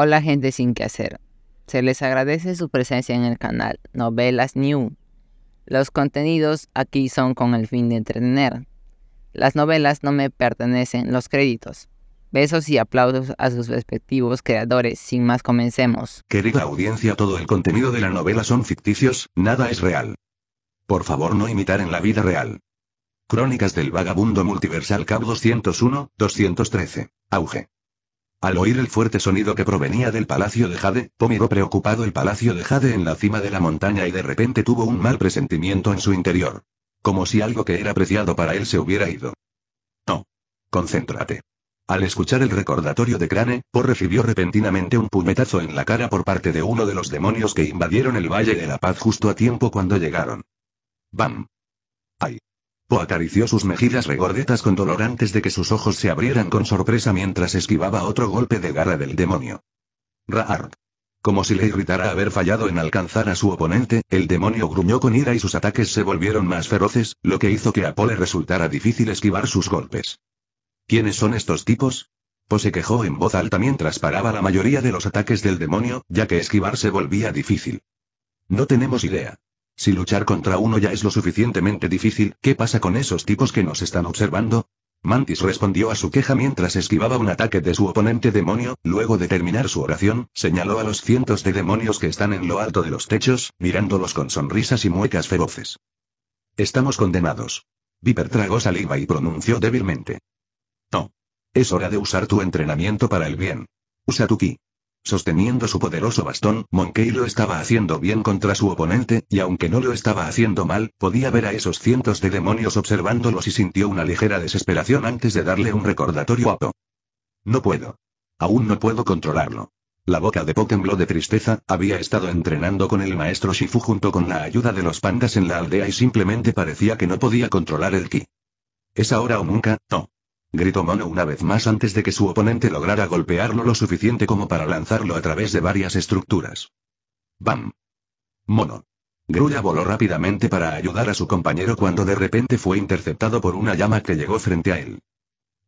Hola gente sin que hacer. Se les agradece su presencia en el canal Novelas New. Los contenidos aquí son con el fin de entretener. Las novelas no me pertenecen los créditos. Besos y aplausos a sus respectivos creadores. Sin más, comencemos. Querida audiencia, todo el contenido de la novela son ficticios, nada es real. Por favor, no imitar en la vida real. Crónicas del Vagabundo Multiversal Cap 201, 213. Auge. Al oír el fuerte sonido que provenía del Palacio de Jade, Po miró preocupado el Palacio de Jade en la cima de la montaña y de repente tuvo un mal presentimiento en su interior. Como si algo que era preciado para él se hubiera ido. No. Concéntrate. Al escuchar el recordatorio de Crane, Po recibió repentinamente un puñetazo en la cara por parte de uno de los demonios que invadieron el Valle de la Paz justo a tiempo cuando llegaron. ¡Bam! ¡Ay! Po acarició sus mejillas regordetas con dolor antes de que sus ojos se abrieran con sorpresa mientras esquivaba otro golpe de garra del demonio. Raar. Como si le irritara haber fallado en alcanzar a su oponente, el demonio gruñó con ira y sus ataques se volvieron más feroces, lo que hizo que a Po le resultara difícil esquivar sus golpes. ¿Quiénes son estos tipos? Po se quejó en voz alta mientras paraba la mayoría de los ataques del demonio, ya que esquivar se volvía difícil. No tenemos idea. Si luchar contra uno ya es lo suficientemente difícil, ¿qué pasa con esos tipos que nos están observando? Mantis respondió a su queja mientras esquivaba un ataque de su oponente demonio, luego de terminar su oración, señaló a los cientos de demonios que están en lo alto de los techos, mirándolos con sonrisas y muecas feroces. Estamos condenados. Viper tragó saliva y pronunció débilmente. No. Es hora de usar tu entrenamiento para el bien. Usa tu ki. Sosteniendo su poderoso bastón, Monkey lo estaba haciendo bien contra su oponente, y aunque no lo estaba haciendo mal, podía ver a esos cientos de demonios observándolos y sintió una ligera desesperación antes de darle un recordatorio a Po. No puedo. Aún no puedo controlarlo. La boca de Po tembló de tristeza, había estado entrenando con el maestro Shifu junto con la ayuda de los pandas en la aldea y simplemente parecía que no podía controlar el ki. Es ahora o nunca, no gritó Mono una vez más antes de que su oponente lograra golpearlo lo suficiente como para lanzarlo a través de varias estructuras. ¡Bam! Mono. Grulla voló rápidamente para ayudar a su compañero cuando de repente fue interceptado por una llama que llegó frente a él.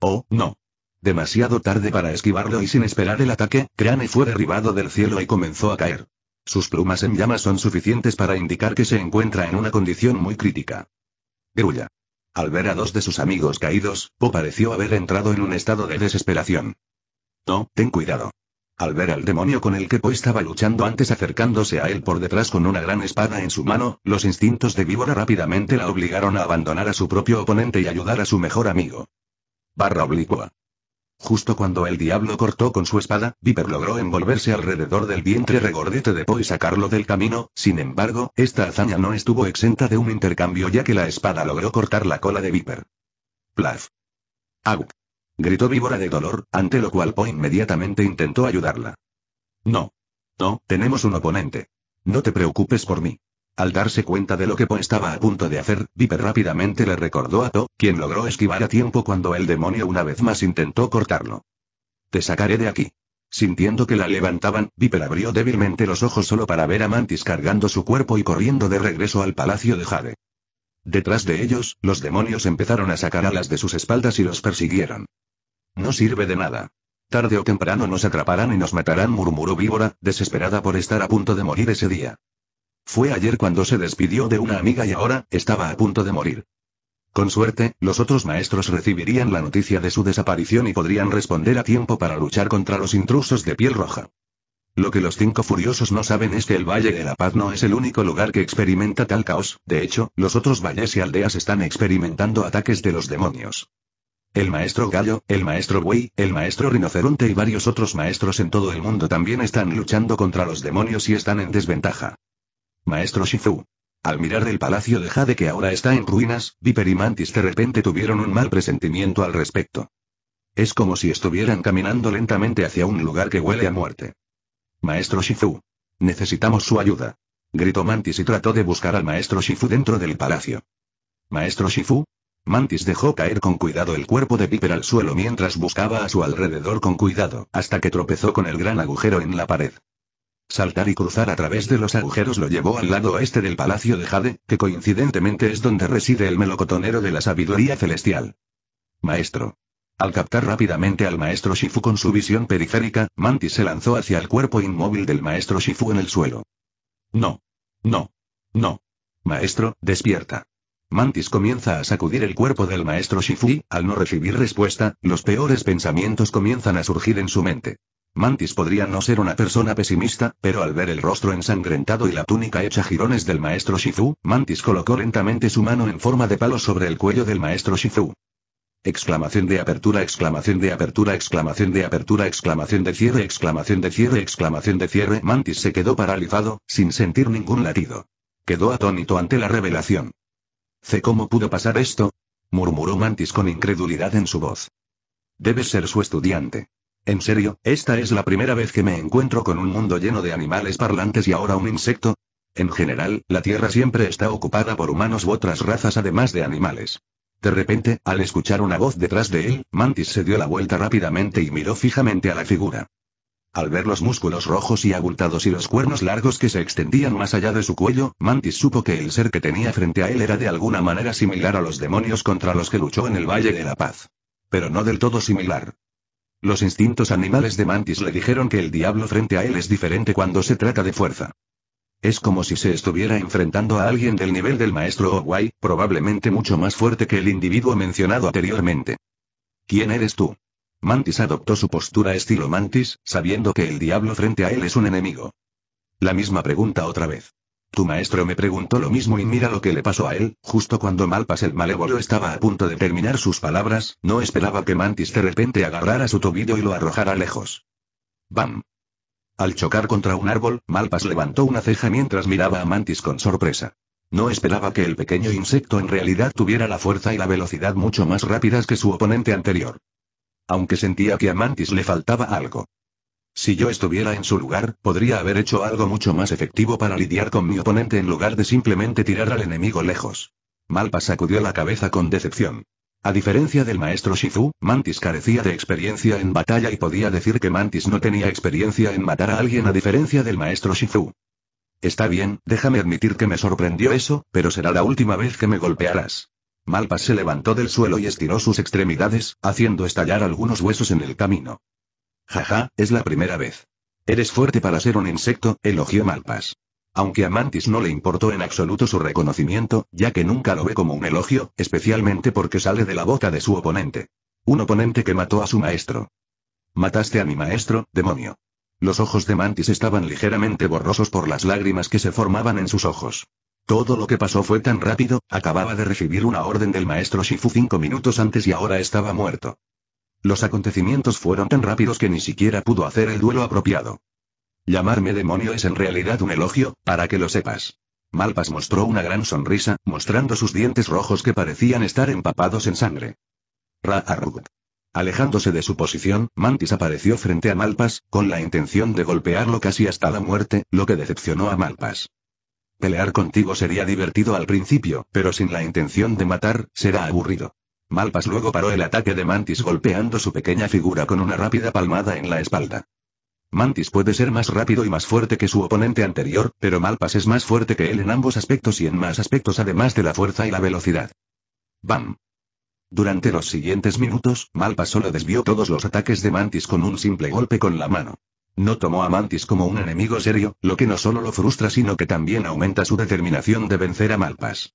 ¡Oh, no! Demasiado tarde para esquivarlo y sin esperar el ataque, Crane fue derribado del cielo y comenzó a caer. Sus plumas en llamas son suficientes para indicar que se encuentra en una condición muy crítica. Grulla. Al ver a dos de sus amigos caídos, Po pareció haber entrado en un estado de desesperación. No, ten cuidado. Al ver al demonio con el que Po estaba luchando antes acercándose a él por detrás con una gran espada en su mano, los instintos de víbora rápidamente la obligaron a abandonar a su propio oponente y ayudar a su mejor amigo. Barra oblicua. Justo cuando el diablo cortó con su espada, Viper logró envolverse alrededor del vientre regordete de Poe y sacarlo del camino, sin embargo, esta hazaña no estuvo exenta de un intercambio ya que la espada logró cortar la cola de Viper. Plaf. Au. Gritó Víbora de dolor, ante lo cual Poe inmediatamente intentó ayudarla. No. No, tenemos un oponente. No te preocupes por mí. Al darse cuenta de lo que Po estaba a punto de hacer, Viper rápidamente le recordó a To, quien logró esquivar a tiempo cuando el demonio una vez más intentó cortarlo. Te sacaré de aquí. Sintiendo que la levantaban, Viper abrió débilmente los ojos solo para ver a Mantis cargando su cuerpo y corriendo de regreso al palacio de Jade. Detrás de ellos, los demonios empezaron a sacar alas de sus espaldas y los persiguieron. No sirve de nada. Tarde o temprano nos atraparán y nos matarán, murmuró Víbora, desesperada por estar a punto de morir ese día. Fue ayer cuando se despidió de una amiga y ahora, estaba a punto de morir. Con suerte, los otros maestros recibirían la noticia de su desaparición y podrían responder a tiempo para luchar contra los intrusos de piel roja. Lo que los cinco furiosos no saben es que el Valle de la Paz no es el único lugar que experimenta tal caos, de hecho, los otros valles y aldeas están experimentando ataques de los demonios. El maestro gallo, el maestro buey, el maestro rinoceronte y varios otros maestros en todo el mundo también están luchando contra los demonios y están en desventaja. Maestro Shifu. Al mirar del palacio de Jade que ahora está en ruinas, Viper y Mantis de repente tuvieron un mal presentimiento al respecto. Es como si estuvieran caminando lentamente hacia un lugar que huele a muerte. Maestro Shifu. Necesitamos su ayuda. Gritó Mantis y trató de buscar al maestro Shifu dentro del palacio. Maestro Shifu. Mantis dejó caer con cuidado el cuerpo de Viper al suelo mientras buscaba a su alrededor con cuidado, hasta que tropezó con el gran agujero en la pared. Saltar y cruzar a través de los agujeros lo llevó al lado oeste del Palacio de Jade, que coincidentemente es donde reside el melocotonero de la sabiduría celestial. Maestro. Al captar rápidamente al maestro Shifu con su visión periférica, Mantis se lanzó hacia el cuerpo inmóvil del maestro Shifu en el suelo. No. No. No. Maestro, despierta. Mantis comienza a sacudir el cuerpo del maestro Shifu y, al no recibir respuesta, los peores pensamientos comienzan a surgir en su mente. Mantis podría no ser una persona pesimista, pero al ver el rostro ensangrentado y la túnica hecha jirones del maestro Shifu, Mantis colocó lentamente su mano en forma de palo sobre el cuello del maestro Shifu. Exclamación de apertura, exclamación de apertura, exclamación de apertura, exclamación de cierre, exclamación de cierre, exclamación de cierre. Mantis se quedó paralizado, sin sentir ningún latido. Quedó atónito ante la revelación. ¿C cómo pudo pasar esto? murmuró Mantis con incredulidad en su voz. Debes ser su estudiante. En serio, esta es la primera vez que me encuentro con un mundo lleno de animales parlantes y ahora un insecto. En general, la Tierra siempre está ocupada por humanos u otras razas además de animales. De repente, al escuchar una voz detrás de él, Mantis se dio la vuelta rápidamente y miró fijamente a la figura. Al ver los músculos rojos y abultados y los cuernos largos que se extendían más allá de su cuello, Mantis supo que el ser que tenía frente a él era de alguna manera similar a los demonios contra los que luchó en el Valle de la Paz. Pero no del todo similar. Los instintos animales de Mantis le dijeron que el diablo frente a él es diferente cuando se trata de fuerza. Es como si se estuviera enfrentando a alguien del nivel del maestro Oguay, probablemente mucho más fuerte que el individuo mencionado anteriormente. ¿Quién eres tú? Mantis adoptó su postura estilo Mantis, sabiendo que el diablo frente a él es un enemigo. La misma pregunta otra vez. Tu maestro me preguntó lo mismo y mira lo que le pasó a él, justo cuando Malpas el malévolo estaba a punto de terminar sus palabras, no esperaba que Mantis de repente agarrara su tobillo y lo arrojara lejos. ¡Bam! Al chocar contra un árbol, Malpas levantó una ceja mientras miraba a Mantis con sorpresa. No esperaba que el pequeño insecto en realidad tuviera la fuerza y la velocidad mucho más rápidas que su oponente anterior. Aunque sentía que a Mantis le faltaba algo. Si yo estuviera en su lugar, podría haber hecho algo mucho más efectivo para lidiar con mi oponente en lugar de simplemente tirar al enemigo lejos. Malpas sacudió la cabeza con decepción. A diferencia del maestro Shifu, Mantis carecía de experiencia en batalla y podía decir que Mantis no tenía experiencia en matar a alguien a diferencia del maestro Shifu. Está bien, déjame admitir que me sorprendió eso, pero será la última vez que me golpearás. Malpas se levantó del suelo y estiró sus extremidades, haciendo estallar algunos huesos en el camino. Jaja, es la primera vez. Eres fuerte para ser un insecto, elogió Malpas. Aunque a Mantis no le importó en absoluto su reconocimiento, ya que nunca lo ve como un elogio, especialmente porque sale de la boca de su oponente. Un oponente que mató a su maestro. Mataste a mi maestro, demonio. Los ojos de Mantis estaban ligeramente borrosos por las lágrimas que se formaban en sus ojos. Todo lo que pasó fue tan rápido, acababa de recibir una orden del maestro Shifu cinco minutos antes y ahora estaba muerto. Los acontecimientos fueron tan rápidos que ni siquiera pudo hacer el duelo apropiado. Llamarme demonio es en realidad un elogio, para que lo sepas. Malpas mostró una gran sonrisa, mostrando sus dientes rojos que parecían estar empapados en sangre. Raarug. Alejándose de su posición, Mantis apareció frente a Malpas, con la intención de golpearlo casi hasta la muerte, lo que decepcionó a Malpas. Pelear contigo sería divertido al principio, pero sin la intención de matar, será aburrido. Malpas luego paró el ataque de Mantis golpeando su pequeña figura con una rápida palmada en la espalda. Mantis puede ser más rápido y más fuerte que su oponente anterior, pero Malpas es más fuerte que él en ambos aspectos y en más aspectos además de la fuerza y la velocidad. ¡Bam! Durante los siguientes minutos, Malpas solo desvió todos los ataques de Mantis con un simple golpe con la mano. No tomó a Mantis como un enemigo serio, lo que no solo lo frustra sino que también aumenta su determinación de vencer a Malpas.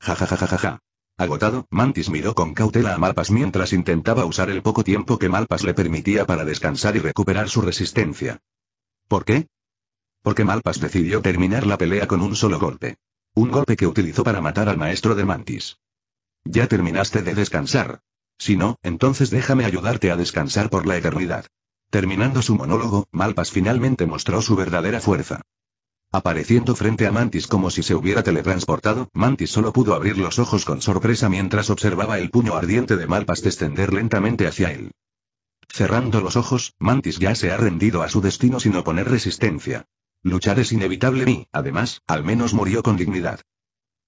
Ja Agotado, Mantis miró con cautela a Malpas mientras intentaba usar el poco tiempo que Malpas le permitía para descansar y recuperar su resistencia. ¿Por qué? Porque Malpas decidió terminar la pelea con un solo golpe. Un golpe que utilizó para matar al maestro de Mantis. Ya terminaste de descansar. Si no, entonces déjame ayudarte a descansar por la eternidad. Terminando su monólogo, Malpas finalmente mostró su verdadera fuerza. Apareciendo frente a Mantis como si se hubiera teletransportado, Mantis solo pudo abrir los ojos con sorpresa mientras observaba el puño ardiente de Malpas descender lentamente hacia él. Cerrando los ojos, Mantis ya se ha rendido a su destino sin oponer resistencia. Luchar es inevitable y, además, al menos murió con dignidad.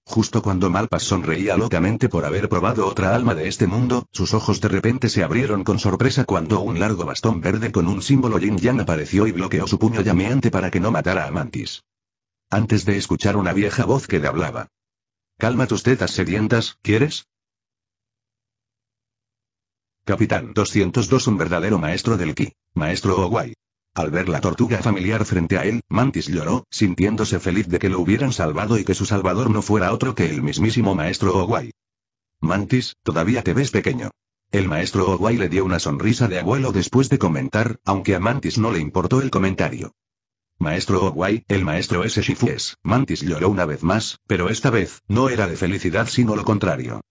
Justo cuando Malpas sonreía locamente por haber probado otra alma de este mundo, sus ojos de repente se abrieron con sorpresa cuando un largo bastón verde con un símbolo yin-yang apareció y bloqueó su puño llameante para que no matara a Mantis antes de escuchar una vieja voz que le hablaba. Calma tus tetas sedientas, ¿quieres? Capitán 202 Un verdadero maestro del ki, maestro Oguay. Al ver la tortuga familiar frente a él, Mantis lloró, sintiéndose feliz de que lo hubieran salvado y que su salvador no fuera otro que el mismísimo maestro Oguay. Mantis, todavía te ves pequeño. El maestro Oguay le dio una sonrisa de abuelo después de comentar, aunque a Mantis no le importó el comentario. Maestro Ogwai, oh, el maestro Shifu es...» Mantis lloró una vez más, pero esta vez, no era de felicidad sino lo contrario.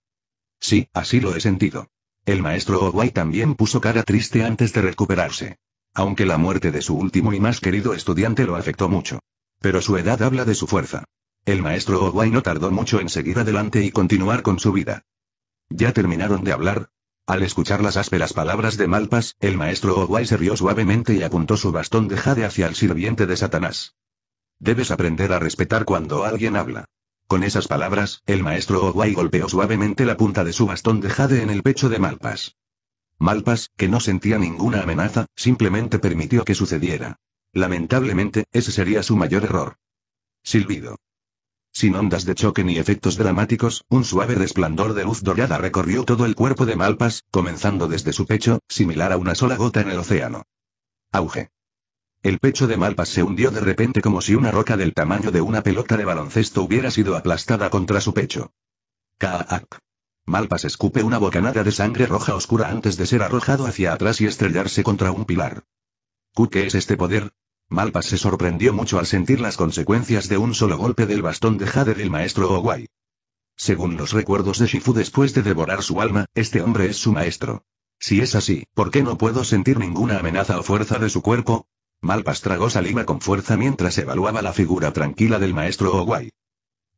Sí, así lo he sentido. El maestro Ogwai oh, también puso cara triste antes de recuperarse. Aunque la muerte de su último y más querido estudiante lo afectó mucho. Pero su edad habla de su fuerza. El maestro Oguay oh, no tardó mucho en seguir adelante y continuar con su vida. ¿Ya terminaron de hablar? Al escuchar las ásperas palabras de Malpas, el maestro Oguay se rió suavemente y apuntó su bastón de jade hacia el sirviente de Satanás. Debes aprender a respetar cuando alguien habla. Con esas palabras, el maestro Oguay golpeó suavemente la punta de su bastón de jade en el pecho de Malpas. Malpas, que no sentía ninguna amenaza, simplemente permitió que sucediera. Lamentablemente, ese sería su mayor error. Silbido. Sin ondas de choque ni efectos dramáticos, un suave resplandor de luz dorada recorrió todo el cuerpo de Malpas, comenzando desde su pecho, similar a una sola gota en el océano. Auge. El pecho de Malpas se hundió de repente como si una roca del tamaño de una pelota de baloncesto hubiera sido aplastada contra su pecho. Kaak. Malpas escupe una bocanada de sangre roja oscura antes de ser arrojado hacia atrás y estrellarse contra un pilar. ¿Qué es este poder? Malpas se sorprendió mucho al sentir las consecuencias de un solo golpe del bastón de Jade del maestro Owai. Según los recuerdos de Shifu después de devorar su alma, este hombre es su maestro. Si es así, ¿por qué no puedo sentir ninguna amenaza o fuerza de su cuerpo? Malpas tragó saliva con fuerza mientras evaluaba la figura tranquila del maestro Owai.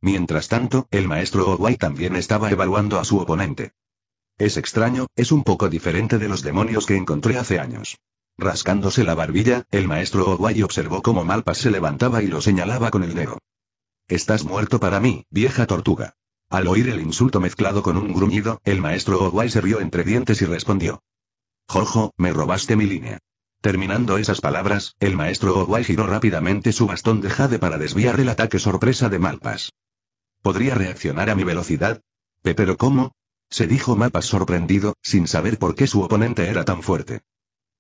Mientras tanto, el maestro Owai también estaba evaluando a su oponente. Es extraño, es un poco diferente de los demonios que encontré hace años. Rascándose la barbilla, el maestro Oguay observó cómo Malpas se levantaba y lo señalaba con el dedo. Estás muerto para mí, vieja tortuga. Al oír el insulto mezclado con un gruñido, el maestro Oguay se rió entre dientes y respondió. Jojo, me robaste mi línea. Terminando esas palabras, el maestro Oguay giró rápidamente su bastón de jade para desviar el ataque sorpresa de Malpas. ¿Podría reaccionar a mi velocidad? ¿Pero cómo? Se dijo Malpas sorprendido, sin saber por qué su oponente era tan fuerte.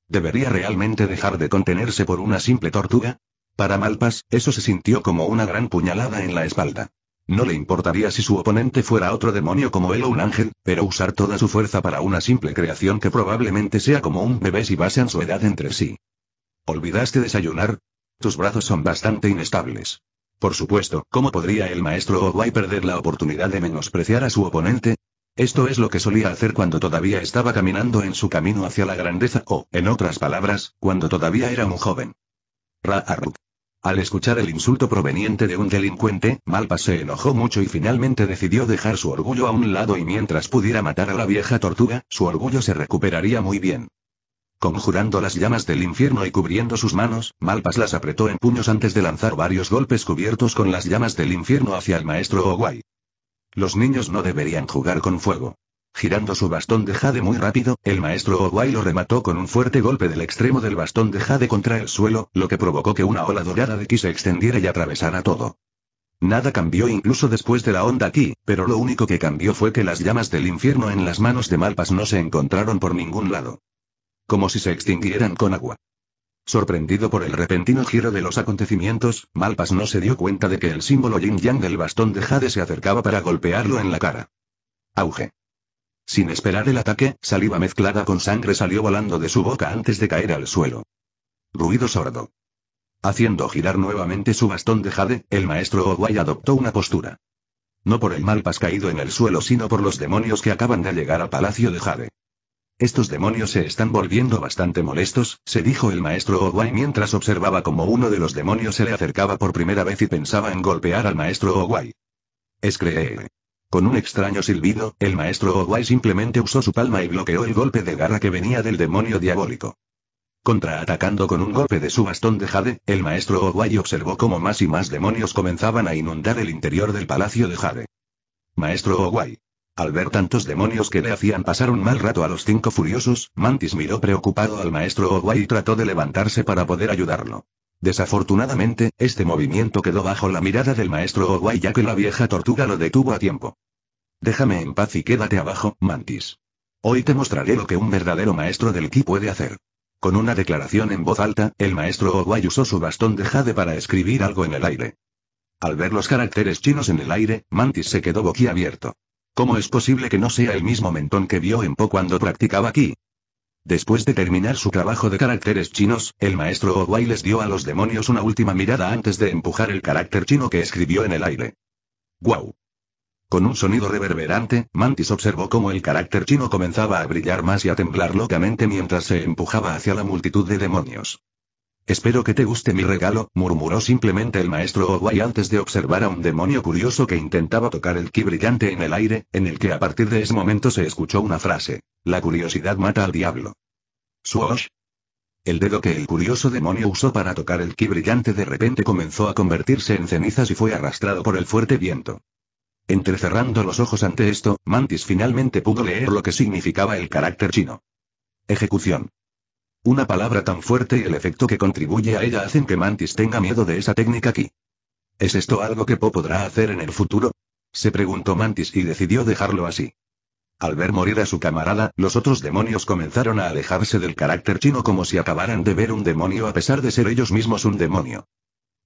¿Debería realmente dejar de contenerse por una simple tortuga? Para Malpas, eso se sintió como una gran puñalada en la espalda. No le importaría si su oponente fuera otro demonio como él o un ángel, pero usar toda su fuerza para una simple creación que probablemente sea como un bebé si basan su edad entre sí. ¿Olvidaste desayunar? Tus brazos son bastante inestables. Por supuesto, ¿cómo podría el maestro Oguay perder la oportunidad de menospreciar a su oponente? Esto es lo que solía hacer cuando todavía estaba caminando en su camino hacia la grandeza o, en otras palabras, cuando todavía era un joven. ra Raaruk. Al escuchar el insulto proveniente de un delincuente, Malpas se enojó mucho y finalmente decidió dejar su orgullo a un lado y mientras pudiera matar a la vieja tortuga, su orgullo se recuperaría muy bien. Conjurando las llamas del infierno y cubriendo sus manos, Malpas las apretó en puños antes de lanzar varios golpes cubiertos con las llamas del infierno hacia el maestro Oguay. Los niños no deberían jugar con fuego. Girando su bastón de jade muy rápido, el maestro Oguay lo remató con un fuerte golpe del extremo del bastón de jade contra el suelo, lo que provocó que una ola dorada de ki se extendiera y atravesara todo. Nada cambió incluso después de la onda ki, pero lo único que cambió fue que las llamas del infierno en las manos de Malpas no se encontraron por ningún lado. Como si se extinguieran con agua. Sorprendido por el repentino giro de los acontecimientos, Malpas no se dio cuenta de que el símbolo yin-yang del bastón de Jade se acercaba para golpearlo en la cara. Auge. Sin esperar el ataque, saliva mezclada con sangre salió volando de su boca antes de caer al suelo. Ruido sordo. Haciendo girar nuevamente su bastón de Jade, el maestro Oguay adoptó una postura. No por el Malpas caído en el suelo, sino por los demonios que acaban de llegar al palacio de Jade. Estos demonios se están volviendo bastante molestos, se dijo el maestro Oguay mientras observaba como uno de los demonios se le acercaba por primera vez y pensaba en golpear al maestro Es creer!» eh, Con un extraño silbido, el maestro Oguay simplemente usó su palma y bloqueó el golpe de garra que venía del demonio diabólico. Contraatacando con un golpe de su bastón de Jade, el maestro Oguay observó cómo más y más demonios comenzaban a inundar el interior del palacio de Jade. Maestro Oguay. Al ver tantos demonios que le hacían pasar un mal rato a los cinco furiosos, Mantis miró preocupado al maestro Ogua y trató de levantarse para poder ayudarlo. Desafortunadamente, este movimiento quedó bajo la mirada del maestro Oguay ya que la vieja tortuga lo detuvo a tiempo. Déjame en paz y quédate abajo, Mantis. Hoy te mostraré lo que un verdadero maestro del ki puede hacer. Con una declaración en voz alta, el maestro Oguay usó su bastón de jade para escribir algo en el aire. Al ver los caracteres chinos en el aire, Mantis se quedó boquiabierto. ¿Cómo es posible que no sea el mismo mentón que vio en Po cuando practicaba aquí? Después de terminar su trabajo de caracteres chinos, el maestro Oguay les dio a los demonios una última mirada antes de empujar el carácter chino que escribió en el aire. ¡Guau! Con un sonido reverberante, Mantis observó cómo el carácter chino comenzaba a brillar más y a temblar locamente mientras se empujaba hacia la multitud de demonios. Espero que te guste mi regalo, murmuró simplemente el maestro Owai antes de observar a un demonio curioso que intentaba tocar el ki brillante en el aire, en el que a partir de ese momento se escuchó una frase. La curiosidad mata al diablo. «¿Swash?» El dedo que el curioso demonio usó para tocar el ki brillante de repente comenzó a convertirse en cenizas y fue arrastrado por el fuerte viento. Entrecerrando los ojos ante esto, Mantis finalmente pudo leer lo que significaba el carácter chino. Ejecución. Una palabra tan fuerte y el efecto que contribuye a ella hacen que Mantis tenga miedo de esa técnica aquí. ¿Es esto algo que Po podrá hacer en el futuro? Se preguntó Mantis y decidió dejarlo así. Al ver morir a su camarada, los otros demonios comenzaron a alejarse del carácter chino como si acabaran de ver un demonio a pesar de ser ellos mismos un demonio.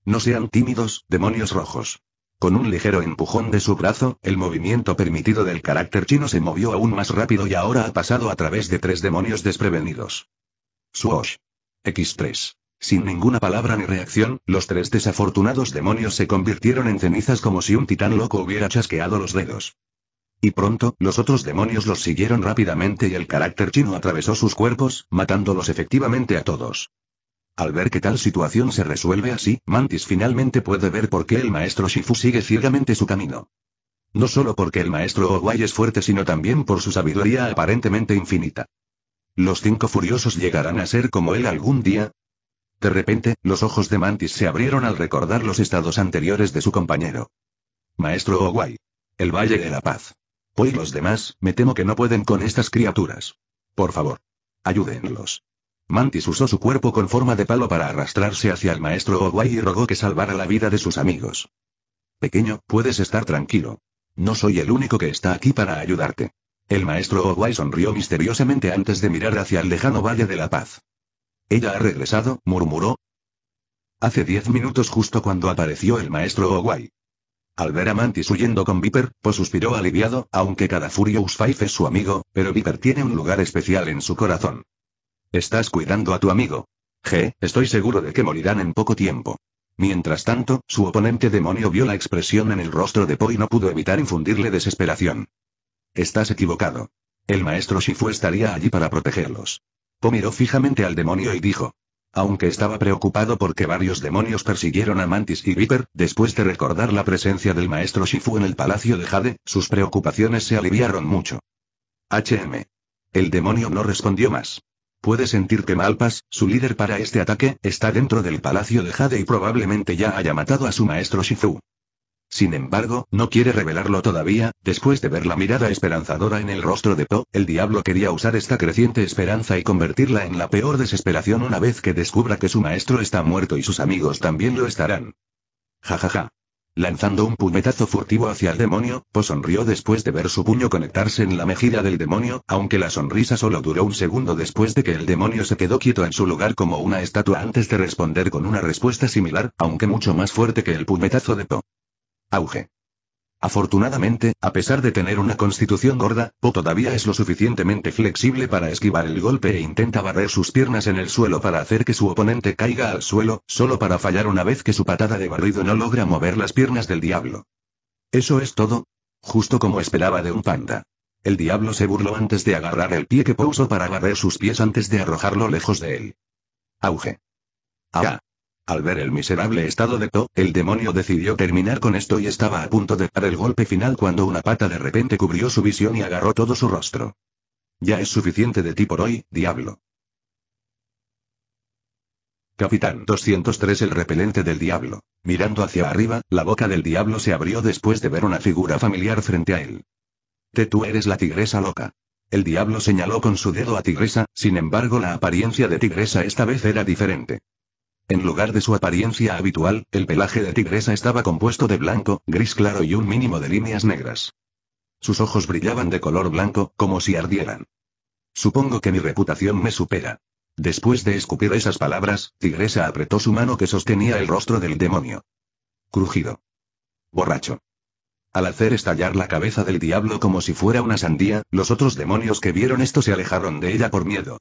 No sean tímidos, demonios rojos. Con un ligero empujón de su brazo, el movimiento permitido del carácter chino se movió aún más rápido y ahora ha pasado a través de tres demonios desprevenidos. Swash. X3. Sin ninguna palabra ni reacción, los tres desafortunados demonios se convirtieron en cenizas como si un titán loco hubiera chasqueado los dedos. Y pronto, los otros demonios los siguieron rápidamente y el carácter chino atravesó sus cuerpos, matándolos efectivamente a todos. Al ver que tal situación se resuelve así, Mantis finalmente puede ver por qué el maestro Shifu sigue ciegamente su camino. No solo porque el maestro Owai es fuerte, sino también por su sabiduría aparentemente infinita. ¿Los cinco furiosos llegarán a ser como él algún día? De repente, los ojos de Mantis se abrieron al recordar los estados anteriores de su compañero. Maestro Oguay. El Valle de la Paz. Pues los demás, me temo que no pueden con estas criaturas. Por favor. Ayúdenlos. Mantis usó su cuerpo con forma de palo para arrastrarse hacia el maestro Owai y rogó que salvara la vida de sus amigos. Pequeño, puedes estar tranquilo. No soy el único que está aquí para ayudarte. El maestro Oguay sonrió misteriosamente antes de mirar hacia el lejano Valle de la Paz. Ella ha regresado, murmuró. Hace diez minutos justo cuando apareció el maestro Oguay. Al ver a Mantis huyendo con Viper, Po pues suspiró aliviado, aunque cada Furious Five es su amigo, pero Viper tiene un lugar especial en su corazón. Estás cuidando a tu amigo. G, estoy seguro de que morirán en poco tiempo. Mientras tanto, su oponente demonio vio la expresión en el rostro de Po y no pudo evitar infundirle desesperación. Estás equivocado. El maestro Shifu estaría allí para protegerlos. Po miró fijamente al demonio y dijo. Aunque estaba preocupado porque varios demonios persiguieron a Mantis y Viper, después de recordar la presencia del maestro Shifu en el palacio de Jade, sus preocupaciones se aliviaron mucho. HM. El demonio no respondió más. Puede sentir que Malpas, su líder para este ataque, está dentro del palacio de Jade y probablemente ya haya matado a su maestro Shifu. Sin embargo, no quiere revelarlo todavía, después de ver la mirada esperanzadora en el rostro de Po, el diablo quería usar esta creciente esperanza y convertirla en la peor desesperación una vez que descubra que su maestro está muerto y sus amigos también lo estarán. Jajaja. Lanzando un puñetazo furtivo hacia el demonio, Po sonrió después de ver su puño conectarse en la mejilla del demonio, aunque la sonrisa solo duró un segundo después de que el demonio se quedó quieto en su lugar como una estatua antes de responder con una respuesta similar, aunque mucho más fuerte que el puñetazo de Po. Auge. Afortunadamente, a pesar de tener una constitución gorda, Po todavía es lo suficientemente flexible para esquivar el golpe e intenta barrer sus piernas en el suelo para hacer que su oponente caiga al suelo, solo para fallar una vez que su patada de barrido no logra mover las piernas del diablo. Eso es todo. Justo como esperaba de un panda. El diablo se burló antes de agarrar el pie que Po usó para barrer sus pies antes de arrojarlo lejos de él. Auge. Ah. Al ver el miserable estado de To, el demonio decidió terminar con esto y estaba a punto de dar el golpe final cuando una pata de repente cubrió su visión y agarró todo su rostro. Ya es suficiente de ti por hoy, diablo. Capitán 203 El repelente del diablo. Mirando hacia arriba, la boca del diablo se abrió después de ver una figura familiar frente a él. Te tú eres la tigresa loca. El diablo señaló con su dedo a tigresa, sin embargo la apariencia de tigresa esta vez era diferente. En lugar de su apariencia habitual, el pelaje de tigresa estaba compuesto de blanco, gris claro y un mínimo de líneas negras. Sus ojos brillaban de color blanco, como si ardieran. Supongo que mi reputación me supera. Después de escupir esas palabras, Tigresa apretó su mano que sostenía el rostro del demonio. Crujido. Borracho. Al hacer estallar la cabeza del diablo como si fuera una sandía, los otros demonios que vieron esto se alejaron de ella por miedo.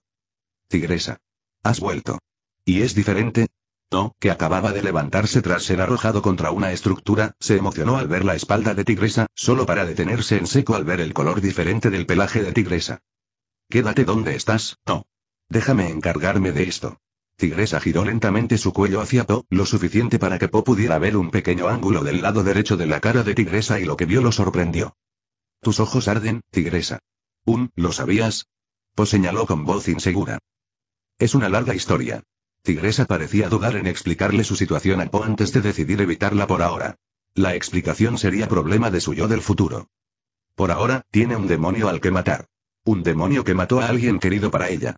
Tigresa. Has vuelto. ¿Y es diferente? To, que acababa de levantarse tras ser arrojado contra una estructura, se emocionó al ver la espalda de tigresa, solo para detenerse en seco al ver el color diferente del pelaje de tigresa. Quédate donde estás, no. Déjame encargarme de esto. Tigresa giró lentamente su cuello hacia To, lo suficiente para que Po pudiera ver un pequeño ángulo del lado derecho de la cara de Tigresa y lo que vio lo sorprendió. Tus ojos arden, Tigresa. Un, ¿lo sabías? Po señaló con voz insegura. Es una larga historia. Tigresa parecía dudar en explicarle su situación a Po antes de decidir evitarla por ahora. La explicación sería problema de su yo del futuro. Por ahora, tiene un demonio al que matar. Un demonio que mató a alguien querido para ella.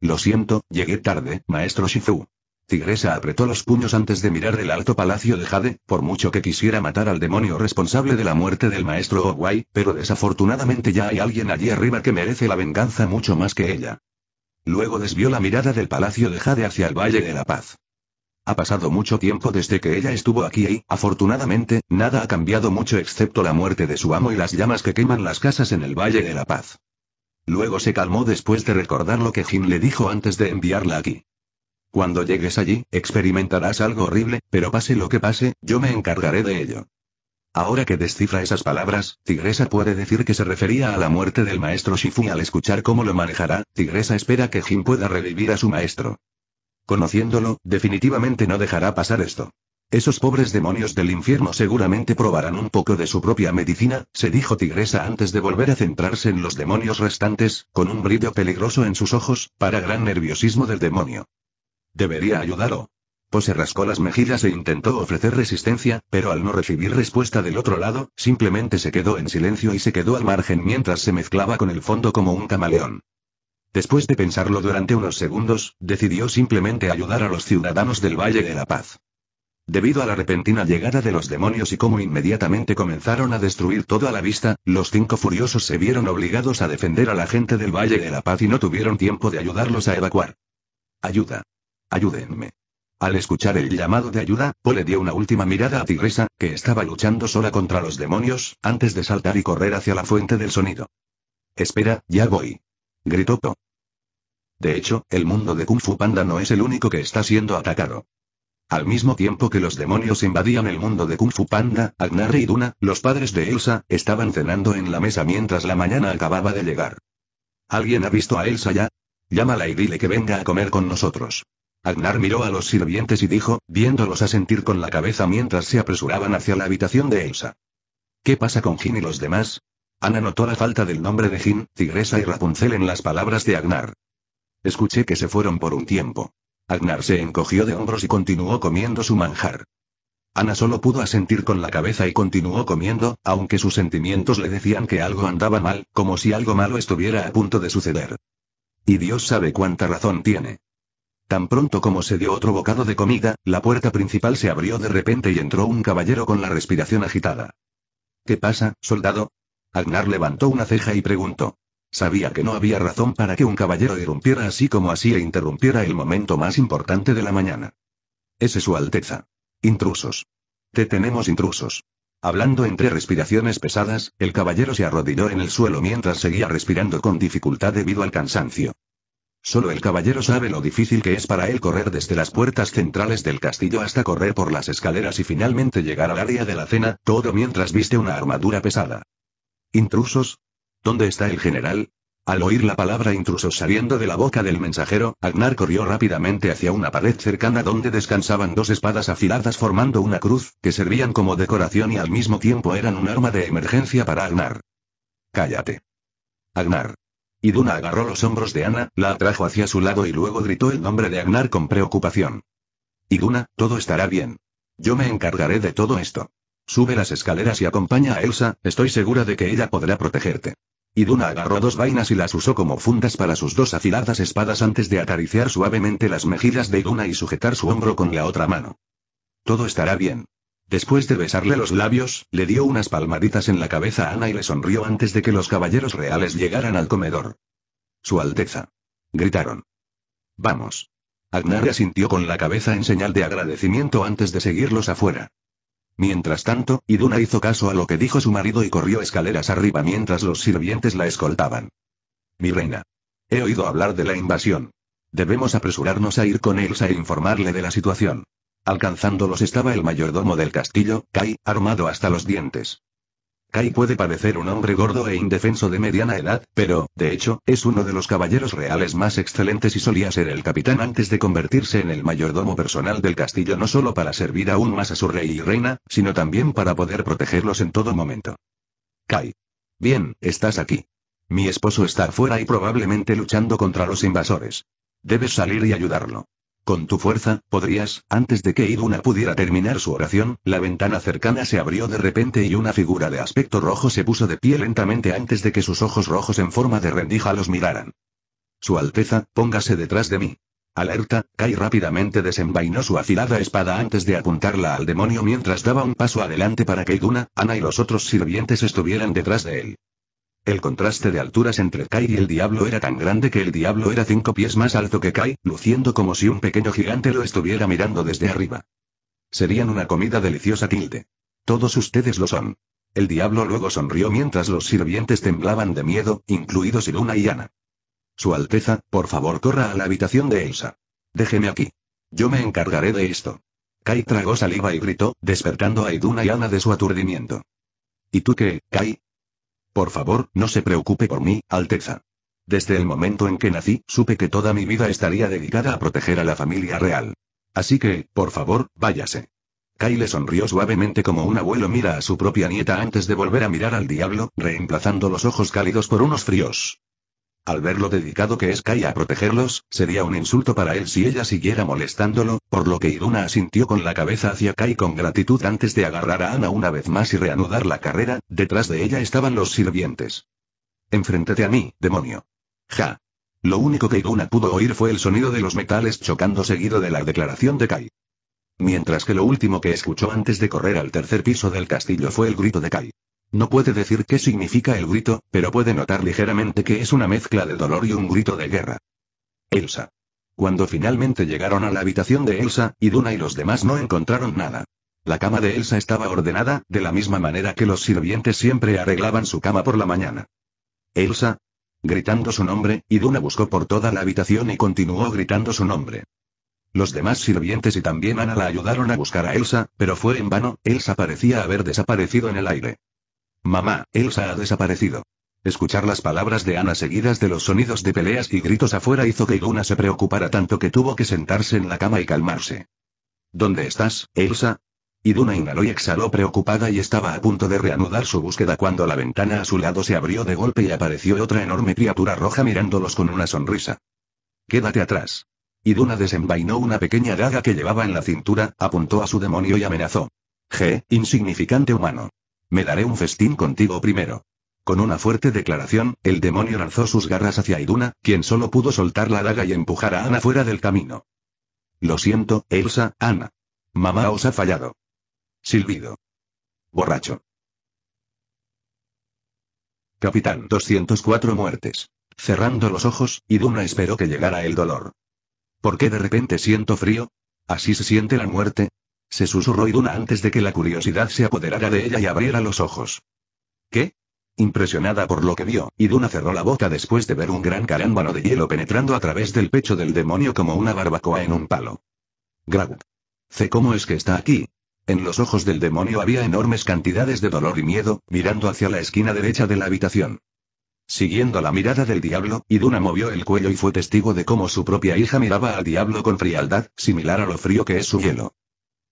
Lo siento, llegué tarde, maestro Shifu. Tigresa apretó los puños antes de mirar el alto palacio de Jade, por mucho que quisiera matar al demonio responsable de la muerte del maestro Owai, pero desafortunadamente ya hay alguien allí arriba que merece la venganza mucho más que ella. Luego desvió la mirada del Palacio de Jade hacia el Valle de la Paz. Ha pasado mucho tiempo desde que ella estuvo aquí y, afortunadamente, nada ha cambiado mucho excepto la muerte de su amo y las llamas que queman las casas en el Valle de la Paz. Luego se calmó después de recordar lo que Jin le dijo antes de enviarla aquí. Cuando llegues allí, experimentarás algo horrible, pero pase lo que pase, yo me encargaré de ello. Ahora que descifra esas palabras, Tigresa puede decir que se refería a la muerte del maestro Shifu al escuchar cómo lo manejará, Tigresa espera que Jim pueda revivir a su maestro. Conociéndolo, definitivamente no dejará pasar esto. Esos pobres demonios del infierno seguramente probarán un poco de su propia medicina, se dijo Tigresa antes de volver a centrarse en los demonios restantes, con un brillo peligroso en sus ojos, para gran nerviosismo del demonio. Debería ayudarlo, se rascó las mejillas e intentó ofrecer resistencia, pero al no recibir respuesta del otro lado, simplemente se quedó en silencio y se quedó al margen mientras se mezclaba con el fondo como un camaleón. Después de pensarlo durante unos segundos, decidió simplemente ayudar a los ciudadanos del Valle de la Paz. Debido a la repentina llegada de los demonios y cómo inmediatamente comenzaron a destruir todo a la vista, los cinco furiosos se vieron obligados a defender a la gente del Valle de la Paz y no tuvieron tiempo de ayudarlos a evacuar. Ayuda. Ayúdenme. Al escuchar el llamado de ayuda, Po le dio una última mirada a Tigresa, que estaba luchando sola contra los demonios, antes de saltar y correr hacia la fuente del sonido. Espera, ya voy. Gritó Po. De hecho, el mundo de Kung Fu Panda no es el único que está siendo atacado. Al mismo tiempo que los demonios invadían el mundo de Kung Fu Panda, Agnarr y Duna, los padres de Elsa, estaban cenando en la mesa mientras la mañana acababa de llegar. ¿Alguien ha visto a Elsa ya? Llámala y dile que venga a comer con nosotros. Agnar miró a los sirvientes y dijo, viéndolos asentir con la cabeza mientras se apresuraban hacia la habitación de Elsa. ¿Qué pasa con Jin y los demás? Ana notó la falta del nombre de Jin, Tigresa y Rapunzel en las palabras de Agnar. Escuché que se fueron por un tiempo. Agnar se encogió de hombros y continuó comiendo su manjar. Ana solo pudo asentir con la cabeza y continuó comiendo, aunque sus sentimientos le decían que algo andaba mal, como si algo malo estuviera a punto de suceder. Y Dios sabe cuánta razón tiene. Tan pronto como se dio otro bocado de comida, la puerta principal se abrió de repente y entró un caballero con la respiración agitada. ¿Qué pasa, soldado? Agnar levantó una ceja y preguntó. Sabía que no había razón para que un caballero irrumpiera así como así e interrumpiera el momento más importante de la mañana. Ese es su Alteza. Intrusos. Te tenemos intrusos. Hablando entre respiraciones pesadas, el caballero se arrodilló en el suelo mientras seguía respirando con dificultad debido al cansancio. Solo el caballero sabe lo difícil que es para él correr desde las puertas centrales del castillo hasta correr por las escaleras y finalmente llegar al área de la cena, todo mientras viste una armadura pesada. ¿Intrusos? ¿Dónde está el general? Al oír la palabra intrusos saliendo de la boca del mensajero, Agnar corrió rápidamente hacia una pared cercana donde descansaban dos espadas afiladas formando una cruz, que servían como decoración y al mismo tiempo eran un arma de emergencia para Agnar. Cállate. Agnar. Iduna agarró los hombros de Ana, la atrajo hacia su lado y luego gritó el nombre de Agnar con preocupación. Iduna, todo estará bien. Yo me encargaré de todo esto. Sube las escaleras y acompaña a Elsa, estoy segura de que ella podrá protegerte. Iduna agarró dos vainas y las usó como fundas para sus dos afiladas espadas antes de acariciar suavemente las mejillas de Iduna y sujetar su hombro con la otra mano. Todo estará bien. Después de besarle los labios, le dio unas palmaditas en la cabeza a Ana y le sonrió antes de que los caballeros reales llegaran al comedor. Su Alteza. Gritaron. Vamos. Agnara asintió con la cabeza en señal de agradecimiento antes de seguirlos afuera. Mientras tanto, Iduna hizo caso a lo que dijo su marido y corrió escaleras arriba mientras los sirvientes la escoltaban. Mi reina. He oído hablar de la invasión. Debemos apresurarnos a ir con Elsa e informarle de la situación. Alcanzándolos estaba el mayordomo del castillo, Kai, armado hasta los dientes. Kai puede parecer un hombre gordo e indefenso de mediana edad, pero, de hecho, es uno de los caballeros reales más excelentes y solía ser el capitán antes de convertirse en el mayordomo personal del castillo no solo para servir aún más a su rey y reina, sino también para poder protegerlos en todo momento. Kai. Bien, estás aquí. Mi esposo está afuera y probablemente luchando contra los invasores. Debes salir y ayudarlo. Con tu fuerza, podrías, antes de que Iduna pudiera terminar su oración, la ventana cercana se abrió de repente y una figura de aspecto rojo se puso de pie lentamente antes de que sus ojos rojos en forma de rendija los miraran. Su Alteza, póngase detrás de mí. Alerta, Kai rápidamente desenvainó su afilada espada antes de apuntarla al demonio mientras daba un paso adelante para que Iduna, Ana y los otros sirvientes estuvieran detrás de él. El contraste de alturas entre Kai y el diablo era tan grande que el diablo era cinco pies más alto que Kai, luciendo como si un pequeño gigante lo estuviera mirando desde arriba. Serían una comida deliciosa, Tilde. Todos ustedes lo son. El diablo luego sonrió mientras los sirvientes temblaban de miedo, incluidos Iruna y Ana. Su Alteza, por favor corra a la habitación de Elsa. Déjeme aquí. Yo me encargaré de esto. Kai tragó saliva y gritó, despertando a Iduna y Ana de su aturdimiento. ¿Y tú qué, Kai? Por favor, no se preocupe por mí, Alteza. Desde el momento en que nací, supe que toda mi vida estaría dedicada a proteger a la familia real. Así que, por favor, váyase. Kyle sonrió suavemente como un abuelo mira a su propia nieta antes de volver a mirar al diablo, reemplazando los ojos cálidos por unos fríos. Al ver lo dedicado que es Kai a protegerlos, sería un insulto para él si ella siguiera molestándolo, por lo que Iruna asintió con la cabeza hacia Kai con gratitud antes de agarrar a Ana una vez más y reanudar la carrera, detrás de ella estaban los sirvientes. Enfréntate a mí, demonio. Ja. Lo único que Iruna pudo oír fue el sonido de los metales chocando seguido de la declaración de Kai. Mientras que lo último que escuchó antes de correr al tercer piso del castillo fue el grito de Kai. No puede decir qué significa el grito, pero puede notar ligeramente que es una mezcla de dolor y un grito de guerra. Elsa. Cuando finalmente llegaron a la habitación de Elsa, Iduna y los demás no encontraron nada. La cama de Elsa estaba ordenada, de la misma manera que los sirvientes siempre arreglaban su cama por la mañana. Elsa. Gritando su nombre, Iduna buscó por toda la habitación y continuó gritando su nombre. Los demás sirvientes y también Ana la ayudaron a buscar a Elsa, pero fue en vano, Elsa parecía haber desaparecido en el aire. Mamá, Elsa ha desaparecido. Escuchar las palabras de Ana seguidas de los sonidos de peleas y gritos afuera hizo que Iduna se preocupara tanto que tuvo que sentarse en la cama y calmarse. ¿Dónde estás, Elsa? Iduna inhaló y exhaló preocupada y estaba a punto de reanudar su búsqueda cuando la ventana a su lado se abrió de golpe y apareció otra enorme criatura roja mirándolos con una sonrisa. Quédate atrás. Iduna desenvainó una pequeña daga que llevaba en la cintura, apuntó a su demonio y amenazó. G, insignificante humano. Me daré un festín contigo primero. Con una fuerte declaración, el demonio lanzó sus garras hacia Iduna, quien solo pudo soltar la daga y empujar a Ana fuera del camino. Lo siento, Elsa, Ana. Mamá os ha fallado. Silbido. Borracho. Capitán 204 muertes. Cerrando los ojos, Iduna esperó que llegara el dolor. ¿Por qué de repente siento frío? ¿Así se siente la muerte? se susurró Iduna antes de que la curiosidad se apoderara de ella y abriera los ojos. ¿Qué? Impresionada por lo que vio, Iduna cerró la boca después de ver un gran carámbano de hielo penetrando a través del pecho del demonio como una barbacoa en un palo. ¡Grag! ¿C cómo es que está aquí? En los ojos del demonio había enormes cantidades de dolor y miedo, mirando hacia la esquina derecha de la habitación. Siguiendo la mirada del diablo, Iduna movió el cuello y fue testigo de cómo su propia hija miraba al diablo con frialdad, similar a lo frío que es su hielo.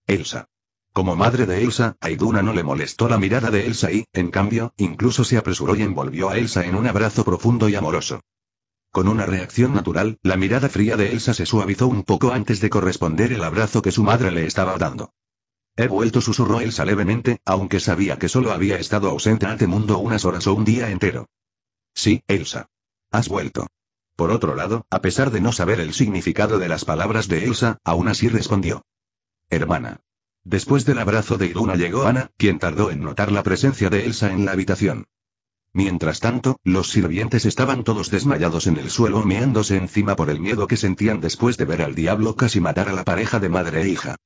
Elsa. Como madre de Elsa, Aiduna no le molestó la mirada de Elsa y, en cambio, incluso se apresuró y envolvió a Elsa en un abrazo profundo y amoroso. Con una reacción natural, la mirada fría de Elsa se suavizó un poco antes de corresponder el abrazo que su madre le estaba dando. He vuelto, susurró Elsa levemente, aunque sabía que solo había estado ausente ante mundo unas horas o un día entero. Sí, Elsa. Has vuelto. Por otro lado, a pesar de no saber el significado de las palabras de Elsa, aún así respondió. Hermana. Después del abrazo de Iruna llegó Ana, quien tardó en notar la presencia de Elsa en la habitación. Mientras tanto, los sirvientes estaban todos desmayados en el suelo meándose encima por el miedo que sentían después de ver al diablo casi matar a la pareja de madre e hija.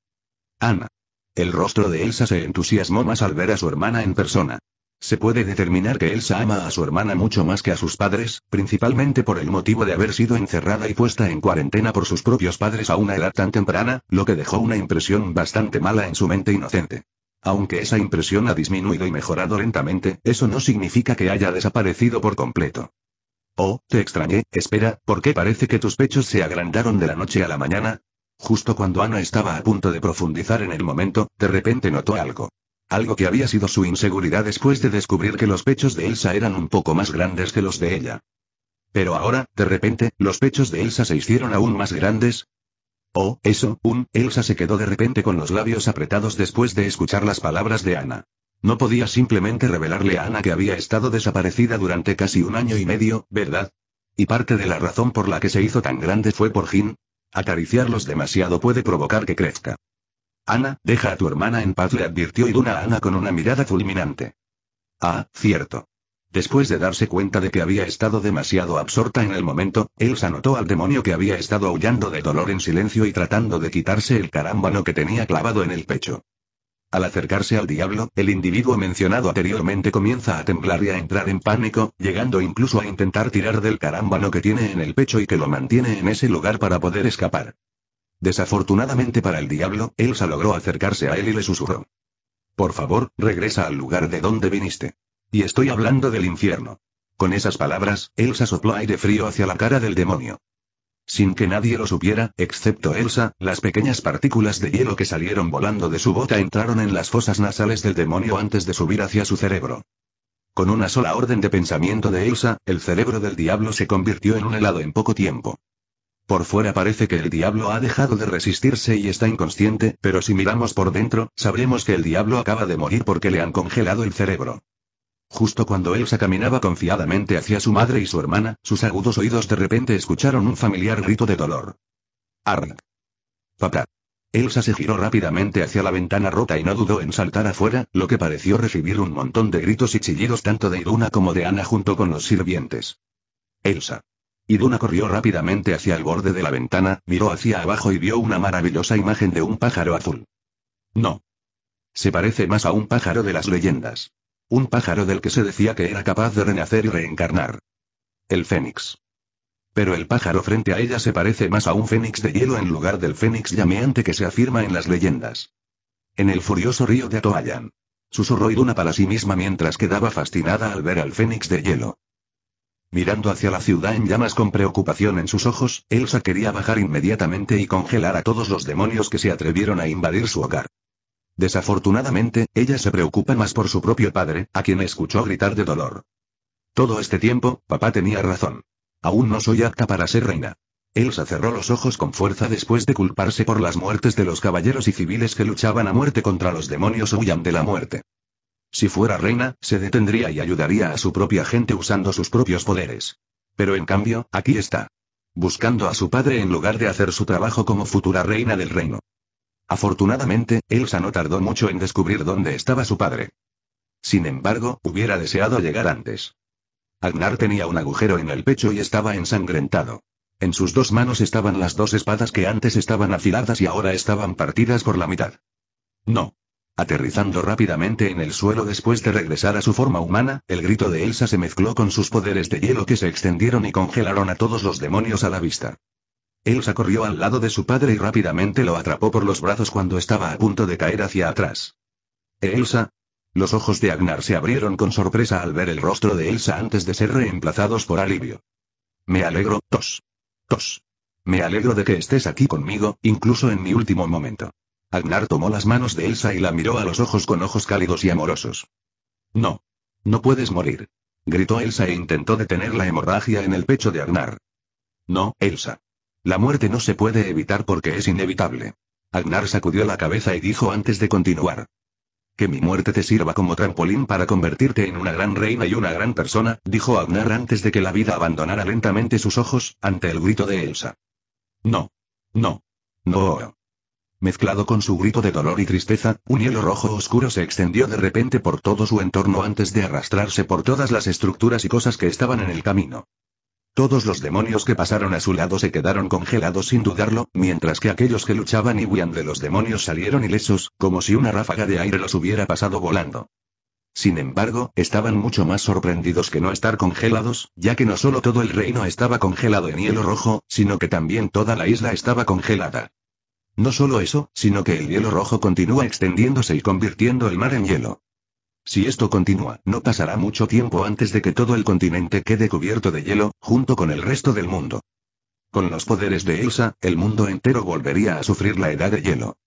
Ana. El rostro de Elsa se entusiasmó más al ver a su hermana en persona. Se puede determinar que Elsa ama a su hermana mucho más que a sus padres, principalmente por el motivo de haber sido encerrada y puesta en cuarentena por sus propios padres a una edad tan temprana, lo que dejó una impresión bastante mala en su mente inocente. Aunque esa impresión ha disminuido y mejorado lentamente, eso no significa que haya desaparecido por completo. Oh, te extrañé, espera, ¿por qué parece que tus pechos se agrandaron de la noche a la mañana? Justo cuando Ana estaba a punto de profundizar en el momento, de repente notó algo. Algo que había sido su inseguridad después de descubrir que los pechos de Elsa eran un poco más grandes que los de ella. Pero ahora, de repente, los pechos de Elsa se hicieron aún más grandes. Oh, eso, un, Elsa se quedó de repente con los labios apretados después de escuchar las palabras de Ana. No podía simplemente revelarle a Ana que había estado desaparecida durante casi un año y medio, ¿verdad? Y parte de la razón por la que se hizo tan grande fue por Jin. Acariciarlos demasiado puede provocar que crezca. Ana, deja a tu hermana en paz, le advirtió Iduna a Ana con una mirada fulminante. Ah, cierto. Después de darse cuenta de que había estado demasiado absorta en el momento, Elsa notó al demonio que había estado aullando de dolor en silencio y tratando de quitarse el carámbano que tenía clavado en el pecho. Al acercarse al diablo, el individuo mencionado anteriormente comienza a temblar y a entrar en pánico, llegando incluso a intentar tirar del carámbano que tiene en el pecho y que lo mantiene en ese lugar para poder escapar. Desafortunadamente para el diablo, Elsa logró acercarse a él y le susurró. Por favor, regresa al lugar de donde viniste. Y estoy hablando del infierno. Con esas palabras, Elsa sopló aire frío hacia la cara del demonio. Sin que nadie lo supiera, excepto Elsa, las pequeñas partículas de hielo que salieron volando de su bota entraron en las fosas nasales del demonio antes de subir hacia su cerebro. Con una sola orden de pensamiento de Elsa, el cerebro del diablo se convirtió en un helado en poco tiempo. Por fuera parece que el diablo ha dejado de resistirse y está inconsciente, pero si miramos por dentro, sabremos que el diablo acaba de morir porque le han congelado el cerebro. Justo cuando Elsa caminaba confiadamente hacia su madre y su hermana, sus agudos oídos de repente escucharon un familiar grito de dolor. Arg. Papá. Elsa se giró rápidamente hacia la ventana rota y no dudó en saltar afuera, lo que pareció recibir un montón de gritos y chillidos tanto de Iruna como de Ana junto con los sirvientes. Elsa. Iduna corrió rápidamente hacia el borde de la ventana, miró hacia abajo y vio una maravillosa imagen de un pájaro azul. No. Se parece más a un pájaro de las leyendas. Un pájaro del que se decía que era capaz de renacer y reencarnar. El fénix. Pero el pájaro frente a ella se parece más a un fénix de hielo en lugar del fénix llameante que se afirma en las leyendas. En el furioso río de Atoayan. Susurró Iduna para sí misma mientras quedaba fascinada al ver al fénix de hielo. Mirando hacia la ciudad en llamas con preocupación en sus ojos, Elsa quería bajar inmediatamente y congelar a todos los demonios que se atrevieron a invadir su hogar. Desafortunadamente, ella se preocupa más por su propio padre, a quien escuchó gritar de dolor. Todo este tiempo, papá tenía razón. Aún no soy apta para ser reina. Elsa cerró los ojos con fuerza después de culparse por las muertes de los caballeros y civiles que luchaban a muerte contra los demonios huyan de la muerte. Si fuera reina, se detendría y ayudaría a su propia gente usando sus propios poderes. Pero en cambio, aquí está. Buscando a su padre en lugar de hacer su trabajo como futura reina del reino. Afortunadamente, Elsa no tardó mucho en descubrir dónde estaba su padre. Sin embargo, hubiera deseado llegar antes. Agnar tenía un agujero en el pecho y estaba ensangrentado. En sus dos manos estaban las dos espadas que antes estaban afiladas y ahora estaban partidas por la mitad. No. Aterrizando rápidamente en el suelo después de regresar a su forma humana, el grito de Elsa se mezcló con sus poderes de hielo que se extendieron y congelaron a todos los demonios a la vista. Elsa corrió al lado de su padre y rápidamente lo atrapó por los brazos cuando estaba a punto de caer hacia atrás. E Elsa, los ojos de Agnar se abrieron con sorpresa al ver el rostro de Elsa antes de ser reemplazados por alivio. Me alegro, Tos. Tos. Me alegro de que estés aquí conmigo, incluso en mi último momento. Agnar tomó las manos de Elsa y la miró a los ojos con ojos cálidos y amorosos. No. No puedes morir. Gritó Elsa e intentó detener la hemorragia en el pecho de Agnar. No, Elsa. La muerte no se puede evitar porque es inevitable. Agnar sacudió la cabeza y dijo antes de continuar. Que mi muerte te sirva como trampolín para convertirte en una gran reina y una gran persona, dijo Agnar antes de que la vida abandonara lentamente sus ojos, ante el grito de Elsa. No. No. No. Mezclado con su grito de dolor y tristeza, un hielo rojo oscuro se extendió de repente por todo su entorno antes de arrastrarse por todas las estructuras y cosas que estaban en el camino. Todos los demonios que pasaron a su lado se quedaron congelados sin dudarlo, mientras que aquellos que luchaban y huían de los demonios salieron ilesos, como si una ráfaga de aire los hubiera pasado volando. Sin embargo, estaban mucho más sorprendidos que no estar congelados, ya que no solo todo el reino estaba congelado en hielo rojo, sino que también toda la isla estaba congelada. No solo eso, sino que el hielo rojo continúa extendiéndose y convirtiendo el mar en hielo. Si esto continúa, no pasará mucho tiempo antes de que todo el continente quede cubierto de hielo, junto con el resto del mundo. Con los poderes de Elsa, el mundo entero volvería a sufrir la edad de hielo.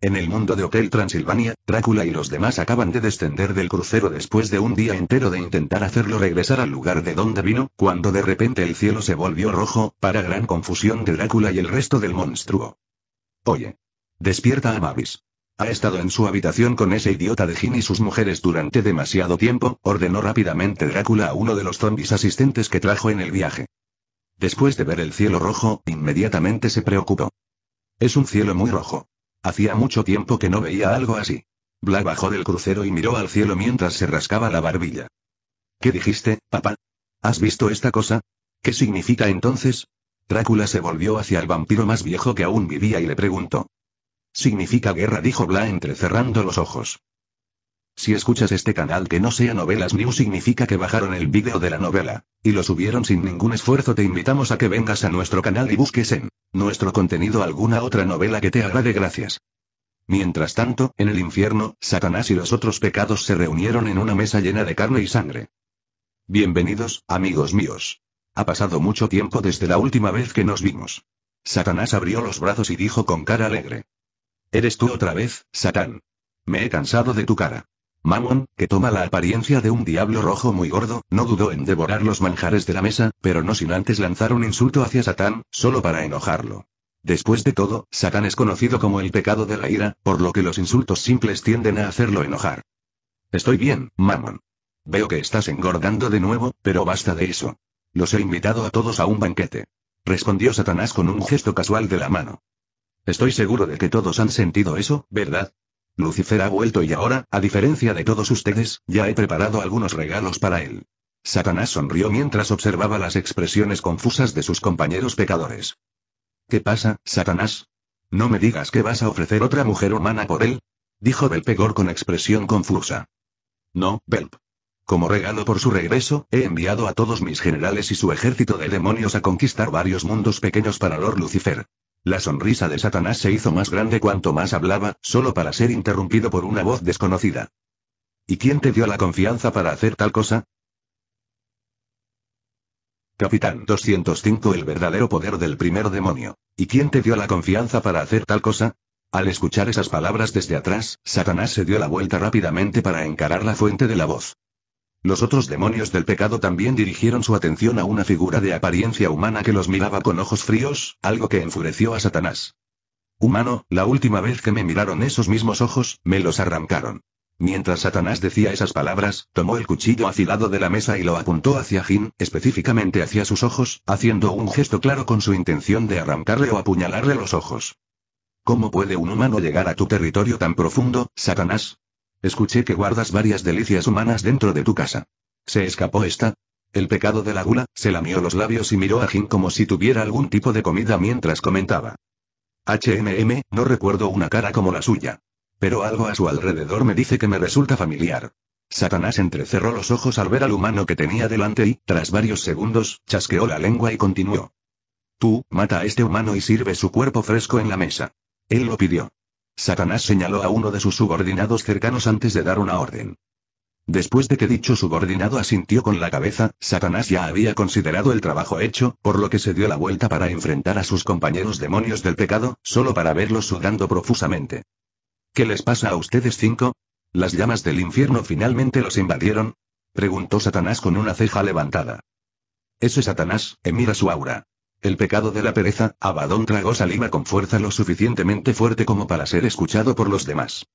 En el mundo de Hotel Transilvania, Drácula y los demás acaban de descender del crucero después de un día entero de intentar hacerlo regresar al lugar de donde vino, cuando de repente el cielo se volvió rojo, para gran confusión de Drácula y el resto del monstruo. Oye. Despierta a Mavis. Ha estado en su habitación con ese idiota de Jim y sus mujeres durante demasiado tiempo, ordenó rápidamente Drácula a uno de los zombies asistentes que trajo en el viaje. Después de ver el cielo rojo, inmediatamente se preocupó. Es un cielo muy rojo. Hacía mucho tiempo que no veía algo así. Bla bajó del crucero y miró al cielo mientras se rascaba la barbilla. ¿Qué dijiste, papá? ¿Has visto esta cosa? ¿Qué significa entonces? Drácula se volvió hacia el vampiro más viejo que aún vivía y le preguntó. Significa guerra, dijo Bla entrecerrando los ojos. Si escuchas este canal que no sea Novelas New significa que bajaron el vídeo de la novela, y lo subieron sin ningún esfuerzo te invitamos a que vengas a nuestro canal y busques en nuestro contenido alguna otra novela que te agrade gracias. Mientras tanto, en el infierno, Satanás y los otros pecados se reunieron en una mesa llena de carne y sangre. Bienvenidos, amigos míos. Ha pasado mucho tiempo desde la última vez que nos vimos. Satanás abrió los brazos y dijo con cara alegre. Eres tú otra vez, Satán. Me he cansado de tu cara. Mamón, que toma la apariencia de un diablo rojo muy gordo, no dudó en devorar los manjares de la mesa, pero no sin antes lanzar un insulto hacia Satán, solo para enojarlo. Después de todo, Satán es conocido como el pecado de la ira, por lo que los insultos simples tienden a hacerlo enojar. Estoy bien, Mamón. Veo que estás engordando de nuevo, pero basta de eso. Los he invitado a todos a un banquete. Respondió Satanás con un gesto casual de la mano. Estoy seguro de que todos han sentido eso, ¿verdad? Lucifer ha vuelto y ahora, a diferencia de todos ustedes, ya he preparado algunos regalos para él. Satanás sonrió mientras observaba las expresiones confusas de sus compañeros pecadores. ¿Qué pasa, Satanás? No me digas que vas a ofrecer otra mujer humana por él, dijo Belpegor con expresión confusa. No, Belp. Como regalo por su regreso, he enviado a todos mis generales y su ejército de demonios a conquistar varios mundos pequeños para Lord Lucifer. La sonrisa de Satanás se hizo más grande cuanto más hablaba, solo para ser interrumpido por una voz desconocida. ¿Y quién te dio la confianza para hacer tal cosa? Capitán 205 El verdadero poder del primer demonio. ¿Y quién te dio la confianza para hacer tal cosa? Al escuchar esas palabras desde atrás, Satanás se dio la vuelta rápidamente para encarar la fuente de la voz. Los otros demonios del pecado también dirigieron su atención a una figura de apariencia humana que los miraba con ojos fríos, algo que enfureció a Satanás. Humano, la última vez que me miraron esos mismos ojos, me los arrancaron. Mientras Satanás decía esas palabras, tomó el cuchillo afilado de la mesa y lo apuntó hacia Jin, específicamente hacia sus ojos, haciendo un gesto claro con su intención de arrancarle o apuñalarle los ojos. ¿Cómo puede un humano llegar a tu territorio tan profundo, Satanás? Escuché que guardas varias delicias humanas dentro de tu casa. ¿Se escapó esta? El pecado de la gula, se lamió los labios y miró a Jim como si tuviera algún tipo de comida mientras comentaba. HMM, no recuerdo una cara como la suya. Pero algo a su alrededor me dice que me resulta familiar. Satanás entrecerró los ojos al ver al humano que tenía delante y, tras varios segundos, chasqueó la lengua y continuó. Tú, mata a este humano y sirve su cuerpo fresco en la mesa. Él lo pidió. Satanás señaló a uno de sus subordinados cercanos antes de dar una orden. Después de que dicho subordinado asintió con la cabeza, Satanás ya había considerado el trabajo hecho, por lo que se dio la vuelta para enfrentar a sus compañeros demonios del pecado, solo para verlos sudando profusamente. ¿Qué les pasa a ustedes cinco? ¿Las llamas del infierno finalmente los invadieron? preguntó Satanás con una ceja levantada. Ese Satanás, eh, Mira su aura. El pecado de la pereza, Abadón tragó saliva con fuerza lo suficientemente fuerte como para ser escuchado por los demás.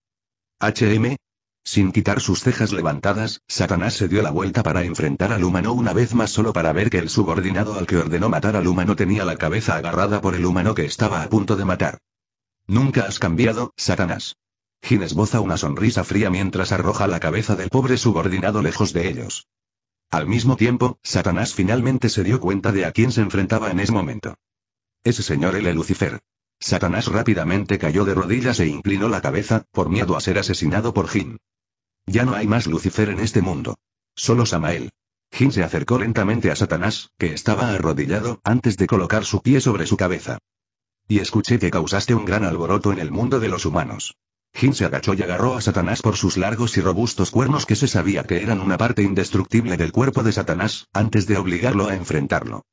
HM. Sin quitar sus cejas levantadas, Satanás se dio la vuelta para enfrentar al humano una vez más solo para ver que el subordinado al que ordenó matar al humano tenía la cabeza agarrada por el humano que estaba a punto de matar. Nunca has cambiado, Satanás. Gin esboza una sonrisa fría mientras arroja la cabeza del pobre subordinado lejos de ellos. Al mismo tiempo, Satanás finalmente se dio cuenta de a quién se enfrentaba en ese momento. Ese señor L. Lucifer. Satanás rápidamente cayó de rodillas e inclinó la cabeza, por miedo a ser asesinado por Jim. Ya no hay más Lucifer en este mundo. Solo Samael. Jim se acercó lentamente a Satanás, que estaba arrodillado, antes de colocar su pie sobre su cabeza. Y escuché que causaste un gran alboroto en el mundo de los humanos. Jin se agachó y agarró a Satanás por sus largos y robustos cuernos que se sabía que eran una parte indestructible del cuerpo de Satanás, antes de obligarlo a enfrentarlo.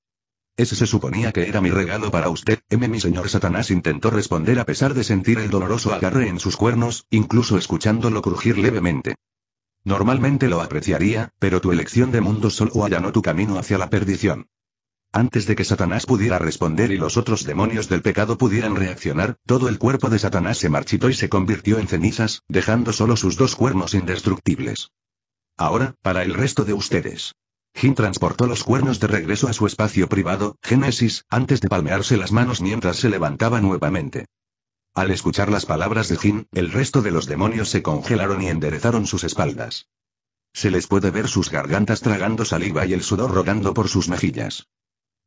Ese se suponía que era mi regalo para usted, M. Mi señor Satanás intentó responder a pesar de sentir el doloroso agarre en sus cuernos, incluso escuchándolo crujir levemente. Normalmente lo apreciaría, pero tu elección de mundo solo allanó tu camino hacia la perdición. Antes de que Satanás pudiera responder y los otros demonios del pecado pudieran reaccionar, todo el cuerpo de Satanás se marchitó y se convirtió en cenizas, dejando solo sus dos cuernos indestructibles. Ahora, para el resto de ustedes. Jin transportó los cuernos de regreso a su espacio privado, Génesis, antes de palmearse las manos mientras se levantaba nuevamente. Al escuchar las palabras de Jin, el resto de los demonios se congelaron y enderezaron sus espaldas. Se les puede ver sus gargantas tragando saliva y el sudor rodando por sus mejillas.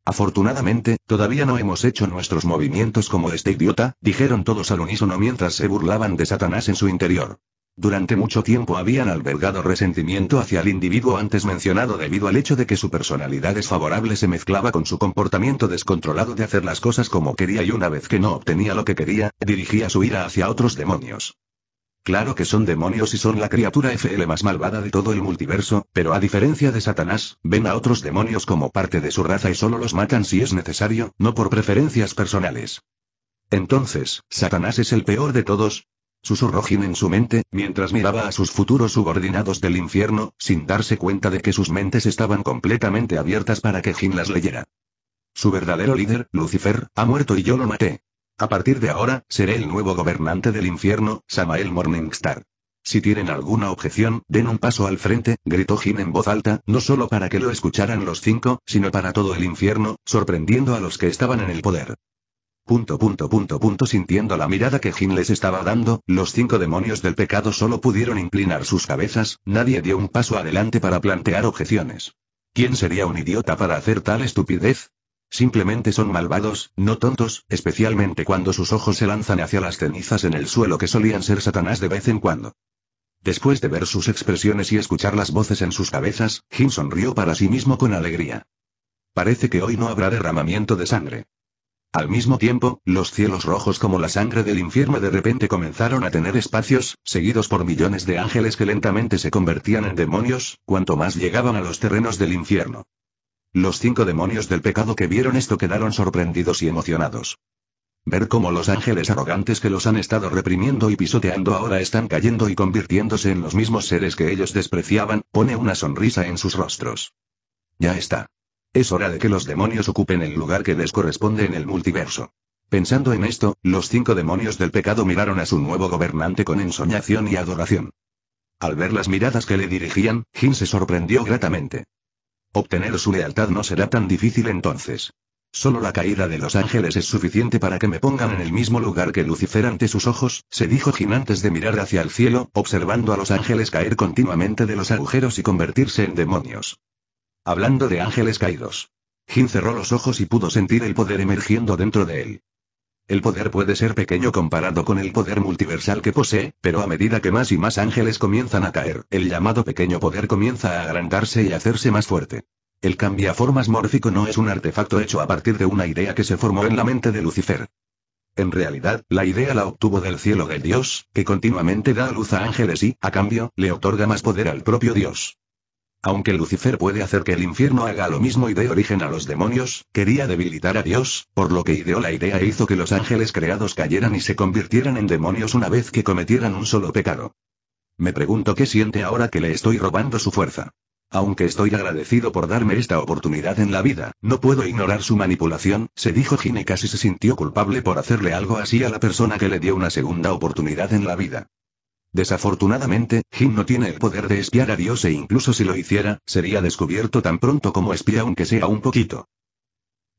Afortunadamente, todavía no hemos hecho nuestros movimientos como este idiota, dijeron todos al unísono mientras se burlaban de Satanás en su interior. Durante mucho tiempo habían albergado resentimiento hacia el individuo antes mencionado debido al hecho de que su personalidad desfavorable se mezclaba con su comportamiento descontrolado de hacer las cosas como quería y una vez que no obtenía lo que quería, dirigía su ira hacia otros demonios. Claro que son demonios y son la criatura FL más malvada de todo el multiverso, pero a diferencia de Satanás, ven a otros demonios como parte de su raza y solo los matan si es necesario, no por preferencias personales. Entonces, ¿Satanás es el peor de todos? Susurró Jim en su mente, mientras miraba a sus futuros subordinados del infierno, sin darse cuenta de que sus mentes estaban completamente abiertas para que Jim las leyera. Su verdadero líder, Lucifer, ha muerto y yo lo maté. A partir de ahora, seré el nuevo gobernante del infierno, Samael Morningstar. Si tienen alguna objeción, den un paso al frente, gritó Jim en voz alta, no solo para que lo escucharan los cinco, sino para todo el infierno, sorprendiendo a los que estaban en el poder. Punto punto punto punto sintiendo la mirada que Jim les estaba dando, los cinco demonios del pecado solo pudieron inclinar sus cabezas, nadie dio un paso adelante para plantear objeciones. ¿Quién sería un idiota para hacer tal estupidez? Simplemente son malvados, no tontos, especialmente cuando sus ojos se lanzan hacia las cenizas en el suelo que solían ser Satanás de vez en cuando. Después de ver sus expresiones y escuchar las voces en sus cabezas, Jim sonrió para sí mismo con alegría. Parece que hoy no habrá derramamiento de sangre. Al mismo tiempo, los cielos rojos como la sangre del infierno de repente comenzaron a tener espacios, seguidos por millones de ángeles que lentamente se convertían en demonios, cuanto más llegaban a los terrenos del infierno. Los cinco demonios del pecado que vieron esto quedaron sorprendidos y emocionados. Ver cómo los ángeles arrogantes que los han estado reprimiendo y pisoteando ahora están cayendo y convirtiéndose en los mismos seres que ellos despreciaban, pone una sonrisa en sus rostros. Ya está. Es hora de que los demonios ocupen el lugar que les corresponde en el multiverso. Pensando en esto, los cinco demonios del pecado miraron a su nuevo gobernante con ensoñación y adoración. Al ver las miradas que le dirigían, Jin se sorprendió gratamente. Obtener su lealtad no será tan difícil entonces. Solo la caída de los ángeles es suficiente para que me pongan en el mismo lugar que Lucifer ante sus ojos, se dijo Jin antes de mirar hacia el cielo, observando a los ángeles caer continuamente de los agujeros y convertirse en demonios. Hablando de ángeles caídos. Jin cerró los ojos y pudo sentir el poder emergiendo dentro de él. El poder puede ser pequeño comparado con el poder multiversal que posee, pero a medida que más y más ángeles comienzan a caer, el llamado pequeño poder comienza a agrandarse y hacerse más fuerte. El cambiaformas mórfico no es un artefacto hecho a partir de una idea que se formó en la mente de Lucifer. En realidad, la idea la obtuvo del cielo del Dios, que continuamente da luz a ángeles y, a cambio, le otorga más poder al propio Dios. Aunque Lucifer puede hacer que el infierno haga lo mismo y dé origen a los demonios, quería debilitar a Dios, por lo que ideó la idea e hizo que los ángeles creados cayeran y se convirtieran en demonios una vez que cometieran un solo pecado. Me pregunto qué siente ahora que le estoy robando su fuerza. Aunque estoy agradecido por darme esta oportunidad en la vida, no puedo ignorar su manipulación, se dijo Gine casi se sintió culpable por hacerle algo así a la persona que le dio una segunda oportunidad en la vida. Desafortunadamente, Jim no tiene el poder de espiar a Dios e incluso si lo hiciera, sería descubierto tan pronto como espía aunque sea un poquito.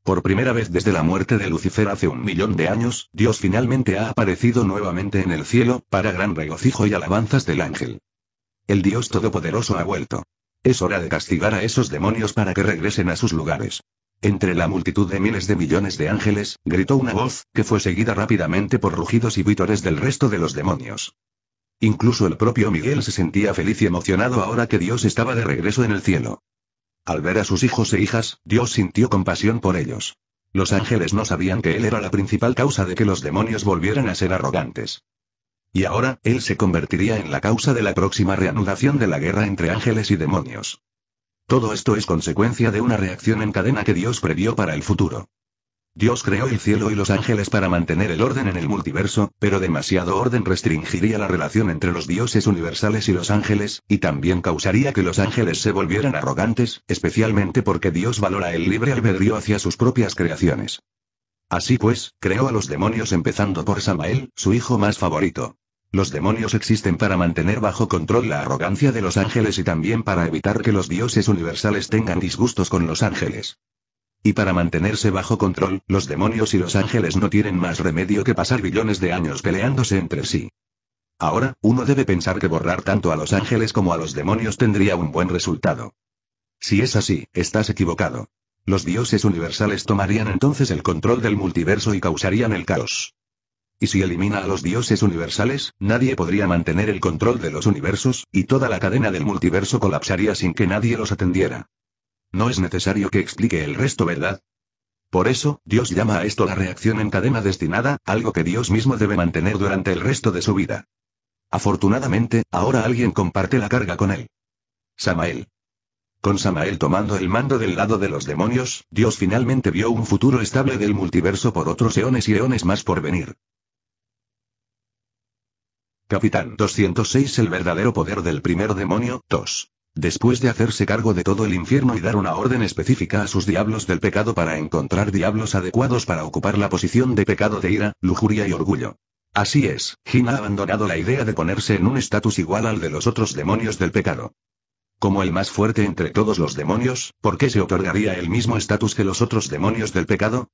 Por primera vez desde la muerte de Lucifer hace un millón de años, Dios finalmente ha aparecido nuevamente en el cielo, para gran regocijo y alabanzas del ángel. El Dios Todopoderoso ha vuelto. Es hora de castigar a esos demonios para que regresen a sus lugares. Entre la multitud de miles de millones de ángeles, gritó una voz, que fue seguida rápidamente por rugidos y vítores del resto de los demonios. Incluso el propio Miguel se sentía feliz y emocionado ahora que Dios estaba de regreso en el cielo. Al ver a sus hijos e hijas, Dios sintió compasión por ellos. Los ángeles no sabían que él era la principal causa de que los demonios volvieran a ser arrogantes. Y ahora, él se convertiría en la causa de la próxima reanudación de la guerra entre ángeles y demonios. Todo esto es consecuencia de una reacción en cadena que Dios previó para el futuro. Dios creó el cielo y los ángeles para mantener el orden en el multiverso, pero demasiado orden restringiría la relación entre los dioses universales y los ángeles, y también causaría que los ángeles se volvieran arrogantes, especialmente porque Dios valora el libre albedrío hacia sus propias creaciones. Así pues, creó a los demonios empezando por Samael, su hijo más favorito. Los demonios existen para mantener bajo control la arrogancia de los ángeles y también para evitar que los dioses universales tengan disgustos con los ángeles. Y para mantenerse bajo control, los demonios y los ángeles no tienen más remedio que pasar billones de años peleándose entre sí. Ahora, uno debe pensar que borrar tanto a los ángeles como a los demonios tendría un buen resultado. Si es así, estás equivocado. Los dioses universales tomarían entonces el control del multiverso y causarían el caos. Y si elimina a los dioses universales, nadie podría mantener el control de los universos, y toda la cadena del multiverso colapsaría sin que nadie los atendiera. No es necesario que explique el resto, ¿verdad? Por eso, Dios llama a esto la reacción en cadena destinada, algo que Dios mismo debe mantener durante el resto de su vida. Afortunadamente, ahora alguien comparte la carga con él. Samael. Con Samael tomando el mando del lado de los demonios, Dios finalmente vio un futuro estable del multiverso por otros eones y eones más por venir. Capitán 206 El verdadero poder del primer demonio, TOS. Después de hacerse cargo de todo el infierno y dar una orden específica a sus diablos del pecado para encontrar diablos adecuados para ocupar la posición de pecado de ira, lujuria y orgullo. Así es, Jin ha abandonado la idea de ponerse en un estatus igual al de los otros demonios del pecado. Como el más fuerte entre todos los demonios, ¿por qué se otorgaría el mismo estatus que los otros demonios del pecado?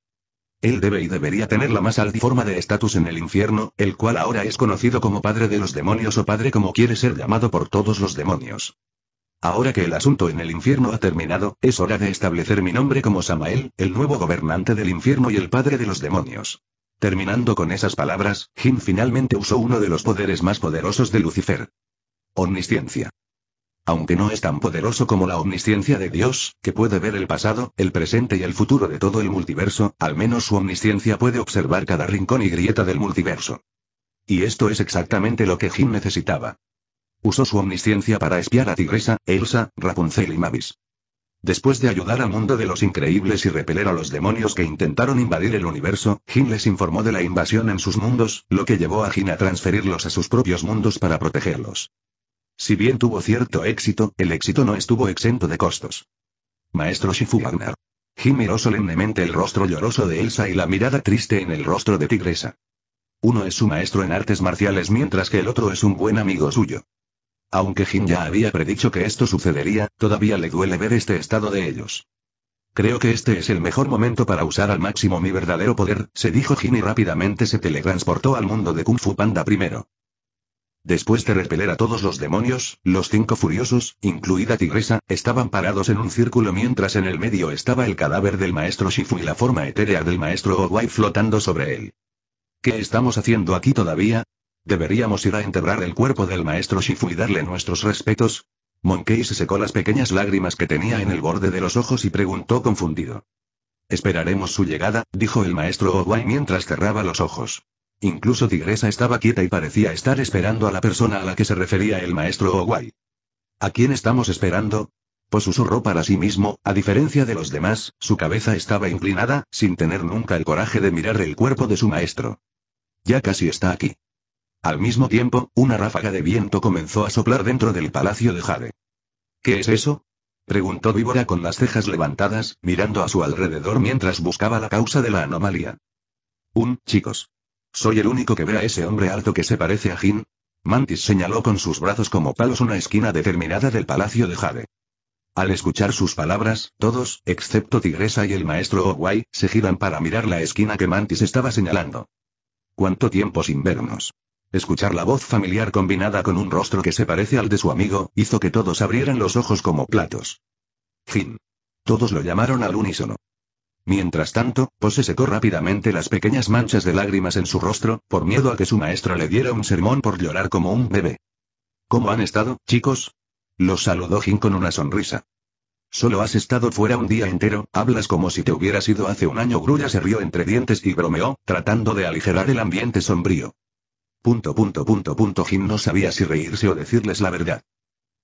Él debe y debería tener la más alta forma de estatus en el infierno, el cual ahora es conocido como Padre de los Demonios o Padre como quiere ser llamado por todos los demonios. Ahora que el asunto en el infierno ha terminado, es hora de establecer mi nombre como Samael, el nuevo gobernante del infierno y el padre de los demonios. Terminando con esas palabras, Jim finalmente usó uno de los poderes más poderosos de Lucifer. Omnisciencia. Aunque no es tan poderoso como la omnisciencia de Dios, que puede ver el pasado, el presente y el futuro de todo el multiverso, al menos su omnisciencia puede observar cada rincón y grieta del multiverso. Y esto es exactamente lo que Jim necesitaba. Usó su omnisciencia para espiar a Tigresa, Elsa, Rapunzel y Mavis. Después de ayudar al mundo de los increíbles y repeler a los demonios que intentaron invadir el universo, Jin les informó de la invasión en sus mundos, lo que llevó a Jin a transferirlos a sus propios mundos para protegerlos. Si bien tuvo cierto éxito, el éxito no estuvo exento de costos. Maestro Shifu Wagner. Jin miró solemnemente el rostro lloroso de Elsa y la mirada triste en el rostro de Tigresa. Uno es su maestro en artes marciales mientras que el otro es un buen amigo suyo. Aunque Jin ya había predicho que esto sucedería, todavía le duele ver este estado de ellos. Creo que este es el mejor momento para usar al máximo mi verdadero poder, se dijo Jin y rápidamente se teletransportó al mundo de Kung Fu Panda primero. Después de repeler a todos los demonios, los cinco furiosos, incluida Tigresa, estaban parados en un círculo mientras en el medio estaba el cadáver del maestro Shifu y la forma etérea del maestro Owai flotando sobre él. ¿Qué estamos haciendo aquí todavía? Deberíamos ir a enterrar el cuerpo del maestro Shifu y darle nuestros respetos. Monkey se secó las pequeñas lágrimas que tenía en el borde de los ojos y preguntó confundido. Esperaremos su llegada, dijo el maestro Owai mientras cerraba los ojos. Incluso Tigresa estaba quieta y parecía estar esperando a la persona a la que se refería el maestro Owai. ¿A quién estamos esperando? Pues susurró para sí mismo, a diferencia de los demás, su cabeza estaba inclinada, sin tener nunca el coraje de mirar el cuerpo de su maestro. Ya casi está aquí. Al mismo tiempo, una ráfaga de viento comenzó a soplar dentro del palacio de Jade. ¿Qué es eso? preguntó Víbora con las cejas levantadas, mirando a su alrededor mientras buscaba la causa de la anomalía. Un, chicos. ¿Soy el único que ve a ese hombre alto que se parece a Jin? Mantis señaló con sus brazos como palos una esquina determinada del palacio de Jade. Al escuchar sus palabras, todos, excepto Tigresa y el maestro Owai, se giran para mirar la esquina que Mantis estaba señalando. ¿Cuánto tiempo sin vernos? Escuchar la voz familiar combinada con un rostro que se parece al de su amigo, hizo que todos abrieran los ojos como platos. Fin. Todos lo llamaron al unísono. Mientras tanto, Pose secó rápidamente las pequeñas manchas de lágrimas en su rostro, por miedo a que su maestro le diera un sermón por llorar como un bebé. ¿Cómo han estado, chicos? Los saludó Jin con una sonrisa. Solo has estado fuera un día entero, hablas como si te hubieras ido hace un año. Grulla se rió entre dientes y bromeó, tratando de aligerar el ambiente sombrío. Punto punto punto Jim no sabía si reírse o decirles la verdad.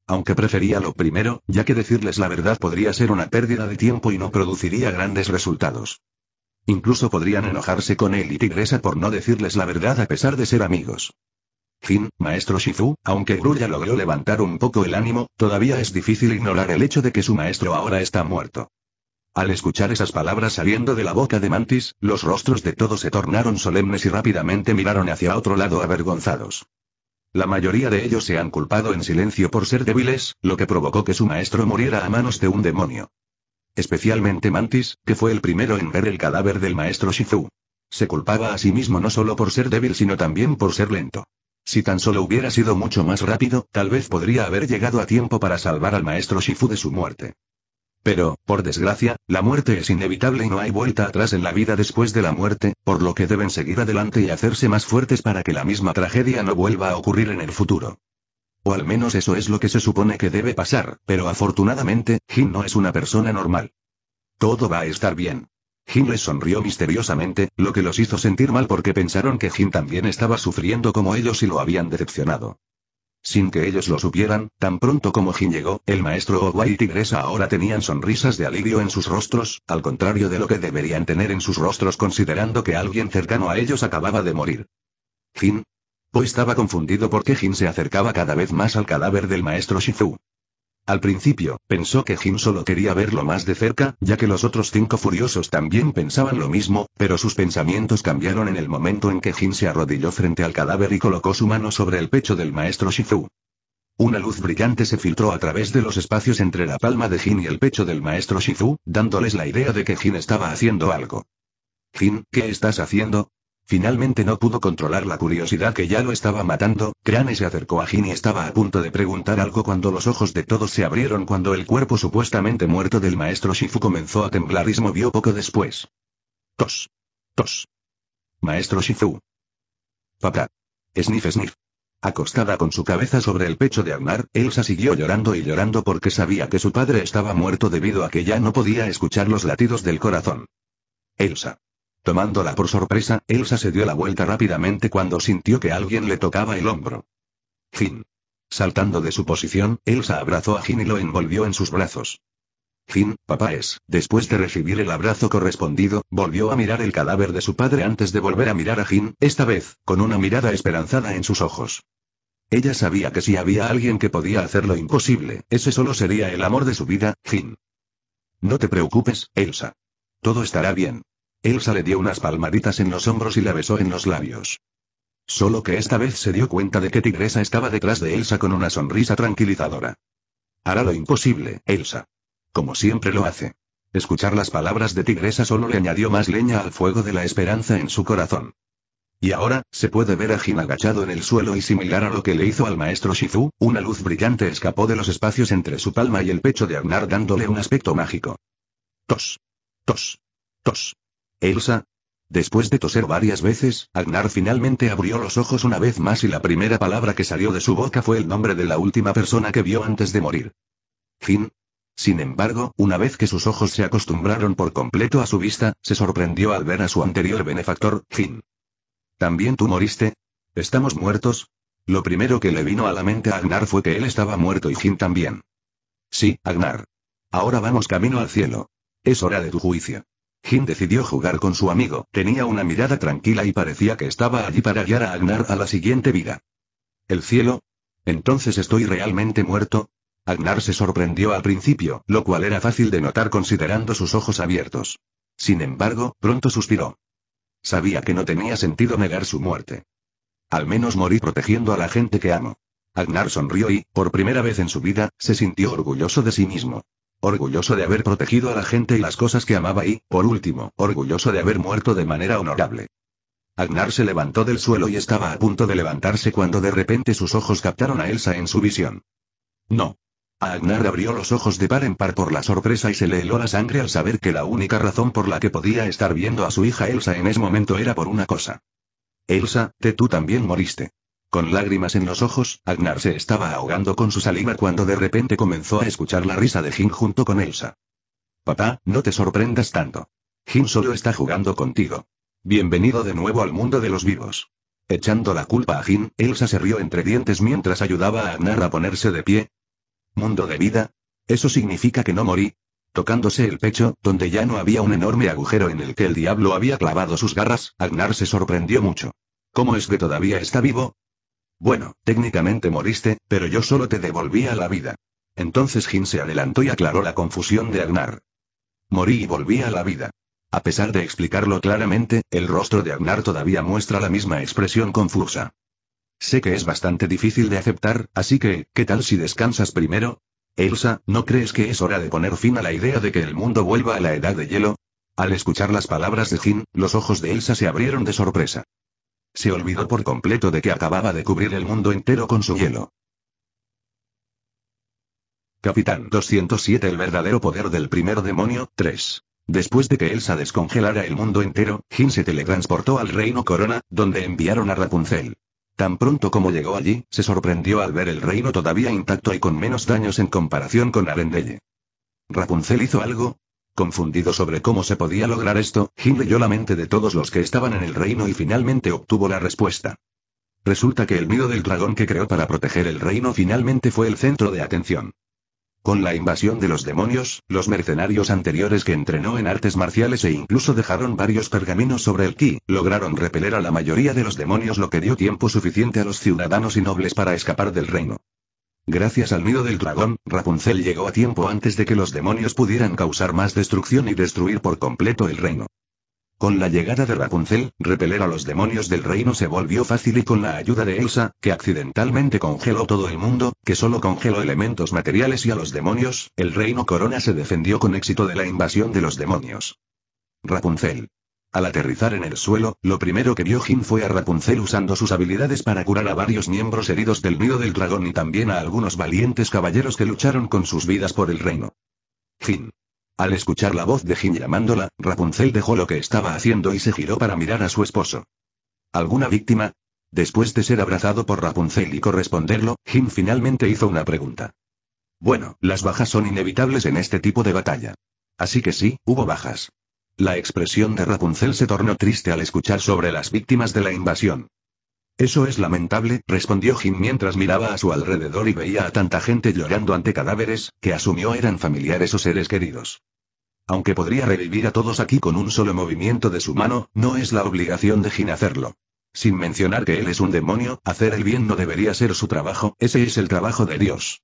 Aunque prefería lo primero, ya que decirles la verdad podría ser una pérdida de tiempo y no produciría grandes resultados. Incluso podrían enojarse con él y Tigresa por no decirles la verdad a pesar de ser amigos. Jin, maestro Shifu, aunque Gruya logró levantar un poco el ánimo, todavía es difícil ignorar el hecho de que su maestro ahora está muerto. Al escuchar esas palabras saliendo de la boca de Mantis, los rostros de todos se tornaron solemnes y rápidamente miraron hacia otro lado avergonzados. La mayoría de ellos se han culpado en silencio por ser débiles, lo que provocó que su maestro muriera a manos de un demonio. Especialmente Mantis, que fue el primero en ver el cadáver del maestro Shifu. Se culpaba a sí mismo no solo por ser débil sino también por ser lento. Si tan solo hubiera sido mucho más rápido, tal vez podría haber llegado a tiempo para salvar al maestro Shifu de su muerte. Pero, por desgracia, la muerte es inevitable y no hay vuelta atrás en la vida después de la muerte, por lo que deben seguir adelante y hacerse más fuertes para que la misma tragedia no vuelva a ocurrir en el futuro. O al menos eso es lo que se supone que debe pasar, pero afortunadamente, Jim no es una persona normal. Todo va a estar bien. Jim les sonrió misteriosamente, lo que los hizo sentir mal porque pensaron que Jim también estaba sufriendo como ellos y lo habían decepcionado. Sin que ellos lo supieran, tan pronto como Jin llegó, el maestro Owa y Tigresa ahora tenían sonrisas de alivio en sus rostros, al contrario de lo que deberían tener en sus rostros considerando que alguien cercano a ellos acababa de morir. Jin. Po estaba confundido porque Jin se acercaba cada vez más al cadáver del maestro Shizu. Al principio, pensó que Jin solo quería verlo más de cerca, ya que los otros cinco furiosos también pensaban lo mismo, pero sus pensamientos cambiaron en el momento en que Jin se arrodilló frente al cadáver y colocó su mano sobre el pecho del maestro Shifu. Una luz brillante se filtró a través de los espacios entre la palma de Jin y el pecho del maestro Shifu, dándoles la idea de que Jin estaba haciendo algo. Jin, ¿qué estás haciendo? Finalmente no pudo controlar la curiosidad que ya lo estaba matando, Crane se acercó a Jin y estaba a punto de preguntar algo cuando los ojos de todos se abrieron cuando el cuerpo supuestamente muerto del maestro Shifu comenzó a temblar y se movió poco después. Tos. Tos. Maestro Shifu. Papá. Sniff sniff. Acostada con su cabeza sobre el pecho de Agnar, Elsa siguió llorando y llorando porque sabía que su padre estaba muerto debido a que ya no podía escuchar los latidos del corazón. Elsa. Tomándola por sorpresa, Elsa se dio la vuelta rápidamente cuando sintió que alguien le tocaba el hombro. Jin. Saltando de su posición, Elsa abrazó a Jin y lo envolvió en sus brazos. Jin, papá es, después de recibir el abrazo correspondido, volvió a mirar el cadáver de su padre antes de volver a mirar a Jin, esta vez, con una mirada esperanzada en sus ojos. Ella sabía que si había alguien que podía hacer lo imposible, ese solo sería el amor de su vida, Jin. No te preocupes, Elsa. Todo estará bien. Elsa le dio unas palmaditas en los hombros y la besó en los labios. Solo que esta vez se dio cuenta de que Tigresa estaba detrás de Elsa con una sonrisa tranquilizadora. Hará lo imposible, Elsa. Como siempre lo hace. Escuchar las palabras de Tigresa solo le añadió más leña al fuego de la esperanza en su corazón. Y ahora, se puede ver a Jin agachado en el suelo y similar a lo que le hizo al maestro Shizu, una luz brillante escapó de los espacios entre su palma y el pecho de Agnar dándole un aspecto mágico. Tos. Tos. Tos. Elsa. Después de toser varias veces, Agnar finalmente abrió los ojos una vez más y la primera palabra que salió de su boca fue el nombre de la última persona que vio antes de morir. Fin. Sin embargo, una vez que sus ojos se acostumbraron por completo a su vista, se sorprendió al ver a su anterior benefactor, Fin. ¿También tú moriste? ¿Estamos muertos? Lo primero que le vino a la mente a Agnar fue que él estaba muerto y fin también. Sí, Agnar. Ahora vamos camino al cielo. Es hora de tu juicio. Jim decidió jugar con su amigo. Tenía una mirada tranquila y parecía que estaba allí para guiar a Agnar a la siguiente vida. ¿El cielo? ¿Entonces estoy realmente muerto? Agnar se sorprendió al principio, lo cual era fácil de notar considerando sus ojos abiertos. Sin embargo, pronto suspiró. Sabía que no tenía sentido negar su muerte. Al menos morí protegiendo a la gente que amo. Agnar sonrió y, por primera vez en su vida, se sintió orgulloso de sí mismo orgulloso de haber protegido a la gente y las cosas que amaba y, por último, orgulloso de haber muerto de manera honorable. Agnar se levantó del suelo y estaba a punto de levantarse cuando de repente sus ojos captaron a Elsa en su visión. No. A Agnar abrió los ojos de par en par por la sorpresa y se le heló la sangre al saber que la única razón por la que podía estar viendo a su hija Elsa en ese momento era por una cosa. Elsa, te tú también moriste. Con lágrimas en los ojos, Agnar se estaba ahogando con su saliva cuando de repente comenzó a escuchar la risa de Jin junto con Elsa. Papá, no te sorprendas tanto. Jin solo está jugando contigo. Bienvenido de nuevo al mundo de los vivos. Echando la culpa a Jin, Elsa se rió entre dientes mientras ayudaba a Agnar a ponerse de pie. ¿Mundo de vida? ¿Eso significa que no morí? Tocándose el pecho, donde ya no había un enorme agujero en el que el diablo había clavado sus garras, Agnar se sorprendió mucho. ¿Cómo es que todavía está vivo? Bueno, técnicamente moriste, pero yo solo te devolví a la vida. Entonces Jin se adelantó y aclaró la confusión de Agnar. Morí y volví a la vida. A pesar de explicarlo claramente, el rostro de Agnar todavía muestra la misma expresión confusa. Sé que es bastante difícil de aceptar, así que, ¿qué tal si descansas primero? Elsa, ¿no crees que es hora de poner fin a la idea de que el mundo vuelva a la edad de hielo? Al escuchar las palabras de Jin, los ojos de Elsa se abrieron de sorpresa. Se olvidó por completo de que acababa de cubrir el mundo entero con su hielo. Capitán 207 El verdadero poder del primer demonio, 3. Después de que Elsa descongelara el mundo entero, Jin se teletransportó al reino Corona, donde enviaron a Rapunzel. Tan pronto como llegó allí, se sorprendió al ver el reino todavía intacto y con menos daños en comparación con Arendelle. Rapunzel hizo algo, Confundido sobre cómo se podía lograr esto, Jim leyó la mente de todos los que estaban en el reino y finalmente obtuvo la respuesta. Resulta que el miedo del dragón que creó para proteger el reino finalmente fue el centro de atención. Con la invasión de los demonios, los mercenarios anteriores que entrenó en artes marciales e incluso dejaron varios pergaminos sobre el ki, lograron repeler a la mayoría de los demonios lo que dio tiempo suficiente a los ciudadanos y nobles para escapar del reino. Gracias al miedo del dragón, Rapunzel llegó a tiempo antes de que los demonios pudieran causar más destrucción y destruir por completo el reino. Con la llegada de Rapunzel, repeler a los demonios del reino se volvió fácil y con la ayuda de Elsa, que accidentalmente congeló todo el mundo, que solo congeló elementos materiales y a los demonios, el reino Corona se defendió con éxito de la invasión de los demonios. Rapunzel. Al aterrizar en el suelo, lo primero que vio Jin fue a Rapunzel usando sus habilidades para curar a varios miembros heridos del nido del dragón y también a algunos valientes caballeros que lucharon con sus vidas por el reino. Jin. Al escuchar la voz de Jin llamándola, Rapunzel dejó lo que estaba haciendo y se giró para mirar a su esposo. ¿Alguna víctima? Después de ser abrazado por Rapunzel y corresponderlo, Jin finalmente hizo una pregunta. Bueno, las bajas son inevitables en este tipo de batalla. Así que sí, hubo bajas. La expresión de Rapunzel se tornó triste al escuchar sobre las víctimas de la invasión. Eso es lamentable, respondió Jim mientras miraba a su alrededor y veía a tanta gente llorando ante cadáveres, que asumió eran familiares o seres queridos. Aunque podría revivir a todos aquí con un solo movimiento de su mano, no es la obligación de Jin hacerlo. Sin mencionar que él es un demonio, hacer el bien no debería ser su trabajo, ese es el trabajo de Dios.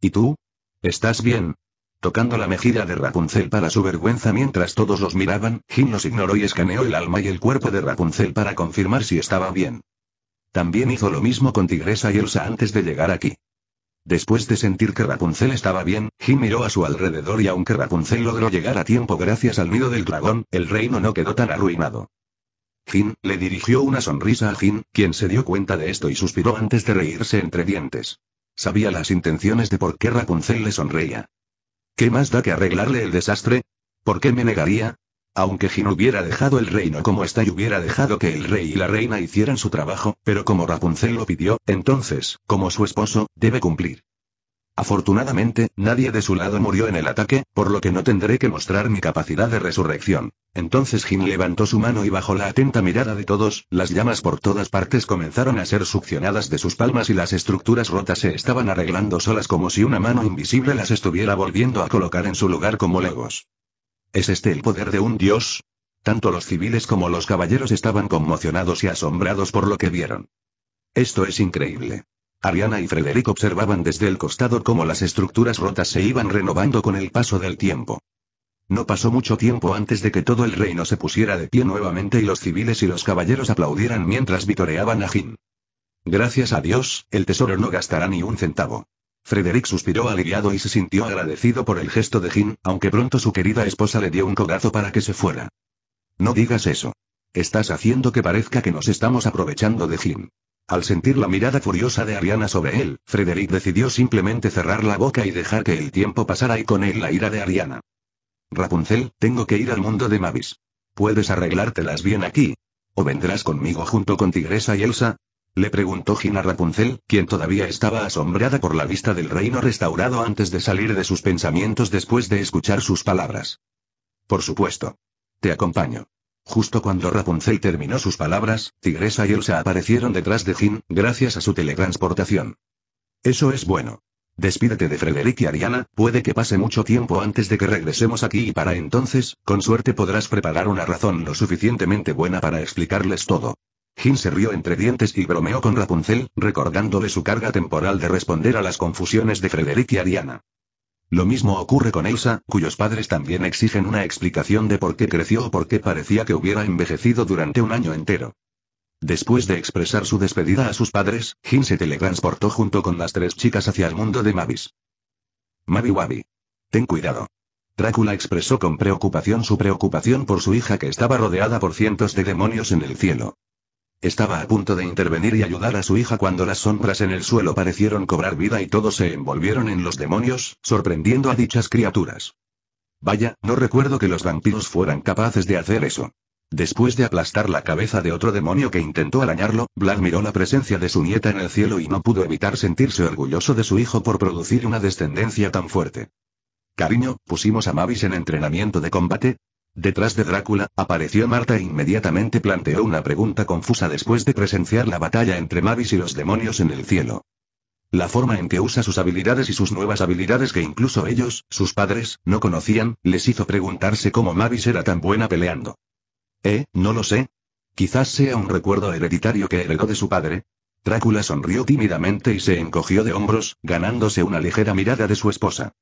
¿Y tú? ¿Estás bien? Tocando la mejilla de Rapunzel para su vergüenza mientras todos los miraban, Jin los ignoró y escaneó el alma y el cuerpo de Rapunzel para confirmar si estaba bien. También hizo lo mismo con Tigresa y Elsa antes de llegar aquí. Después de sentir que Rapunzel estaba bien, Jin miró a su alrededor y aunque Rapunzel logró llegar a tiempo gracias al nido del dragón, el reino no quedó tan arruinado. Jin le dirigió una sonrisa a Jin, quien se dio cuenta de esto y suspiró antes de reírse entre dientes. Sabía las intenciones de por qué Rapunzel le sonreía. ¿Qué más da que arreglarle el desastre? ¿Por qué me negaría? Aunque Jin hubiera dejado el reino como está y hubiera dejado que el rey y la reina hicieran su trabajo, pero como Rapunzel lo pidió, entonces, como su esposo, debe cumplir. Afortunadamente, nadie de su lado murió en el ataque, por lo que no tendré que mostrar mi capacidad de resurrección. Entonces Jin levantó su mano y bajo la atenta mirada de todos, las llamas por todas partes comenzaron a ser succionadas de sus palmas y las estructuras rotas se estaban arreglando solas como si una mano invisible las estuviera volviendo a colocar en su lugar como legos. ¿Es este el poder de un dios? Tanto los civiles como los caballeros estaban conmocionados y asombrados por lo que vieron. Esto es increíble. Ariana y Frederick observaban desde el costado cómo las estructuras rotas se iban renovando con el paso del tiempo. No pasó mucho tiempo antes de que todo el reino se pusiera de pie nuevamente y los civiles y los caballeros aplaudieran mientras vitoreaban a Jim. Gracias a Dios, el tesoro no gastará ni un centavo. Frederick suspiró aliviado y se sintió agradecido por el gesto de Jim, aunque pronto su querida esposa le dio un codazo para que se fuera. No digas eso. Estás haciendo que parezca que nos estamos aprovechando de Jim. Al sentir la mirada furiosa de Ariana sobre él, Frederick decidió simplemente cerrar la boca y dejar que el tiempo pasara y con él la ira de Ariana. Rapunzel, tengo que ir al mundo de Mavis. ¿Puedes arreglártelas bien aquí? ¿O vendrás conmigo junto con Tigresa y Elsa? Le preguntó Gina Rapunzel, quien todavía estaba asombrada por la vista del reino restaurado antes de salir de sus pensamientos después de escuchar sus palabras. Por supuesto. Te acompaño. Justo cuando Rapunzel terminó sus palabras, Tigresa y Elsa aparecieron detrás de Jin, gracias a su teletransportación. Eso es bueno. Despídete de Frederick y Ariana, puede que pase mucho tiempo antes de que regresemos aquí y para entonces, con suerte podrás preparar una razón lo suficientemente buena para explicarles todo. Jin se rió entre dientes y bromeó con Rapunzel, recordándole su carga temporal de responder a las confusiones de Frederick y Ariana. Lo mismo ocurre con Elsa, cuyos padres también exigen una explicación de por qué creció o por qué parecía que hubiera envejecido durante un año entero. Después de expresar su despedida a sus padres, Jin se teletransportó junto con las tres chicas hacia el mundo de Mavis. Mavi Wabi. Ten cuidado. Drácula expresó con preocupación su preocupación por su hija que estaba rodeada por cientos de demonios en el cielo. Estaba a punto de intervenir y ayudar a su hija cuando las sombras en el suelo parecieron cobrar vida y todos se envolvieron en los demonios, sorprendiendo a dichas criaturas. Vaya, no recuerdo que los vampiros fueran capaces de hacer eso. Después de aplastar la cabeza de otro demonio que intentó arañarlo, Vlad miró la presencia de su nieta en el cielo y no pudo evitar sentirse orgulloso de su hijo por producir una descendencia tan fuerte. Cariño, pusimos a Mavis en entrenamiento de combate, Detrás de Drácula, apareció Marta e inmediatamente planteó una pregunta confusa después de presenciar la batalla entre Mavis y los demonios en el cielo. La forma en que usa sus habilidades y sus nuevas habilidades que incluso ellos, sus padres, no conocían, les hizo preguntarse cómo Mavis era tan buena peleando. Eh, no lo sé. Quizás sea un recuerdo hereditario que heredó de su padre. Drácula sonrió tímidamente y se encogió de hombros, ganándose una ligera mirada de su esposa.